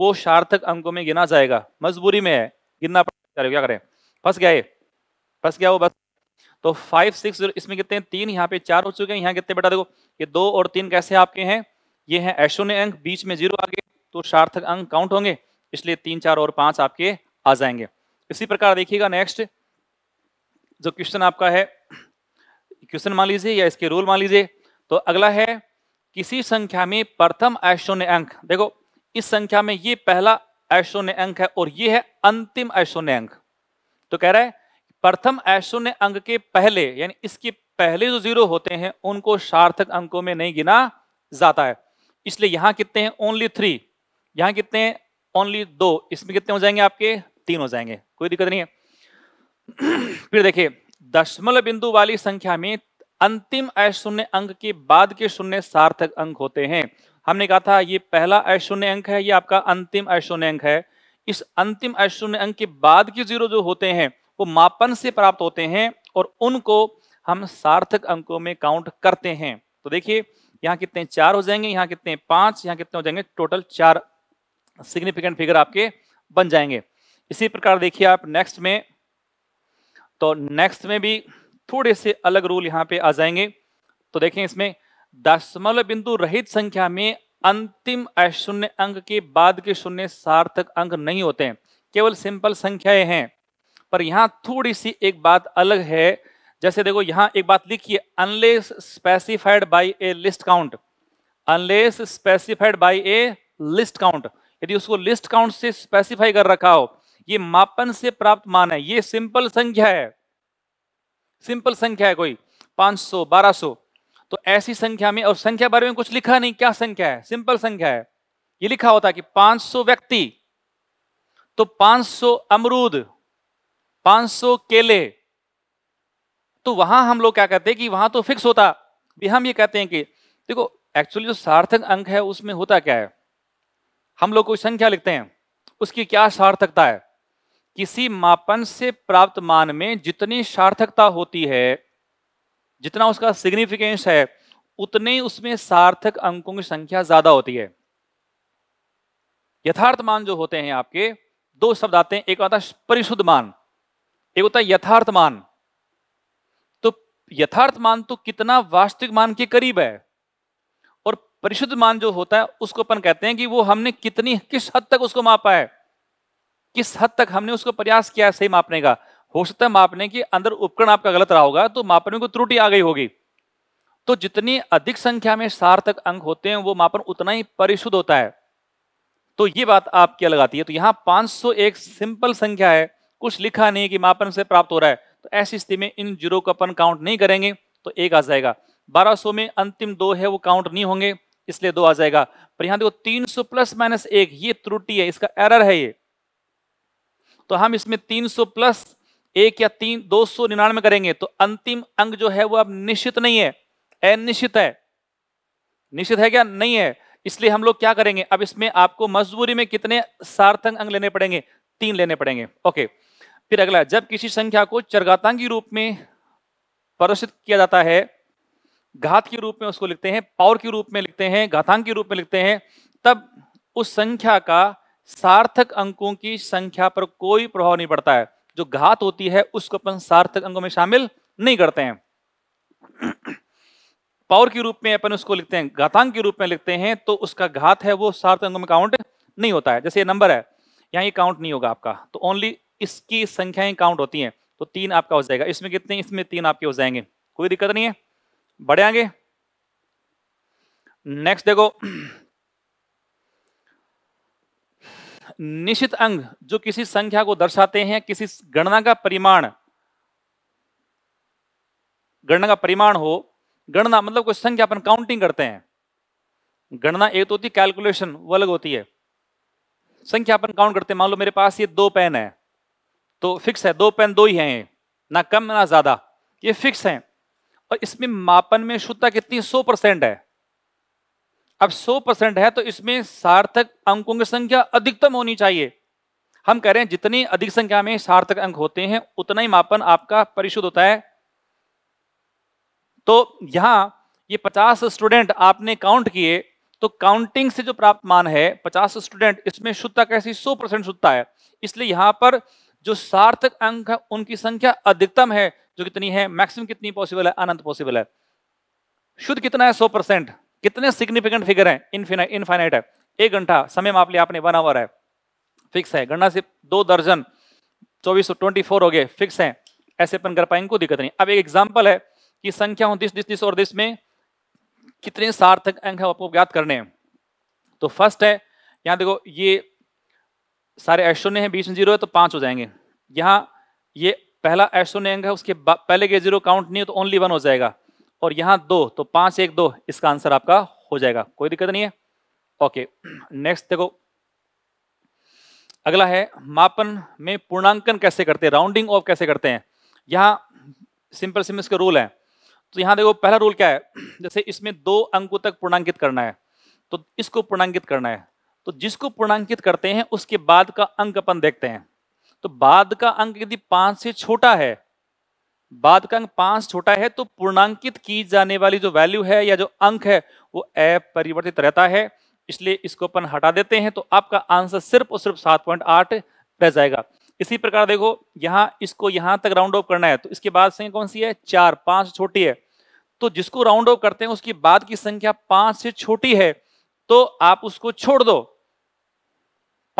[SPEAKER 1] वो सार्थक अंकों में गिना जाएगा मजबूरी में है गिनना पड़ेगा क्या करें फंस गया ये फंस गया वो बस तो फाइव सिक्स जीरो इसमें कितने तीन यहाँ पे चार हो चुके हैं यहाँ कितने बेटा देखो ये दो और तीन कैसे आपके हैं ये हैं अशून्य अंक बीच में जीरो आगे तो सार्थक अंक काउंट होंगे इसलिए तीन चार और पांच आपके आ जाएंगे इसी प्रकार देखिएगा नेक्स्ट जो क्वेश्चन आपका है क्वेश्चन मान लीजिए या इसके रूल मान लीजिए तो अगला है किसी संख्या में प्रथम ऐशून्य अंक देखो इस संख्या में ये पहला ऐशून्य अंक है और ये है अंतिम ऐशून्य अंक तो कह रहा है प्रथम ऐशून्य अंक के पहले यानी इसके पहले जो जीरो होते हैं उनको सार्थक अंकों में नहीं गिना जाता है इसलिए यहां कितने हैं ओनली थ्री यहां कितने हैं ओनली दो इसमें कितने हो जाएंगे आपके तीन हो जाएंगे कोई दिक्कत नहीं है फिर देखिए दशमलव बिंदु वाली संख्या में अंतिम अशून्य अंक के बाद के शून्य सार्थक अंक होते हैं हमने कहा था ये पहला अशून्य अंक है ये आपका अंतिम अशून्य अंक है इस अंतिम अशून्य अंक के बाद के जीरो जो होते हैं वो मापन से प्राप्त होते हैं और उनको हम सार्थक अंकों में काउंट करते हैं तो देखिए यहाँ कितने चार हो जाएंगे यहाँ कितने पांच यहाँ कितने हो जाएंगे टोटल चार सिग्निफिकेंट फिगर आपके बन जाएंगे इसी प्रकार देखिए आप नेक्स्ट में तो नेक्स्ट में भी थोड़े से अलग रूल यहाँ पे आ जाएंगे तो देखें इसमें दशमलव बिंदु रहित संख्या में अंतिम अशून्य अंक के बाद के शून्य सार्थक अंक नहीं होते हैं केवल सिंपल संख्याएं हैं पर यहाँ थोड़ी सी एक बात अलग है जैसे देखो यहाँ एक बात लिखिए unless specified by a least count unless specified by a least count यदि उसको लिस्ट काउंट से स्पेसिफाई कर रखा हो ये मापन से प्राप्त मान है ये सिंपल संख्या है सिंपल संख्या है कोई 500 1200 तो ऐसी संख्या में और संख्या बारे में कुछ लिखा नहीं क्या संख्या है सिंपल संख्या है ये लिखा होता कि 500 व्यक्ति तो 500 अमरूद 500 केले तो वहां हम लोग क्या कहते हैं कि वहां तो फिक्स होता भी हम ये कहते हैं कि देखो एक्चुअली जो सार्थक अंक है उसमें होता क्या है हम लोग कोई संख्या लिखते हैं उसकी क्या सार्थकता है किसी मापन से प्राप्त मान में जितनी सार्थकता होती है जितना उसका सिग्निफिकेंस है उतने उसमें सार्थक अंकों की संख्या ज्यादा होती है यथार्थ मान जो होते हैं आपके दो शब्द आते हैं एक होता है परिशुद्ध मान एक होता है यथार्थ मान तो यथार्थ मान तो कितना वास्तविक मान के करीब है परिशुद्ध मान जो होता है उसको अपन कहते हैं कि वो हमने कितनी किस हद तक उसको मापा है किस हद तक हमने उसको प्रयास किया है सही मापने का हो सकता है मापने के अंदर उपकरण आपका गलत रहा होगा तो मापने को त्रुटि आ गई होगी तो जितनी अधिक संख्या में सार्थक अंक होते हैं वो मापन उतना ही परिशुद्ध होता है तो ये बात आप क्या लगाती है तो यहाँ 500 एक सिंपल संख्या है कुछ लिखा नहीं कि मापन से प्राप्त हो रहा है तो ऐसी स्थिति में इन जीरो को अपन काउंट नहीं करेंगे तो एक आ जाएगा 1200 में अंतिम दो है वो काउंट नहीं होंगे इसलिए दो आ जाएगा पर यहां देखो तीन सौ प्लस माइनस एक ये त्रुटि है इसका एरर है ये तो हम इसमें तीन सौ प्लस एक या तीन दो सौ निन्यानवे करेंगे तो अंतिम अंक जो है वो अब निश्चित नहीं है अनिश्चित है निश्चित है क्या नहीं है इसलिए हम लोग क्या करेंगे अब इसमें आपको मजबूरी में कितने सार्थक अंक लेने पड़ेंगे तीन लेने पड़ेंगे ओके फिर अगला जब किसी संख्या को चरगातांगी रूप में प्रदर्शित किया जाता है घात के रूप में उसको लिखते हैं पावर के रूप में लिखते हैं घातांक के रूप में लिखते हैं तब उस संख्या का सार्थक अंकों की संख्या पर कोई प्रभाव नहीं पड़ता है जो घात होती है उसको अपन सार्थक अंकों में शामिल नहीं करते हैं पावर के रूप में अपन उसको लिखते हैं घातांक के रूप में लिखते हैं तो उसका घात है वो सार्थक अंकों में काउंट नहीं होता है जैसे ये नंबर है यहाँ ये काउंट नहीं होगा आपका तो ओनली इसकी संख्याएं काउंट होती हैं तो तीन आपका हो जाएगा इसमें कितने इसमें तीन आपके हो जाएंगे कोई दिक्कत नहीं है बढ़े आगे नेक्स्ट देखो निश्चित अंग जो किसी संख्या को दर्शाते हैं किसी गणना का परिमाण गणना का परिमाण हो गणना मतलब कोई संख्या अपन काउंटिंग करते हैं गणना एक तो होती है कैलकुलेशन वो अलग होती है संख्या अपन काउंट करते हैं मान लो मेरे पास ये दो पेन है तो फिक्स है दो पेन दो ही हैं ना कम ना ज्यादा ये फिक्स हैं और इसमें मापन में शुद्धता कितनी 100 परसेंट है अब 100 परसेंट है तो इसमें सार्थक अंकों की संख्या अधिकतम होनी चाहिए हम कह रहे हैं जितनी अधिक संख्या में सार्थक अंक होते हैं उतना ही मापन आपका परिशुद्ध होता है तो यहां ये 50 स्टूडेंट आपने काउंट किए तो काउंटिंग से जो प्राप्त मान है पचास स्टूडेंट इसमें शुद्धता कैसी सौ परसेंट शुद्धता है इसलिए यहां पर जो सार्थक अंक है उनकी संख्या अधिकतम है जो कितनी है मैक्सिमम कितनी पॉसिबल है अनंत पॉसिबल है शुद्ध कितना है सौ परसेंट कितने सिग्निफिकेंट फिगर है इनफिनाइट इनफाइनाइट है एक घंटा समय माप लिया आपने वन आवर है फिक्स है गणना से दो दर्जन चौबीस सौ ट्वेंटी फोर हो गए फिक्स है ऐसे अपन कर पाएंगे कोई दिक्कत नहीं अब एक एग्जाम्पल है कि संख्या हो दिस दिस दिस और दिस में कितने सार्थक अंक है आपको ज्ञात करने हैं तो फर्स्ट है यहाँ देखो ये सारे ऐश्वर्य हैं बीच में जीरो है तो पाँच हो जाएंगे यहाँ ये पहला अंक है उसके पहले के जीरो काउंट नहीं हो तो ओनली वन हो जाएगा और यहाँ दो तो पाँच एक दो इसका आंसर आपका हो जाएगा कोई दिक्कत नहीं है ओके नेक्स्ट देखो अगला है मापन में पूर्णांकन कैसे करते हैं राउंडिंग ऑफ कैसे करते हैं यहाँ सिंपल सिम इसके रूल है तो यहाँ देखो पहला रूल क्या है जैसे इसमें दो अंकों तक पूर्णांकित करना है तो इसको पूर्णांकित करना है तो जिसको पूर्णांकित करते हैं उसके बाद का अंक अपन देखते हैं तो बाद का अंक यदि पांच से छोटा है बाद का अंक पांच छोटा है तो पूर्णांकित की जाने वाली जो वैल्यू है या जो अंक है वो अपरिवर्तित रहता है इसलिए इसको अपन हटा देते हैं तो आपका आंसर सिर्फ और सिर्फ सात पॉइंट आठ रह जाएगा इसी प्रकार देखो यहां इसको यहां तक राउंड ऑफ करना है तो इसके बाद संख्या कौन सी है चार पांच छोटी है तो जिसको राउंड ऑफ करते हैं उसकी बाद की संख्या पांच से छोटी है तो आप उसको छोड़ दो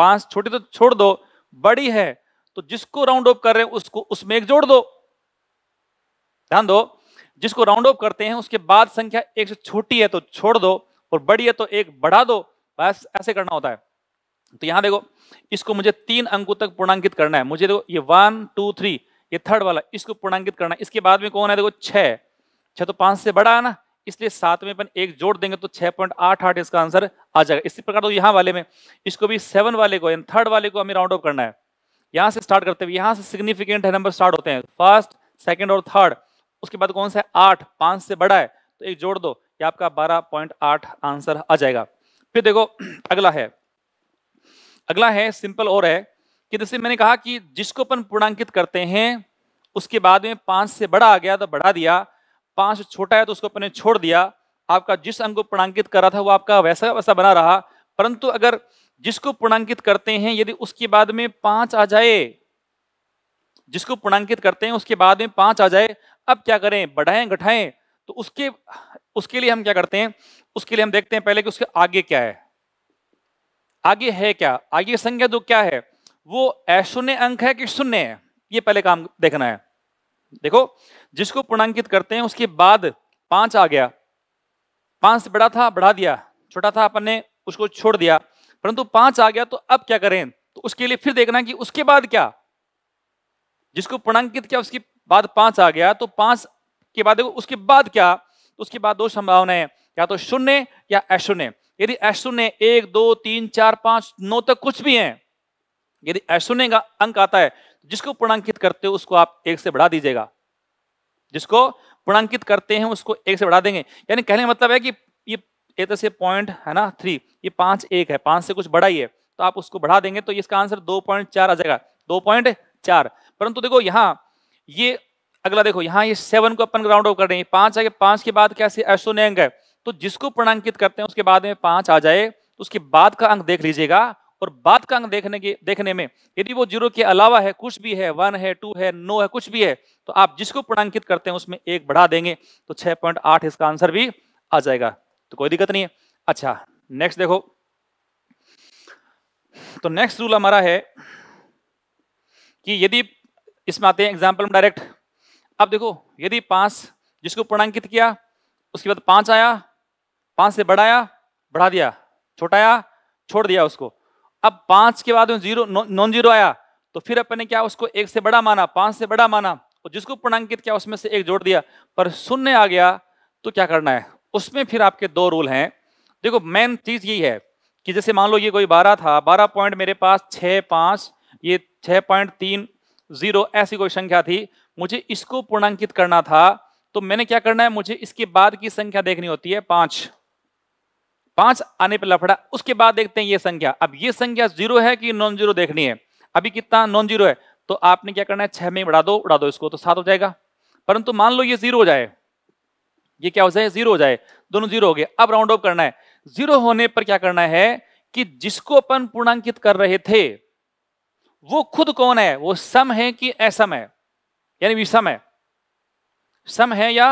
[SPEAKER 1] पांच छोटी तो छोड़ दो बड़ी है तो जिसको राउंड ऑफ कर रहे हैं उसको उसमें एक जोड़ दो ध्यान दो जिसको राउंड ऑफ करते हैं उसके बाद संख्या एक से छोटी है तो छोड़ दो और बड़ी है तो एक बढ़ा दो बस ऐसे करना होता है तो यहां देखो इसको मुझे तीन अंकों तक पूर्णांकित करना है मुझे देखो ये वन टू थ्री ये थर्ड वाला इसको पूर्णांकित करना है इसके बाद में कौन है देखो छह छह तो पांच से बड़ा है ना इसलिए सात में अपन एक जोड़ देंगे तो छह पॉइंट आठ आठ इसका आंसर आ जाएगा इसी प्रकार तो यहां वाले में इसको भी सेवन वाले को थर्ड वाले को हमें राउंड ऑफ करना है यहां से स्टार्ट करते हैं यहां से सिग्निफिकेंट है नंबर स्टार्ट होते हैं फर्स्ट सेकंड और थर्ड उसके बाद कौन सा है आठ पांच से बड़ा है तो एक जोड़ दो ये आपका बारह पॉइंट आठ आंसर आ जाएगा फिर देखो अगला है अगला है सिंपल और है कि जैसे मैंने कहा कि जिसको अपन पूर्णांकित करते हैं उसके बाद में पांच से बड़ा आ गया तो बढ़ा दिया पांच छोटा है तो उसको अपने छोड़ दिया आपका जिस अंग को पूर्णांकित करा था वो आपका वैसा वैसा बना रहा परंतु अगर जिसको पूर्णांकित करते हैं यदि उसके बाद में पांच आ जाए जिसको पूर्णांकित करते हैं उसके बाद में पांच आ जाए अब क्या करें बढ़ाएं घटाएं तो उसके उसके लिए हम क्या करते हैं उसके लिए हम देखते हैं पहले कि उसके आगे क्या है आगे है क्या आगे संख्या जो तो क्या है वो अशून्य अंक है कि शून्य है ये पहले काम देखना है देखो जिसको पूर्णांकित करते हैं उसके बाद पांच आ गया पांच से बड़ा था बढ़ा दिया छोटा था अपन ने उसको छोड़ दिया परंतु पांच आ गया तो अब क्या करें तो उसके लिए फिर देखना कि उसके बाद क्या जिसको पूर्णांकित किया उसके बाद पांच आ गया तो पांच के बाद देखो उसके बाद क्या तो उसके बाद दो संभावना है या तो शून्य या अशून्य यदि अशून्य एक दो तीन चार पांच नौ तक कुछ भी है यदि अशून्य का अंक आता है तो जिसको पूर्णांकित करते हो उसको आप एक से बढ़ा दीजिएगा जिसको पूर्णांकित करते हैं उसको एक से बढ़ा देंगे यानी कहने का मतलब है कि एक तरह तो से पॉइंट है ना थ्री ये पांच एक है पांच से कुछ बड़ा ही है तो आप उसको बढ़ा देंगे तो इसका आंसर दो पॉइंट चार आ जाएगा दो पॉइंट चार परंतु देखो यहाँ ये अगला देखो यहाँ ये सेवन को अपन ग्राउंड ऑफ कर रहे हैं पांच आगे पांच के बाद कैसे अंक है तो जिसको पूर्णांकित करते हैं उसके बाद में पांच आ जाए तो उसके बाद का अंक देख लीजिएगा और बाद का अंक देखने के देखने में यदि वो जीरो के अलावा है कुछ भी है वन है टू है नो है कुछ भी है तो आप जिसको पूर्णांकित करते हैं उसमें एक बढ़ा देंगे तो 6.8 इसका आंसर भी आ जाएगा तो कोई दिक्कत नहीं है अच्छा नेक्स्ट देखो तो नेक्स्ट रूल हमारा है कि यदि इसमें आते हैं एग्जाम्पल में डायरेक्ट अब देखो यदि पांच जिसको पूर्णांकित किया उसके बाद पांच आया पांच से बढ़ाया बढ़ा दिया छोटाया छोड़ दिया उसको अब पांच के बाद जीरो नॉन जीरो आया तो फिर अपने क्या उसको एक से बड़ा माना पांच से बड़ा माना और जिसको पूर्णांकित किया उसमें से एक जोड़ दिया पर शून्य आ गया तो क्या करना है उसमें फिर आपके दो रूल हैं देखो मेन चीज यही है कि जैसे मान लो ये कोई बारह था बारह पॉइंट मेरे पास छः पांच ये छः पॉइंट तीन जीरो ऐसी कोई संख्या थी मुझे इसको पूर्णांकित करना था तो मैंने क्या करना है मुझे इसके बाद की संख्या देखनी होती है पांच पांच आने पर लफड़ा उसके बाद देखते हैं ये संख्या अब ये संख्या जीरो है कि नॉन जीरो देखनी है अभी कितना नॉन जीरो है तो आपने क्या करना है छह में बढ़ा दो उड़ा दो इसको तो सात हो जाएगा परंतु मान लो ये जीरो हो जाए ये क्या हो जाए जीरो हो जाए दोनों जीरो हो गए अब राउंड ऑफ करना है जीरो होने पर क्या करना है कि जिसको अपन पूर्णांकित कर रहे थे वो खुद कौन है वो सम है कि असम है यानी विषम है सम है या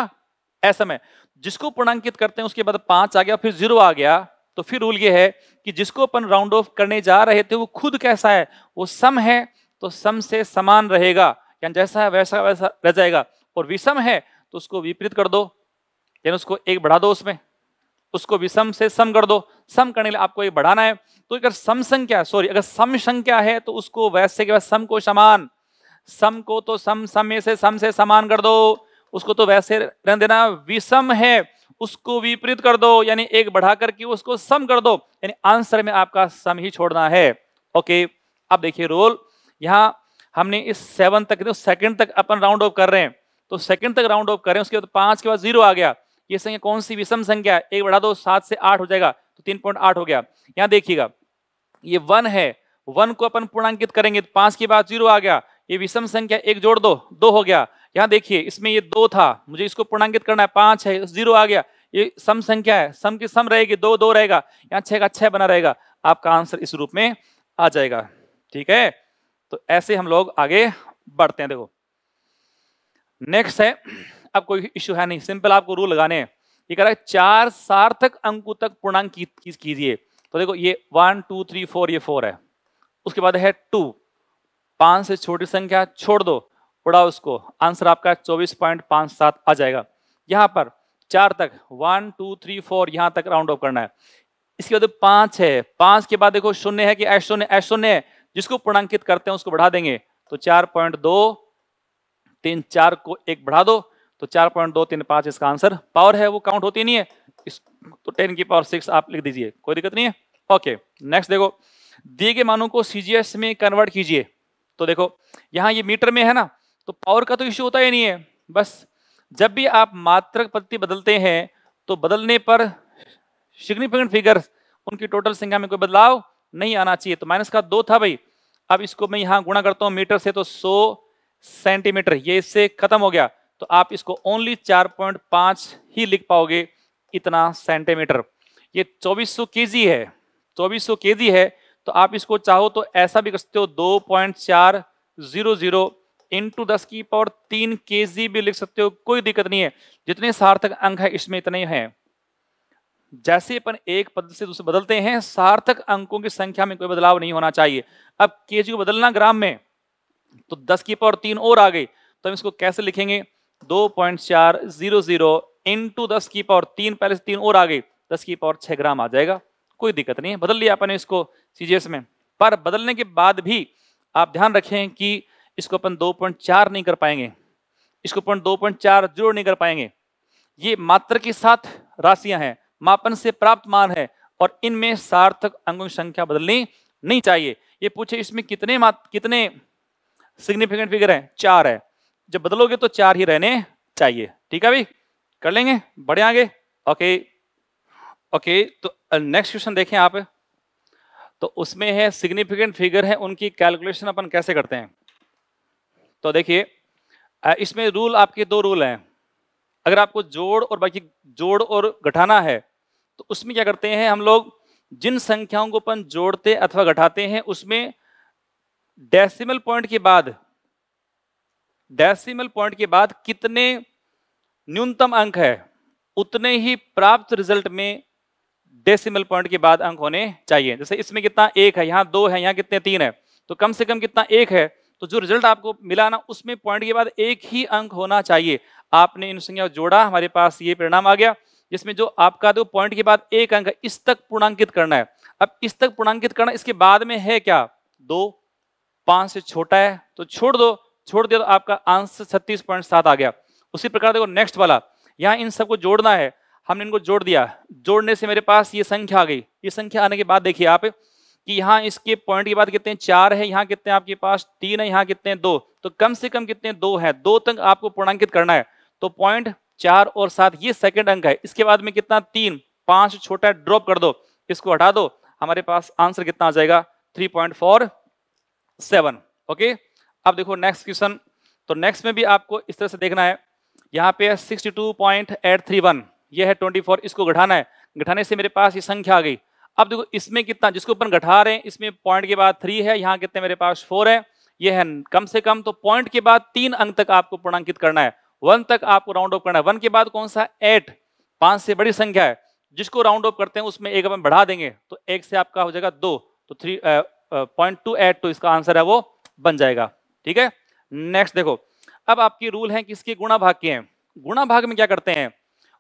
[SPEAKER 1] असम है जिसको पूर्णांकित करते हैं उसके बाद पांच आ गया फिर जीरो आ गया तो फिर रूल ये है कि जिसको अपन राउंड ऑफ करने जा रहे थे वो खुद कैसा है वो सम है तो सम से समान रहेगा यानी जैसा है वैसा वैसा रह जाएगा और विषम है तो उसको विपरीत कर दो यानी उसको एक बढ़ा दो उसमें उसको विषम से सम कर दो सम करने के लिए आपको एक बढ़ाना है तो अगर सम संख्या सॉरी अगर सम संख्या है तो उसको वैसे के बाद सम को समान सम को तो सम समय से सम से समान कर दो उसको तो वैसे रहने देना विषम है उसको विपरीत कर दो यानी एक बढ़ा करके उसको सम कर दो यानी आंसर में आपका सम ही छोड़ना है ओके अब देखिए रोल यहाँ हमने इस सेवन तक सेकंड तक अपन राउंड ऑफ कर रहे हैं तो सेकंड तक राउंड ऑफ कर रहे हैं उसके बाद पांच के बाद जीरो आ गया ये संख्या कौन सी विषम संख्या एक बढ़ा दो सात से आठ हो जाएगा तो तीन पॉइंट आठ हो गया यहाँ देखिएगा ये वन है वन को अपन पूर्णांकित करेंगे तो पांच के बाद जीरो आ गया ये विषम संख्या एक जोड़ दो दो हो गया यहाँ देखिए इसमें ये दो था मुझे इसको पूर्णांकित करना है पांच है तो जीरो आ गया ये सम संख्या है सम की सम रहेगी दो दो रहेगा यहाँ छह का छह बना रहेगा आपका आंसर इस रूप में आ जाएगा ठीक है तो ऐसे हम लोग आगे बढ़ते हैं देखो नेक्स्ट है अब कोई इश्यू है नहीं सिंपल आपको रूल लगाने ये कह रहा है चार सार्थक अंकों तक पूर्णांक कीजिए की, तो देखो ये वन टू थ्री फोर ये फोर है उसके बाद है टू पांच से छोटी संख्या छोड़ दो उड़ाओ उसको आंसर आपका चौबीस पॉइंट पांच सात आ जाएगा यहां पर चार तक वन टू थ्री फोर यहां तक राउंड ऑफ करना है इसके बाद पांच है पांच के बाद देखो शून्य है कि एस शून्य एस शून्य है जिसको पूर्णांकित करते हैं उसको बढ़ा देंगे तो चार पॉइंट दो तीन चार को एक बढ़ा दो तो चार पॉइंट दो तीन पाँच इसका आंसर पावर है वो काउंट होती नहीं है इस तो टेन की पावर सिक्स आप लिख दीजिए कोई दिक्कत नहीं है ओके नेक्स्ट देखो दिए गए मानों को सीजीएस में कन्वर्ट कीजिए तो देखो यहाँ ये मीटर में है ना तो पावर का तो इश्यू होता ही नहीं है बस जब भी आप मात्रक पद्धति बदलते हैं तो बदलने पर सिग्निफिकेंट फिगर उनकी टोटल संख्या में कोई बदलाव नहीं आना चाहिए तो माइनस का दो था भाई अब इसको मैं यहाँ गुणा करता हूँ मीटर से तो सौ सेंटीमीटर ये इससे खत्म हो गया तो आप इसको ओनली 4.5 ही लिख पाओगे इतना सेंटीमीटर ये 2400 केजी है 2400 केजी है तो आप इसको चाहो तो ऐसा भी कर सकते हो दो पॉइंट चार जीरो जीरो इंटू दस की पावर तीन के भी लिख सकते हो कोई दिक्कत नहीं है जितने सार्थक अंक है इसमें इतने ही हैं जैसे अपन एक पद से दूसरे बदलते हैं सार्थक अंकों की संख्या में कोई बदलाव नहीं होना चाहिए अब के को बदलना ग्राम में तो दस की पावर तीन और आ गई तो हम इसको कैसे लिखेंगे दो पॉइंट चार जीरो जीरो इंटू दस की पावर तीन पहले से तीन और आ गई दस की पावर छः ग्राम आ जाएगा कोई दिक्कत नहीं है बदल लिया अपन इसको सीजीएस में पर बदलने के बाद भी आप ध्यान रखें कि इसको अपन दो पॉइंट चार नहीं कर पाएंगे इसको अपन दो पॉइंट चार जीरो नहीं कर पाएंगे ये मात्र के साथ राशियां हैं मापन से प्राप्त मान है और इनमें सार्थक अंगों की संख्या बदलनी नहीं चाहिए ये पूछे इसमें कितने मात कितने सिग्निफिकेंट फिगर है चार है जब बदलोगे तो चार ही रहने चाहिए ठीक है भाई कर लेंगे बढ़े आगे ओके ओके तो नेक्स्ट क्वेश्चन देखें आप तो उसमें है सिग्निफिकेंट फिगर है उनकी कैलकुलेशन अपन कैसे करते हैं तो देखिए इसमें रूल आपके दो रूल हैं अगर आपको जोड़ और बाकी जोड़ और घटाना है तो उसमें क्या करते हैं हम लोग जिन संख्याओं को अपन जोड़ते अथवा घटाते हैं उसमें डेसिमल पॉइंट के बाद डेसिमल पॉइंट के बाद कितने न्यूनतम अंक है उतने ही प्राप्त रिजल्ट में डेसिमल पॉइंट के बाद अंक होने चाहिए जैसे इसमें कितना एक है यहाँ दो है यहाँ कितने तीन है तो कम से कम कितना एक है तो जो रिजल्ट आपको मिला ना उसमें पॉइंट के बाद एक ही अंक होना चाहिए आपने इन संख्या जोड़ा हमारे पास ये परिणाम आ गया जिसमें जो आपका जो पॉइंट के बाद एक अंक है इस तक पूर्णांकित करना है अब इस तक पूर्णांकित करना इसके बाद में है क्या दो पांच से छोटा है तो छोड़ दो छोड़ दिया तो आपका आंसर छत्तीस पॉइंट सात आ गया उसी प्रकार देखो नेक्स्ट वाला यहाँ इन सबको जोड़ना है हमने इनको जोड़ दिया जोड़ने से मेरे पास ये संख्या आ गई ये संख्या आने के बाद देखिए आप कि यहाँ इसके पॉइंट के बाद कितने चार है यहाँ कितने आपके पास तीन है यहाँ कितने दो तो कम से कम कितने दो है दो तक आपको पूर्णांकित करना है तो पॉइंट चार और सात ये सेकेंड अंक है इसके बाद में कितना तीन पांच छोटा ड्रॉप कर दो इसको हटा दो हमारे पास आंसर कितना आ जाएगा three point four seven okay अब देखो नेक्स्ट क्वेश्चन तो नेक्स्ट में भी आपको इस तरह से देखना है यहाँ पे है sixty two point eight three one ये है ट्वेंटी फोर इसको घटाना है घटाने से मेरे पास ये संख्या आ गई अब देखो इसमें कितना जिसको अपन घटा रहे हैं इसमें पॉइंट के बाद थ्री है यहाँ कितने मेरे पास फोर है ये है कम से कम तो पॉइंट के बाद तीन अंक तक आपको पूर्णांकित करना है वन तक आपको राउंड ऑफ करना है वन के बाद कौन सा एट पांच से बड़ी संख्या है जिसको राउंड ऑफ करते हैं उसमें एक अपन बढ़ा देंगे तो एक से आपका हो जाएगा दो तो three point two eight two इसका आंसर है वो बन जाएगा ठीक है नेक्स्ट देखो अब आपकी रूल है किसके गुणा भाग के हैं गुणा भाग में क्या करते हैं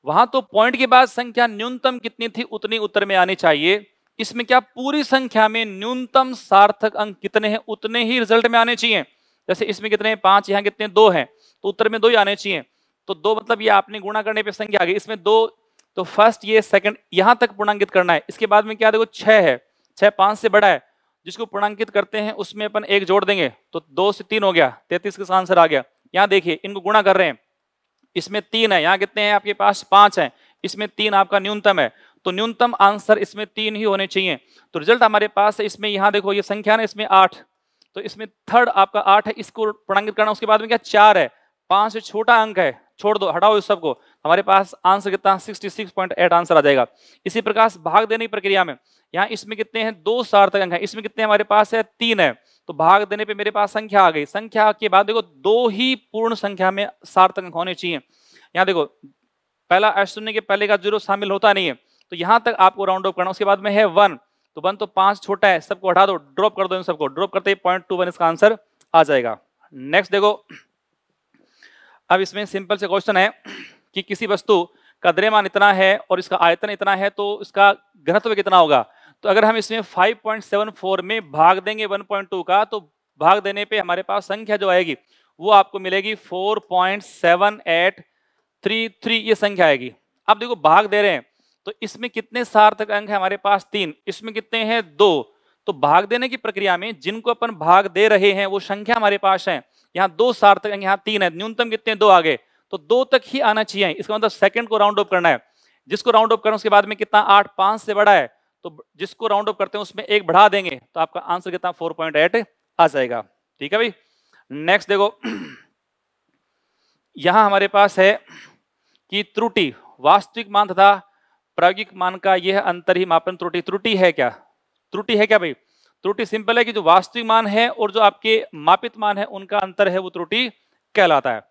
[SPEAKER 1] वहां तो पॉइंट के बाद संख्या न्यूनतम कितनी थी उतनी उत्तर में आनी चाहिए इसमें क्या पूरी संख्या में न्यूनतम सार्थक अंक कितने हैं उतने ही रिजल्ट में आने चाहिए जैसे इसमें कितने हैं पांच यहाँ कितने दो हैं तो उत्तर में दो ही आने चाहिए तो दो मतलब ये आपने गुणा करने पे संख्या आ गई इसमें दो तो फर्स्ट ये सेकंड यहां तक पूर्णांकित करना है इसके बाद में क्या देखो छह है छह पांच से बड़ा है जिसको पूर्णांकित करते हैं उसमें अपन एक जोड़ देंगे तो दो से तीन हो गया तैतीस का आंसर आ गया यहाँ देखिए इनको गुणा कर रहे हैं इसमें तीन है यहाँ कितने हैं आपके पास पांच है इसमें तीन आपका न्यूनतम है तो न्यूनतम आंसर इसमें तीन ही होने चाहिए तो रिजल्ट हमारे पास है इसमें यहाँ देखो ये संख्या है इसमें आठ तो इसमें थर्ड आपका आठ है इसको पूर्णांकित करना उसके बाद में क्या चार है पांच से छोटा अंक है छोड़ दो हटाओ इस सबको हमारे पास आंसर कितना एट आंसर आ जाएगा इसी प्रकार भाग देने की प्रक्रिया में यहाँ इसमें कितने हैं दो सार्थक अंक है इसमें कितने हमारे पास है तीन है तो भाग देने पे मेरे पास संख्या आ गई संख्या के बाद देखो दो ही पूर्ण संख्या में सार्थक अंक होने चाहिए यहाँ देखो पहला शून्य के पहले का जीरो शामिल होता नहीं है तो यहाँ तक आपको राउंड ऑफ करना उसके बाद में है वन तो वन तो पांच छोटा है सबको हटा दो ड्रॉप कर दो इन सबको ड्रॉप करते पॉइंट टू वन इसका आंसर आ जाएगा नेक्स्ट देखो अब इसमें सिंपल से क्वेश्चन है कि किसी वस्तु का द्रव्यमान इतना है और इसका आयतन इतना है तो इसका घनत्व कितना होगा तो अगर हम इसमें 5.74 में भाग देंगे 1.2 का तो भाग देने पे हमारे पास संख्या जो आएगी वो आपको मिलेगी 4.7833 ये संख्या आएगी अब देखो भाग दे रहे हैं तो इसमें कितने सार्थक अंक है हमारे पास तीन इसमें कितने हैं दो तो भाग देने की प्रक्रिया में जिनको अपन भाग दे रहे हैं वो संख्या हमारे पास है यहाँ दो सार्थक अंक यहाँ तीन है न्यूनतम कितने दो आगे तो दो तक ही आना चाहिए इसका मतलब सेकंड को राउंड ऑफ करना है जिसको राउंड ऑफ करना उसके बाद में कितना आठ पांच से बड़ा है तो जिसको राउंड अप करते हैं उसमें एक बढ़ा देंगे तो आपका आंसर कितना फोर पॉइंट एट आ जाएगा ठीक है भाई नेक्स्ट देखो यहां हमारे पास है कि त्रुटि वास्तविक मान तथा प्रायोगिक मान का यह अंतर ही मापन त्रुटि त्रुटि है क्या त्रुटि है क्या भाई त्रुटि सिंपल है कि जो वास्तविक मान है और जो आपके मापित मान है उनका अंतर है वो त्रुटि कहलाता है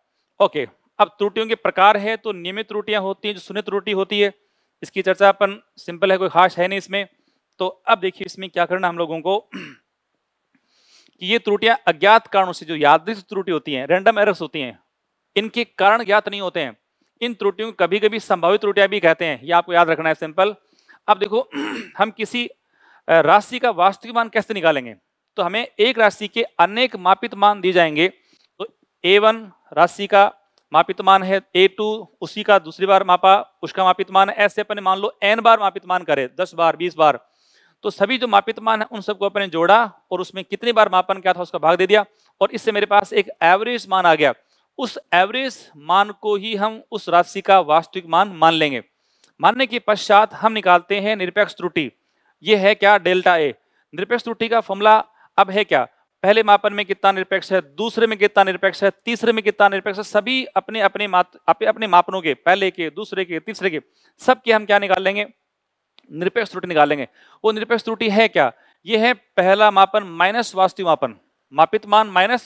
[SPEAKER 1] ओके अब त्रुटियों के प्रकार है तो नियमित त्रुटियां होती हैं जो सुनित त्रुटि होती है इसकी चर्चा अपन सिंपल है कोई खास है नहीं इसमें तो अब देखिए इसमें क्या करना हम लोगों को कि ये त्रुटियां अज्ञात कारणों से जो यादृश त्रुटि होती हैं रैंडम एरर्स होती हैं इनके कारण ज्ञात नहीं होते हैं इन त्रुटियों को कभी कभी संभावित त्रुटियां भी कहते हैं ये आपको याद रखना है सिंपल अब देखो हम किसी राशि का वास्तविक मान कैसे निकालेंगे तो हमें एक राशि के अनेक मापित मान दिए जाएंगे तो ए राशि का मापित मान है ए टू उसी का दूसरी बार मापा उसका मापित मान है ऐसे अपने मान लो एन बार मापित मान करे दस बार बीस बार तो सभी जो मापित मान है उन सबको अपने जोड़ा और उसमें कितनी बार मापन किया था उसका भाग दे दिया और इससे मेरे पास एक एवरेज मान आ गया उस एवरेज मान को ही हम उस राशि का वास्तविक मान मान लेंगे मानने के पश्चात हम निकालते हैं निरपेक्ष त्रुटि ये है क्या डेल्टा ए निरपेक्ष त्रुटि का फॉर्मूला अब है क्या पहले मापन में कितना निरपेक्ष है दूसरे में कितना निरपेक्ष है तीसरे में कितना निरपेक्ष है सभी अपने अपने अपने अपने मापनों के पहले के दूसरे के तीसरे के सब के हम क्या निकाल लेंगे निरपेक्ष त्रुटि निकालेंगे वो निरपेक्ष त्रुटि है क्या ये है पहला मापन माइनस वास्तविक मापन मापित मान माइनस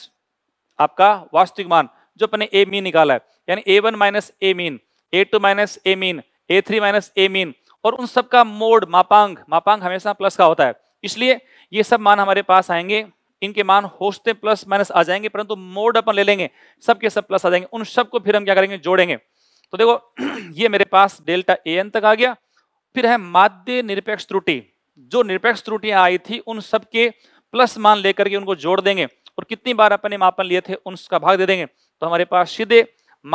[SPEAKER 1] आपका वास्तविक मान जो अपने ए मीन निकाला है यानी A one minus A mean A two minus A mean A three minus A mean और उन सबका मोड मापांग मापांग हमेशा प्लस का होता है इसलिए ये सब मान हमारे पास आएंगे इनके मान होस्ते प्लस माइनस आ जाएंगे परंतु मोड अपन ले लेंगे सबके सब प्लस आ जाएंगे उन सबको फिर हम क्या करेंगे जोड़ेंगे तो देखो ये मेरे पास डेल्टा ए तक आ गया फिर है माध्य निरपेक्ष त्रुटि जो निरपेक्ष त्रुटियां आई थी उन सबके प्लस मान लेकर के उनको जोड़ देंगे और कितनी बार अपने मापन लिए थे उनका भाग दे देंगे तो हमारे पास सीधे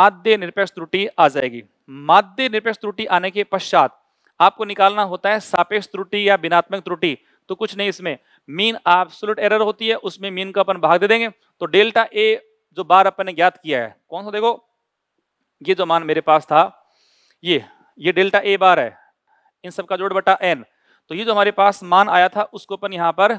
[SPEAKER 1] माध्य निरपेक्ष त्रुटि आ जाएगी माध्य निरपेक्ष त्रुटि आने के पश्चात आपको निकालना होता है सापेक्ष त्रुटि या बिनात्मक त्रुटि तो कुछ नहीं इसमें मीन एब्सोल्यूट एरर होती है उसमें मीन का अपन भाग दे देंगे तो डेल्टा ए जो बार अपन ने ज्ञात किया है कौन सा देखो ये जो मान मेरे पास था ये ये डेल्टा ए बार है इन सब का जोड़ बटा एन तो ये जो हमारे पास मान आया था उसको अपन यहाँ पर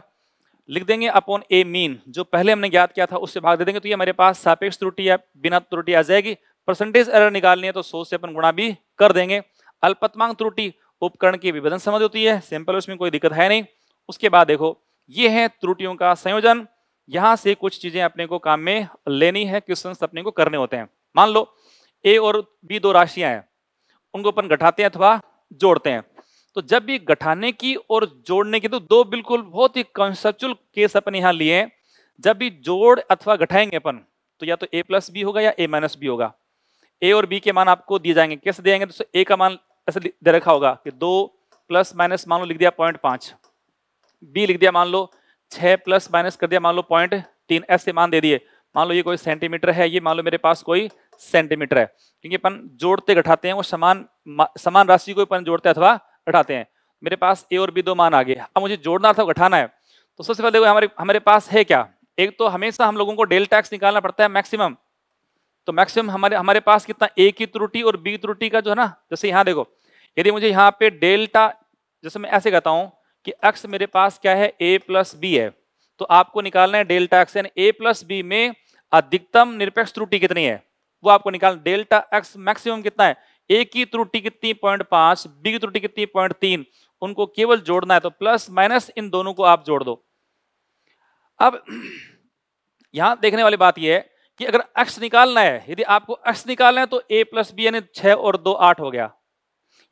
[SPEAKER 1] लिख देंगे अपॉन ए मीन जो पहले हमने ज्ञात किया था उससे भाग दे देंगे तो ये हमारे पास सापेक्ष त्रुटि या बिना त्रुटि आ जाएगी परसेंटेज एरर निकालनी है तो सो से अपन गुणा भी कर देंगे अल्पतमांग त्रुटि उपकरण की विभेदन समझ होती है सिंपल उसमें कोई दिक्कत है नहीं उसके बाद देखो ये है त्रुटियों का संयोजन यहां से कुछ चीजें अपने को काम में लेनी है क्वेश्चन अपने को करने होते हैं मान लो ए और बी दो राशियां हैं उनको अपन घटाते हैं अथवा जोड़ते हैं तो जब भी घटाने की और जोड़ने की तो दो बिल्कुल बहुत ही कंसेप्चुअल केस अपन यहां लिए जब भी जोड़ अथवा घटाएंगे अपन तो या तो ए प्लस बी होगा या ए माइनस बी होगा ए और बी के मान आपको दिए जाएंगे कैसे देंगे तो ए का मान ऐसे दे रखा होगा कि दो प्लस माइनस मान लो लिख दिया पॉइंट पांच बी लिख दिया मान लो छः प्लस माइनस कर दिया मान लो पॉइंट तीन ऐसे मान दे दिए मान लो ये कोई सेंटीमीटर है ये मान लो मेरे पास कोई सेंटीमीटर है क्योंकि अपन जोड़ते घटाते हैं वो समान समान राशि को अपन जोड़ते अथवा घटाते हैं मेरे पास ए और बी दो मान आ गए अब मुझे जोड़ना अथवा घटाना है तो सबसे पहले देखो हमारे हमारे पास है क्या एक तो हमेशा हम लोगों को डेल टैक्स निकालना पड़ता है मैक्सिमम तो मैक्सिमम हमारे हमारे पास कितना ए की त्रुटि और बी त्रुटि का जो है ना जैसे यहाँ देखो यदि मुझे यहाँ पे डेल्टा जैसे मैं ऐसे कहता हूँ कि एक्स मेरे पास क्या है ए प्लस बी है तो आपको निकालना है डेल्टा एक्स यानी ए प्लस बी में अधिकतम निरपेक्ष त्रुटि कितनी है वो आपको निकालना डेल्टा एक्स मैक्सिमम कितना है ए की त्रुटि कितनी पॉइंट पांच बी की त्रुटि कितनी पॉइंट तीन उनको केवल जोड़ना है तो प्लस माइनस इन दोनों को आप जोड़ दो अब यहां देखने वाली बात यह है कि अगर एक्स निकालना है यदि आपको एक्स निकालना है तो ए प्लस बी यानी छह और दो आठ हो गया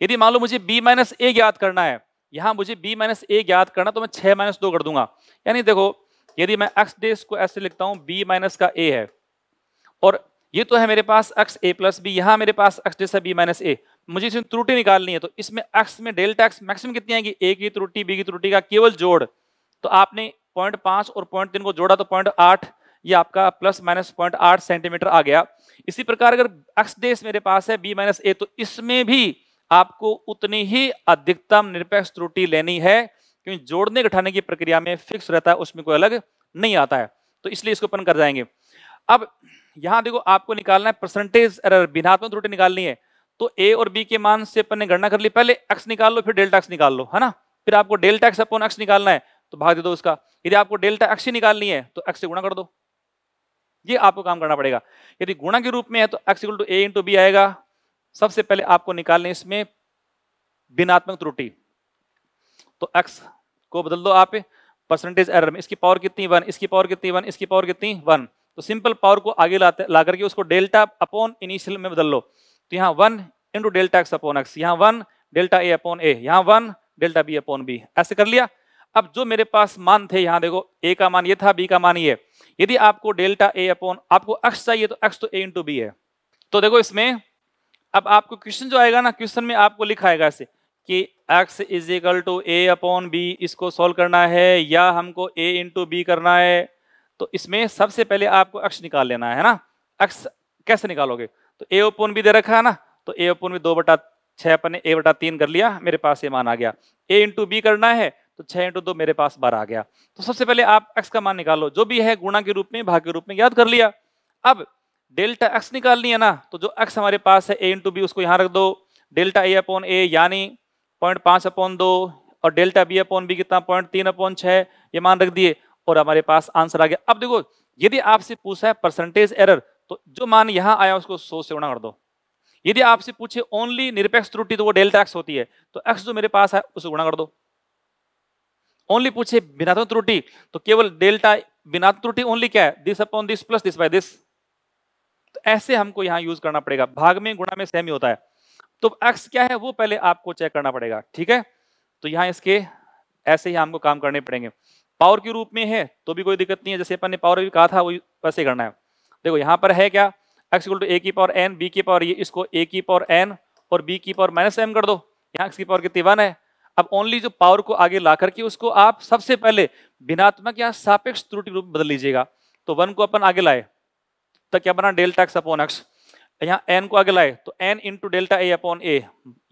[SPEAKER 1] यदि मान लो मुझे बी माइनस ए ज्ञात करना है यहाँ मुझे बी माइनस ए ज्ञात करना तो मैं छः माइनस दो कर दूंगा यानी देखो यदि मैं एक्स डेस को ऐसे लिखता हूँ बी माइनस का ए है और ये तो है मेरे पास एक्स ए प्लस बी यहाँ मेरे पास एक्स डेस है बी माइनस ए मुझे इसमें त्रुटि निकालनी है तो इसमें एक्स में डेल्टा एक्स मैक्सिमम कितनी आएगी ए की त्रुटि बी की त्रुटि का केवल जोड़ तो आपने पॉइंट पाँच और पॉइंट तीन को जोड़ा तो पॉइंट आठ ये आपका प्लस माइनस पॉइंट आठ सेंटीमीटर आ गया इसी प्रकार अगर एक्स डेस मेरे पास है बी माइनस ए तो इसमें भी आपको उतनी ही अधिकतम निरपेक्ष त्रुटि लेनी है क्योंकि जोड़ने घटाने की प्रक्रिया में फिक्स रहता है उसमें कोई अलग नहीं आता है तो इसलिए इसको अपन कर जाएंगे अब यहां देखो आपको निकालना है परसेंटेज एरर भिन्नात्मक त्रुटि निकालनी है तो ए और बी के मान से अपन ने गणना कर ली पहले एक्स निकाल लो फिर डेल्टा एक्स निकाल लो है ना फिर आपको डेल्टा एक्स अपॉन एक्स निकालना है तो भाग दे दो उसका यदि आपको डेल्टा एक्स ही निकालनी है तो एक्स से गुणा कर दो ये आपको काम करना पड़ेगा यदि गुणा के रूप में है तो X equal to A into B आएगा सबसे पहले आपको निकालने इसमें बिनात्मक त्रुटि तो एक्स को बदल दो आप परसेंटेज एरर में इसकी पावर कितनी वन इसकी पावर कितनी वन इसकी पावर कितनी वन तो सिंपल पावर को आगे लाते ला करके उसको डेल्टा अपॉन इनिशियल में बदल लो तो यहाँ one into delta X upon X यहाँ one delta A upon A यहाँ one delta B upon B ऐसे कर लिया अब जो मेरे पास मान थे यहाँ देखो ए का मान ये था बी का मान ये यदि आपको डेल्टा ए अपॉन आपको एक्स चाहिए तो एक्स तो ए इंटू बी है तो देखो इसमें अब आपको क्वेश्चन जो आएगा ना क्वेश्चन में आपको लिखाएगा ऐसे कि x is equal to A upon B इसको सॉल्व करना है या हमको a इंटू बी करना है तो इसमें सबसे पहले आपको x निकाल लेना है ना x कैसे निकालोगे तो a अपॉन बी दे रखा है ना तो a अपॉन बी दो बटा छः अपन ने ए बटा तीन कर लिया मेरे पास ये मान आ गया a इंटू बी करना है तो छः इंटू दो मेरे पास बारह आ गया तो सबसे पहले आप एक्स का मान निकालो जो भी है गुणा के रूप में भाग के रूप में याद कर लिया अब डेल्टा एक्स निकालनी है ना तो जो एक्स हमारे पास है ए इंटू बी उसको यहाँ रख दो डेल्टा ए अपॉन ए यानी पॉइंट पाँच अपॉन दो और डेल्टा बी अपॉन बी कितना पॉइंट तीन अपॉन छः ये मान रख दिए और हमारे पास आंसर आ गया अब देखो यदि आपसे पूछा है परसेंटेज एरर तो जो मान यहाँ आया उसको सो से गुणा कर दो यदि आपसे पूछे ओनली निरपेक्ष त्रुटि तो वो डेल्टा एक्स होती है तो एक्स जो मेरे पास है उसको गुणा कर दो ओनली पूछे बिनात्मक त्रुटि तो केवल डेल्टा बिना त्रुटि ओनली क्या है this upon this plus this by this ऐसे हमको यहाँ यूज करना पड़ेगा भाग में गुणा में सेम ही होता है तो एक्स क्या है वो पहले आपको चेक करना पड़ेगा ठीक है तो यहाँ इसके ऐसे ही हमको काम करने पड़ेंगे पावर के रूप में है तो भी कोई दिक्कत नहीं है जैसे अपन ने पावर भी कहा था वो वैसे करना है देखो यहाँ पर है क्या एक्स इक्वल टू ए की पावर एन बी की पावर ये इसको ए की पावर एन और बी की पावर माइनस एम कर दो यहाँ एक्स की पावर कितनी वन है अब ओनली जो पावर को आगे ला करके उसको आप सबसे पहले भिनात्मक या सापेक्ष त्रुटि रूप बदल लीजिएगा तो वन को अपन आगे लाए तो क्या बना डेल्टा एक्स अपॉन एक्स यहाँ एन को आगे लाए तो N into delta A upon A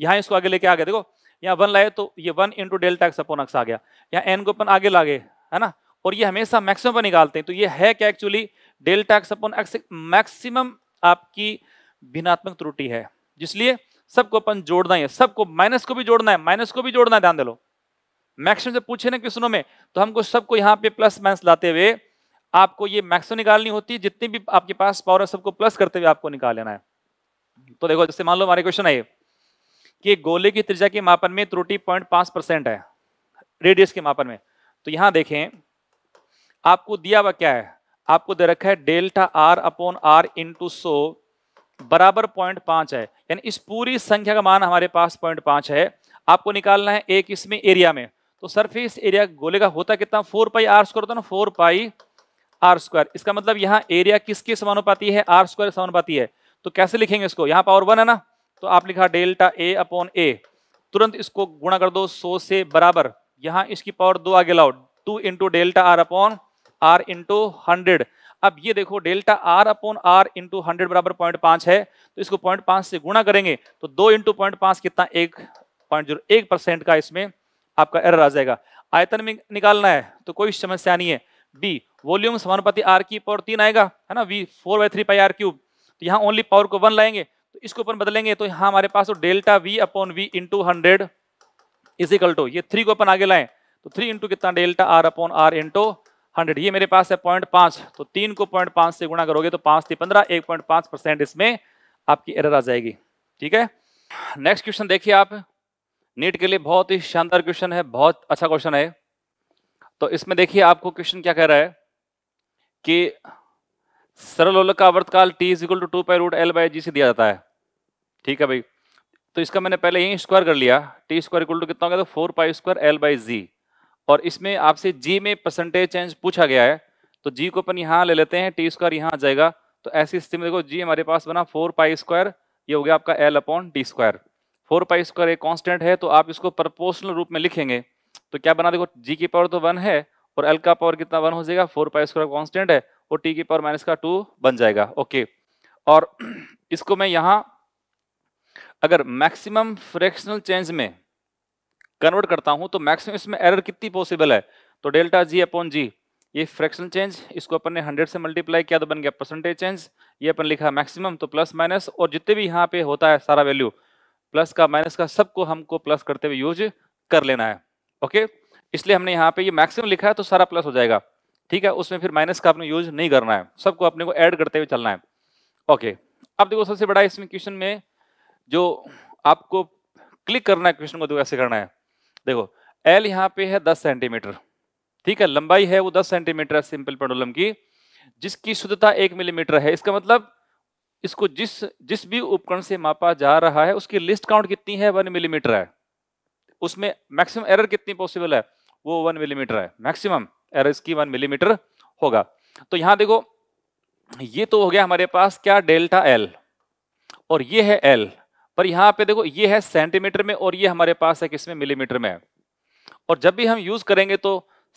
[SPEAKER 1] यहाँ इसको आगे लेके आ गया देखो यहाँ वन लाए तो ये one into delta X upon X आ गया यहाँ एन को अपन आगे लागे है ना और ये हमेशा मैक्सिमम पर निकालते हैं तो ये है क्या actually delta X upon X maximum आपकी भिन्नात्मक त्रुटि है जिसलिए सबको अपन जोड़ना है सबको माइनस को भी जोड़ना है माइनस को भी जोड़ना है ध्यान दे लो मैक्सिमम से पूछे ना क्वेश्चनों में तो हमको सबको यहाँ पे प्लस माइनस लाते हुए आपको ये मैक्सो निकालनी होती है जितनी भी आपके पास पावर है सबको प्लस करते हुए आपको निकाल लेना है तो देखो जैसे मान लो हमारे क्वेश्चन है कि गोले की त्रिज्या के मापन में त्रुटि पॉइंट पांच परसेंट है रेडियस के मापन में तो यहां देखें आपको दिया हुआ क्या है आपको दे रखा है delta R upon R into सो बराबर पॉइंट पांच है यानी इस पूरी संख्या का मान हमारे पास पॉइंट पांच है आपको निकालना है एक इसमें एरिया में तो सरफेस एरिया गोले का होता कितना फोर पाई आर स्क्वायर होता है ना फोर पाई आर स्क्वायर इसका मतलब यहाँ एरिया किसके समानुपाती है आर स्क्वायर समानुपाती है तो कैसे लिखेंगे इसको यहाँ पावर वन है ना तो आप लिखा डेल्टा ए अपॉन ए तुरंत इसको गुणा कर दो सो से बराबर यहाँ इसकी पावर दो आगे लाओ two into delta R upon R into hundred अब ये देखो delta R upon R into hundred बराबर पॉइंट पांच है तो इसको पॉइंट पांच से गुणा करेंगे तो दो इंटू पॉइंट पांच कितना एक पॉइंट जीरो एक परसेंट का इसमें आपका एरर आ जाएगा आयतन में निकालना है तो कोई समस्या नहीं है बी वॉल्यूम समानुपाती आर की पावर तीन आएगा है ना V four by three pi R cube तो यहाँ ओनली पावर को वन लाएंगे तो इसको अपन बदलेंगे तो यहाँ हमारे पास delta V upon V into hundred is equal to ये थ्री को अपन आगे लाएं तो थ्री इंटू कितना delta R upon R into hundred ये मेरे पास है पॉइंट पांच तो तीन को पॉइंट पांच से गुणा करोगे तो पांच थी पंद्रह एक पॉइंट पांच परसेंट इसमें आपकी एरर आ जाएगी ठीक है नेक्स्ट क्वेश्चन देखिए आप नीट के लिए बहुत ही शानदार क्वेश्चन है बहुत अच्छा क्वेश्चन है तो इसमें देखिए आपको क्वेश्चन क्या कह रहा है कि सरल लोलक का आवर्तकाल T is equal to two pi root L by G से दिया जाता है ठीक है भाई तो इसका मैंने पहले यही स्क्वायर कर लिया टी स्क्वायर इक्वल टू कितना हो गया तो four pi square L by G और इसमें आपसे जी में परसेंटेज चेंज पूछा गया है तो जी को अपन यहाँ ले लेते हैं टी स्क्वायर यहाँ आ जाएगा तो ऐसी स्थिति में देखो जी हमारे पास बना फोर पाई स्क्वायर ये हो गया आपका L upon T square four pi square एक कॉन्स्टेंट है तो आप इसको प्रपोर्शनल रूप में लिखेंगे तो क्या बना देखो जी की पावर तो वन है और एल का पावर कितना वन हो जाएगा फोर पाई स्क्वायर कॉन्स्टेंट है और टी की पावर माइनस का टू बन जाएगा ओके और इसको मैं यहाँ अगर मैक्सिमम फ्रैक्शनल चेंज में कन्वर्ट करता हूं तो मैक्सिमम इसमें एरर कितनी पॉसिबल है तो डेल्टा जी अपॉन जी ये फ्रैक्शनल चेंज इसको अपन ने 100 से मल्टीप्लाई किया तो बन गया परसेंटेज चेंज ये अपन लिखा मैक्सिमम तो प्लस माइनस और जितने भी यहाँ पे होता है सारा वैल्यू प्लस का माइनस का सबको हमको प्लस करते हुए यूज कर लेना है ओके okay? इसलिए हमने यहाँ पे ये मैक्सिमम लिखा है तो सारा प्लस हो जाएगा ठीक है उसमें फिर माइनस का आपने यूज नहीं करना है सबको अपने को ऐड करते हुए चलना है ओके अब देखो सबसे बड़ा इसमें क्वेश्चन में जो आपको क्लिक करना है क्वेश्चन को देखो ऐसे करना है देखो एल यहाँ पे है दस सेंटीमीटर ठीक है लंबाई है वो दस सेंटीमीटर है सिंपल पेंडुलम की जिसकी शुद्धता एक मिलीमीटर है इसका मतलब इसको जिस जिस भी उपकरण से मापा जा रहा है उसकी लिस्ट काउंट कितनी है वन मिलीमीटर है उसमें मैक्सिमम एरर कितनी पॉसिबल है वो वन मिलीमीटर है मैक्सिमम एर की वन मिलीमीटर होगा तो यहां देखो ये तो हो गया हमारे पास क्या डेल्टा एल और ये है एल पर यहाँ पे देखो ये है सेंटीमीटर में और ये हमारे पास है किसमें मिलीमीटर में और जब भी हम यूज करेंगे तो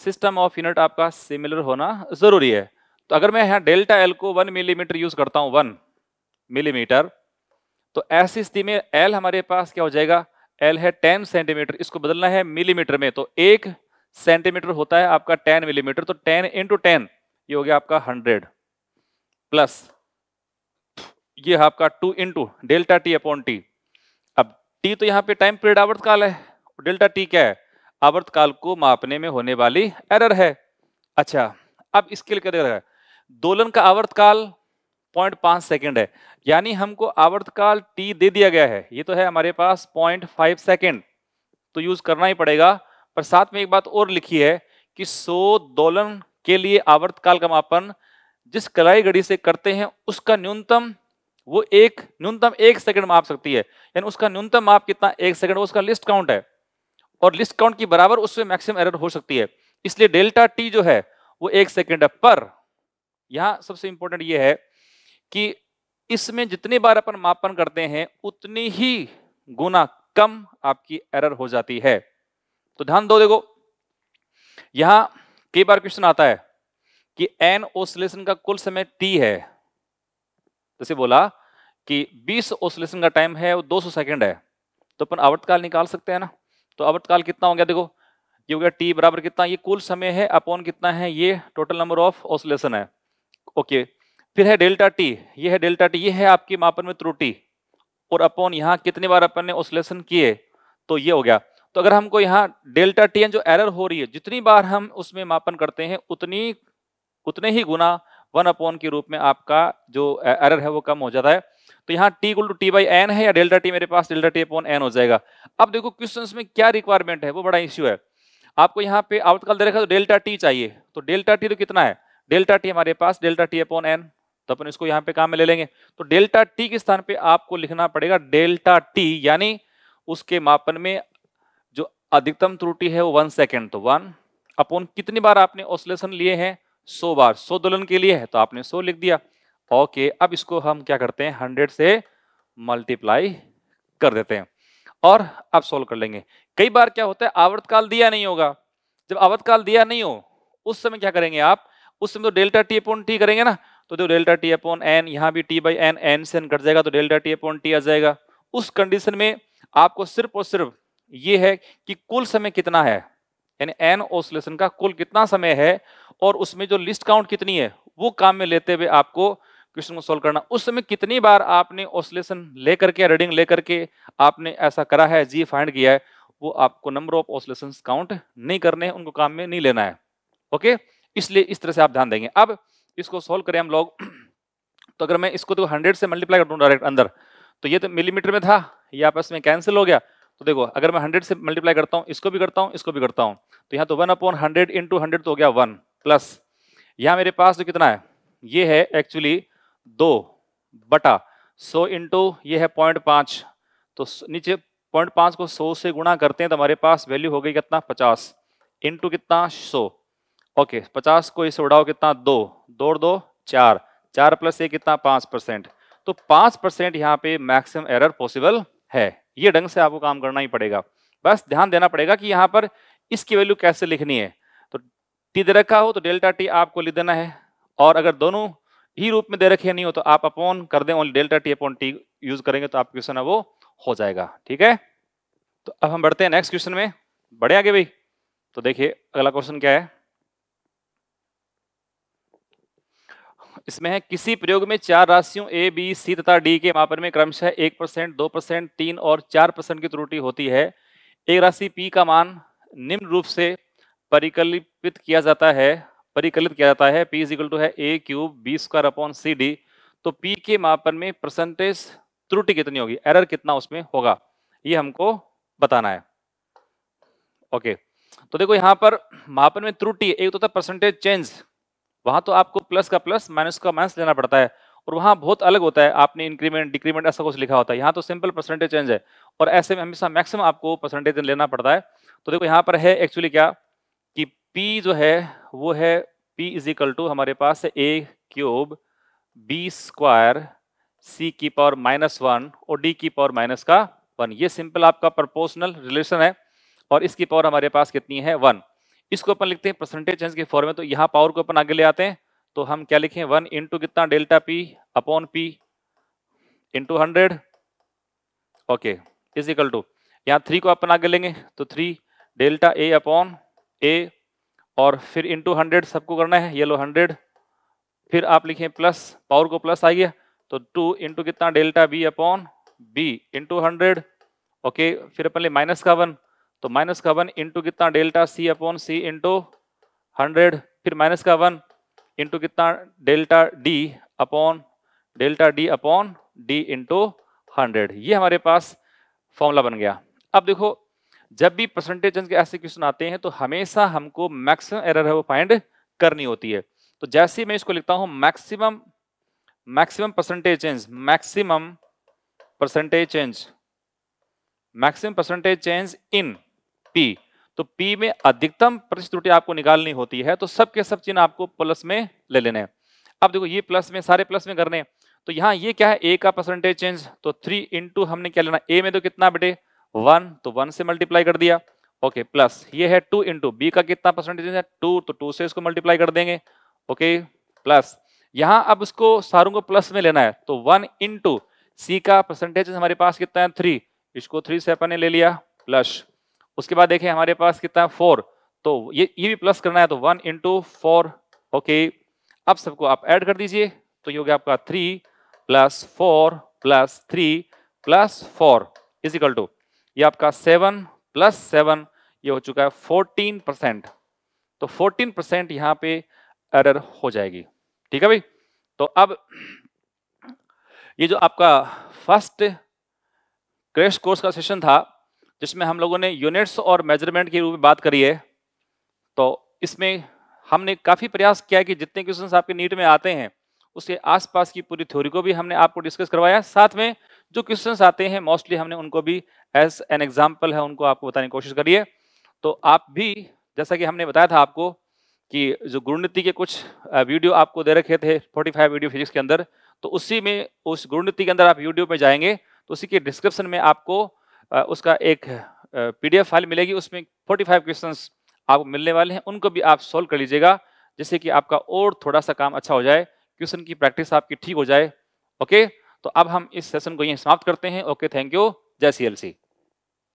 [SPEAKER 1] सिस्टम ऑफ यूनिट आपका सिमिलर होना जरूरी है तो अगर मैं यहाँ डेल्टा एल को वन मिलीमीटर यूज करता हूँ वन मिलीमीटर तो ऐसी स्थिति में एल हमारे पास क्या हो जाएगा एल है टेन सेंटीमीटर इसको बदलना है मिलीमीटर में तो एक सेंटीमीटर होता है आपका टेन मिलीमीटर तो टेन इंटू टेन ये हो गया आपका हंड्रेड प्लस ये आपका two into delta T upon T अब टी तो यहाँ पे टाइम पीरियड आवर्तकाल है डेल्टा टी क्या है आवर्तकाल को मापने में होने वाली एरर है अच्छा अब इसके लिए क्या रहा है दोलन का आवर्तकाल पॉइंट पांच सेकेंड है यानी हमको आवर्तकाल टी दे दिया गया है ये तो है हमारे पास पॉइंट फाइव सेकेंड तो यूज करना ही पड़ेगा पर साथ में एक बात और लिखी है कि सो दोलन के लिए आवर्तकाल का मापन जिस कलाई घड़ी से करते हैं उसका न्यूनतम वो एक न्यूनतम एक सेकंड माप सकती है यानी उसका न्यूनतम माप कितना एक सेकंड उसका लिस्ट काउंट है और लिस्ट काउंट की बराबर उसमें मैक्सिमम एरर हो सकती है इसलिए डेल्टा टी जो है वो एक सेकंड है पर यहां सबसे इंपॉर्टेंट ये है कि इसमें जितनी बार अपन मापन करते हैं उतनी ही गुना कम आपकी एरर हो जाती है तो ध्यान दो देखो यहां कई बार क्वेश्चन आता है कि एन ओसलेशन का कुल समय टी है जैसे बोला कि 20 ओसलेशन का टाइम है वो 200 सेकंड है तो अपन आवर्तकाल निकाल सकते हैं ना तो आवर्तकाल कितना हो गया देखो ये हो गया टी बराबर कितना ये कुल समय है अपॉन कितना है ये टोटल नंबर ऑफ ओसलेशन है ओके फिर है डेल्टा टी ये है डेल्टा टी ये है आपकी मापन में त्रुटि और अपॉन यहाँ कितनी बार अपन ने ओसलेशन किए तो ये हो गया तो अगर हमको यहाँ डेल्टा टी एन जो एरर हो रही है जितनी बार हम उसमें मापन करते हैं उतनी उतने ही गुना वन अपॉन के रूप में आपका जो एरर है वो कम हो जाता है तो यहाँ टी गुल टू टी बाई एन है या डेल्टा टी मेरे पास डेल्टा टी अपॉन एन हो जाएगा अब देखो क्वेश्चन में क्या रिक्वायरमेंट है वो बड़ा इश्यू है आपको यहाँ पे आउटकाल दे रखा तो डेल्टा टी चाहिए तो डेल्टा टी तो कितना है डेल्टा टी हमारे पास डेल्टा टी अपॉन एन तो अपन इसको यहाँ पे काम में ले लेंगे तो डेल्टा टी के स्थान पर आपको लिखना पड़ेगा डेल्टा टी यानी उसके मापन में अधिकतम त्रुटि है वो वन सेकेंड तो वन अपॉन कितनी बार आपने ऑसलेशन लिए हैं सो बार सो दोलन के लिए है तो आपने सो लिख दिया ओके अब इसको हम क्या करते हैं हंड्रेड से मल्टीप्लाई कर देते हैं और अब सोल्व कर लेंगे कई बार क्या होता है आवर्तकाल दिया नहीं होगा जब आवर्तकाल दिया नहीं हो उस समय क्या करेंगे आप उस समय तो डेल्टा टी अपॉन टी करेंगे ना तो जो डेल्टा टी अपॉन एन यहाँ भी टी बाई एन एन से एन कट जाएगा तो डेल्टा टी अपॉन टी आ जाएगा उस कंडीशन में आपको सिर्फ और सिर्फ ये है कि कुल समय कितना है यानी एन ओसलेशन का कुल कितना समय है और उसमें जो लिस्ट काउंट कितनी है वो काम में लेते हुए आपको क्वेश्चन को सोल्व करना उस समय कितनी बार आपने ओसलेशन लेकर के रीडिंग लेकर के आपने ऐसा करा है जी फाइंड किया है वो आपको नंबर ऑफ ऑसलेशन काउंट नहीं करने हैं उनको काम में नहीं लेना है ओके इसलिए इस तरह से आप ध्यान देंगे अब इसको सोल्व करें हम लोग तो अगर मैं इसको तो हंड्रेड से मल्टीप्लाई कर दूँ डायरेक्ट अंदर तो ये तो मिलीमीटर में था ये आपस में कैंसिल हो गया तो देखो अगर मैं हंड्रेड से मल्टीप्लाई करता हूँ इसको भी करता हूँ इसको भी करता हूँ तो यहाँ तो one upon hundred into hundred तो हो गया वन प्लस यहाँ मेरे पास तो कितना है ये है एक्चुअली दो बटा सौ इंटू ये है पॉइंट पाँच तो नीचे पॉइंट पाँच को सौ से गुणा करते हैं तो हमारे पास वैल्यू हो गई कितना पचास इंटू कितना सौ ओके पचास को इसे उड़ाओ कितना दो दो और दो चार चार प्लस एक कितना पाँच परसेंट तो पाँच परसेंट यहाँ पे मैक्सिमम एरर पॉसिबल है ये ढंग से आपको काम करना ही पड़ेगा बस ध्यान देना पड़ेगा कि यहाँ पर इसकी वैल्यू कैसे लिखनी है तो टी दे रखा हो तो डेल्टा टी आपको लिख देना है और अगर दोनों ही रूप में दे रखे नहीं हो तो आप अपॉन कर दें only delta T upon T use करेंगे तो आपका क्वेश्चन है वो हो जाएगा ठीक है तो अब हम बढ़ते हैं नेक्स्ट क्वेश्चन में बढ़े आगे भाई तो देखिए अगला क्वेश्चन क्या है इसमें है किसी प्रयोग में चार राशियों ए बी सी तथा डी के मापन में क्रमशः एक परसेंट दो परसेंट तीन और चार परसेंट की त्रुटि होती है एक राशि पी का मान निम्न रूप से परिकल्पित किया जाता है परिकलित किया जाता है पी इजिकल टू है A cube B square upon C D तो पी के मापन में परसेंटेज त्रुटि कितनी होगी एरर कितना उसमें होगा ये हमको बताना है ओके तो देखो यहाँ पर मापन में त्रुटि एक तो था परसेंटेज चेंज वहां तो आपको प्लस का प्लस माइनस का माइनस लेना पड़ता है और वहाँ बहुत अलग होता है आपने इंक्रीमेंट डिक्रीमेंट ऐसा कुछ लिखा होता है यहाँ तो सिंपल परसेंटेज चेंज है और ऐसे में हमेशा मैक्सिमम आपको परसेंटेज लेना पड़ता है तो देखो यहाँ पर है एक्चुअली क्या कि पी जो है वो है पी इज इक्वल टू हमारे पास है A cube B square C की पावर माइनस वन और डी की पावर माइनस का वन ये सिंपल आपका प्रपोर्शनल रिलेशन है और इसकी पावर हमारे पास कितनी है वन इसको अपन लिखते हैं परसेंटेज चेंज के फॉर्म में तो यहाँ पावर को अपन आगे ले आते हैं तो हम क्या लिखें वन इंटू कितना delta P upon P into hundred okay is equal to यहाँ थ्री को अपन आगे लेंगे तो three delta A upon A और फिर इंटू हंड्रेड सबको करना है ये लो हंड्रेड फिर आप लिखें प्लस पावर को प्लस आ गया तो टू इंटू कितना delta B upon B into hundred okay फिर अपन ले माइनस का वन तो माइनस का वन इंटू कितना delta C upon C into hundred फिर माइनस का वन इंटू कितना delta D upon delta D upon D into hundred ये हमारे पास फॉर्मूला बन गया अब देखो जब भी परसेंटेज के ऐसे क्वेश्चन आते हैं तो हमेशा हमको मैक्सिमम एरर है वो फाइंड करनी होती है तो जैसे मैं इसको लिखता हूं maximum maximum percentage change maximum percentage change maximum percentage change in P तो पी में अधिकतम प्रतिशत त्रुटि आपको निकालनी होती है तो सब सब चिन्ह आपको प्लस में ले लेने अब देखो ये प्लस में सारे प्लस में करने तो यहाँ ये क्या है ए का परसेंटेज चेंज तो थ्री इंटू हमने क्या लेना ए में तो कितना बेटे वन तो वन से मल्टीप्लाई कर दिया ओके प्लस ये है टू इंटू बी का कितना परसेंटेज है टू तो टू से इसको मल्टीप्लाई कर देंगे ओके प्लस यहाँ अब उसको सारों को प्लस में लेना है तो वन इंटू सी का परसेंटेज हमारे पास कितना है थ्री इसको थ्री से अपने ले लिया प्लस उसके बाद देखें हमारे पास कितना फोर तो ये ये भी प्लस करना है तो वन इंटू फोर ओके अब सबको आप ऐड कर दीजिए तो ये हो गया आपका three plus four plus three plus four is equal to ये आपका सेवन प्लस सेवन ये हो चुका है फोर्टीन परसेंट तो फोर्टीन परसेंट यहाँ पे एरर हो जाएगी ठीक है भाई तो अब ये जो आपका फर्स्ट क्रैश कोर्स का सेशन था जिसमें हम लोगों ने यूनिट्स और मेजरमेंट के रूप में बात करी है तो इसमें हमने काफ़ी प्रयास किया कि जितने क्वेश्चन आपके नीट में आते हैं उसके आसपास की पूरी थ्योरी को भी हमने आपको डिस्कस करवाया साथ में जो क्वेश्चन आते हैं मोस्टली हमने उनको भी एज एन एग्जाम्पल है उनको आपको बताने की कोशिश करिए तो आप भी जैसा कि हमने बताया था आपको कि जो गुरुनीति के कुछ वीडियो आपको दे रखे थे 45 वीडियो फिजिक्स के अंदर तो उसी में उस गुरुनीति के अंदर आप यूट्यूब में जाएंगे तो उसी के डिस्क्रिप्शन में आपको उसका एक पीडीएफ फाइल मिलेगी उसमें 45 क्वेश्चन आपको मिलने वाले हैं उनको भी आप सॉल्व कर लीजिएगा जिससे कि आपका और थोड़ा सा काम अच्छा हो जाए क्वेश्चन की प्रैक्टिस आपकी ठीक हो जाए ओके तो अब हम इस सेशन को यहीं समाप्त करते हैं ओके थैंक यू जय सी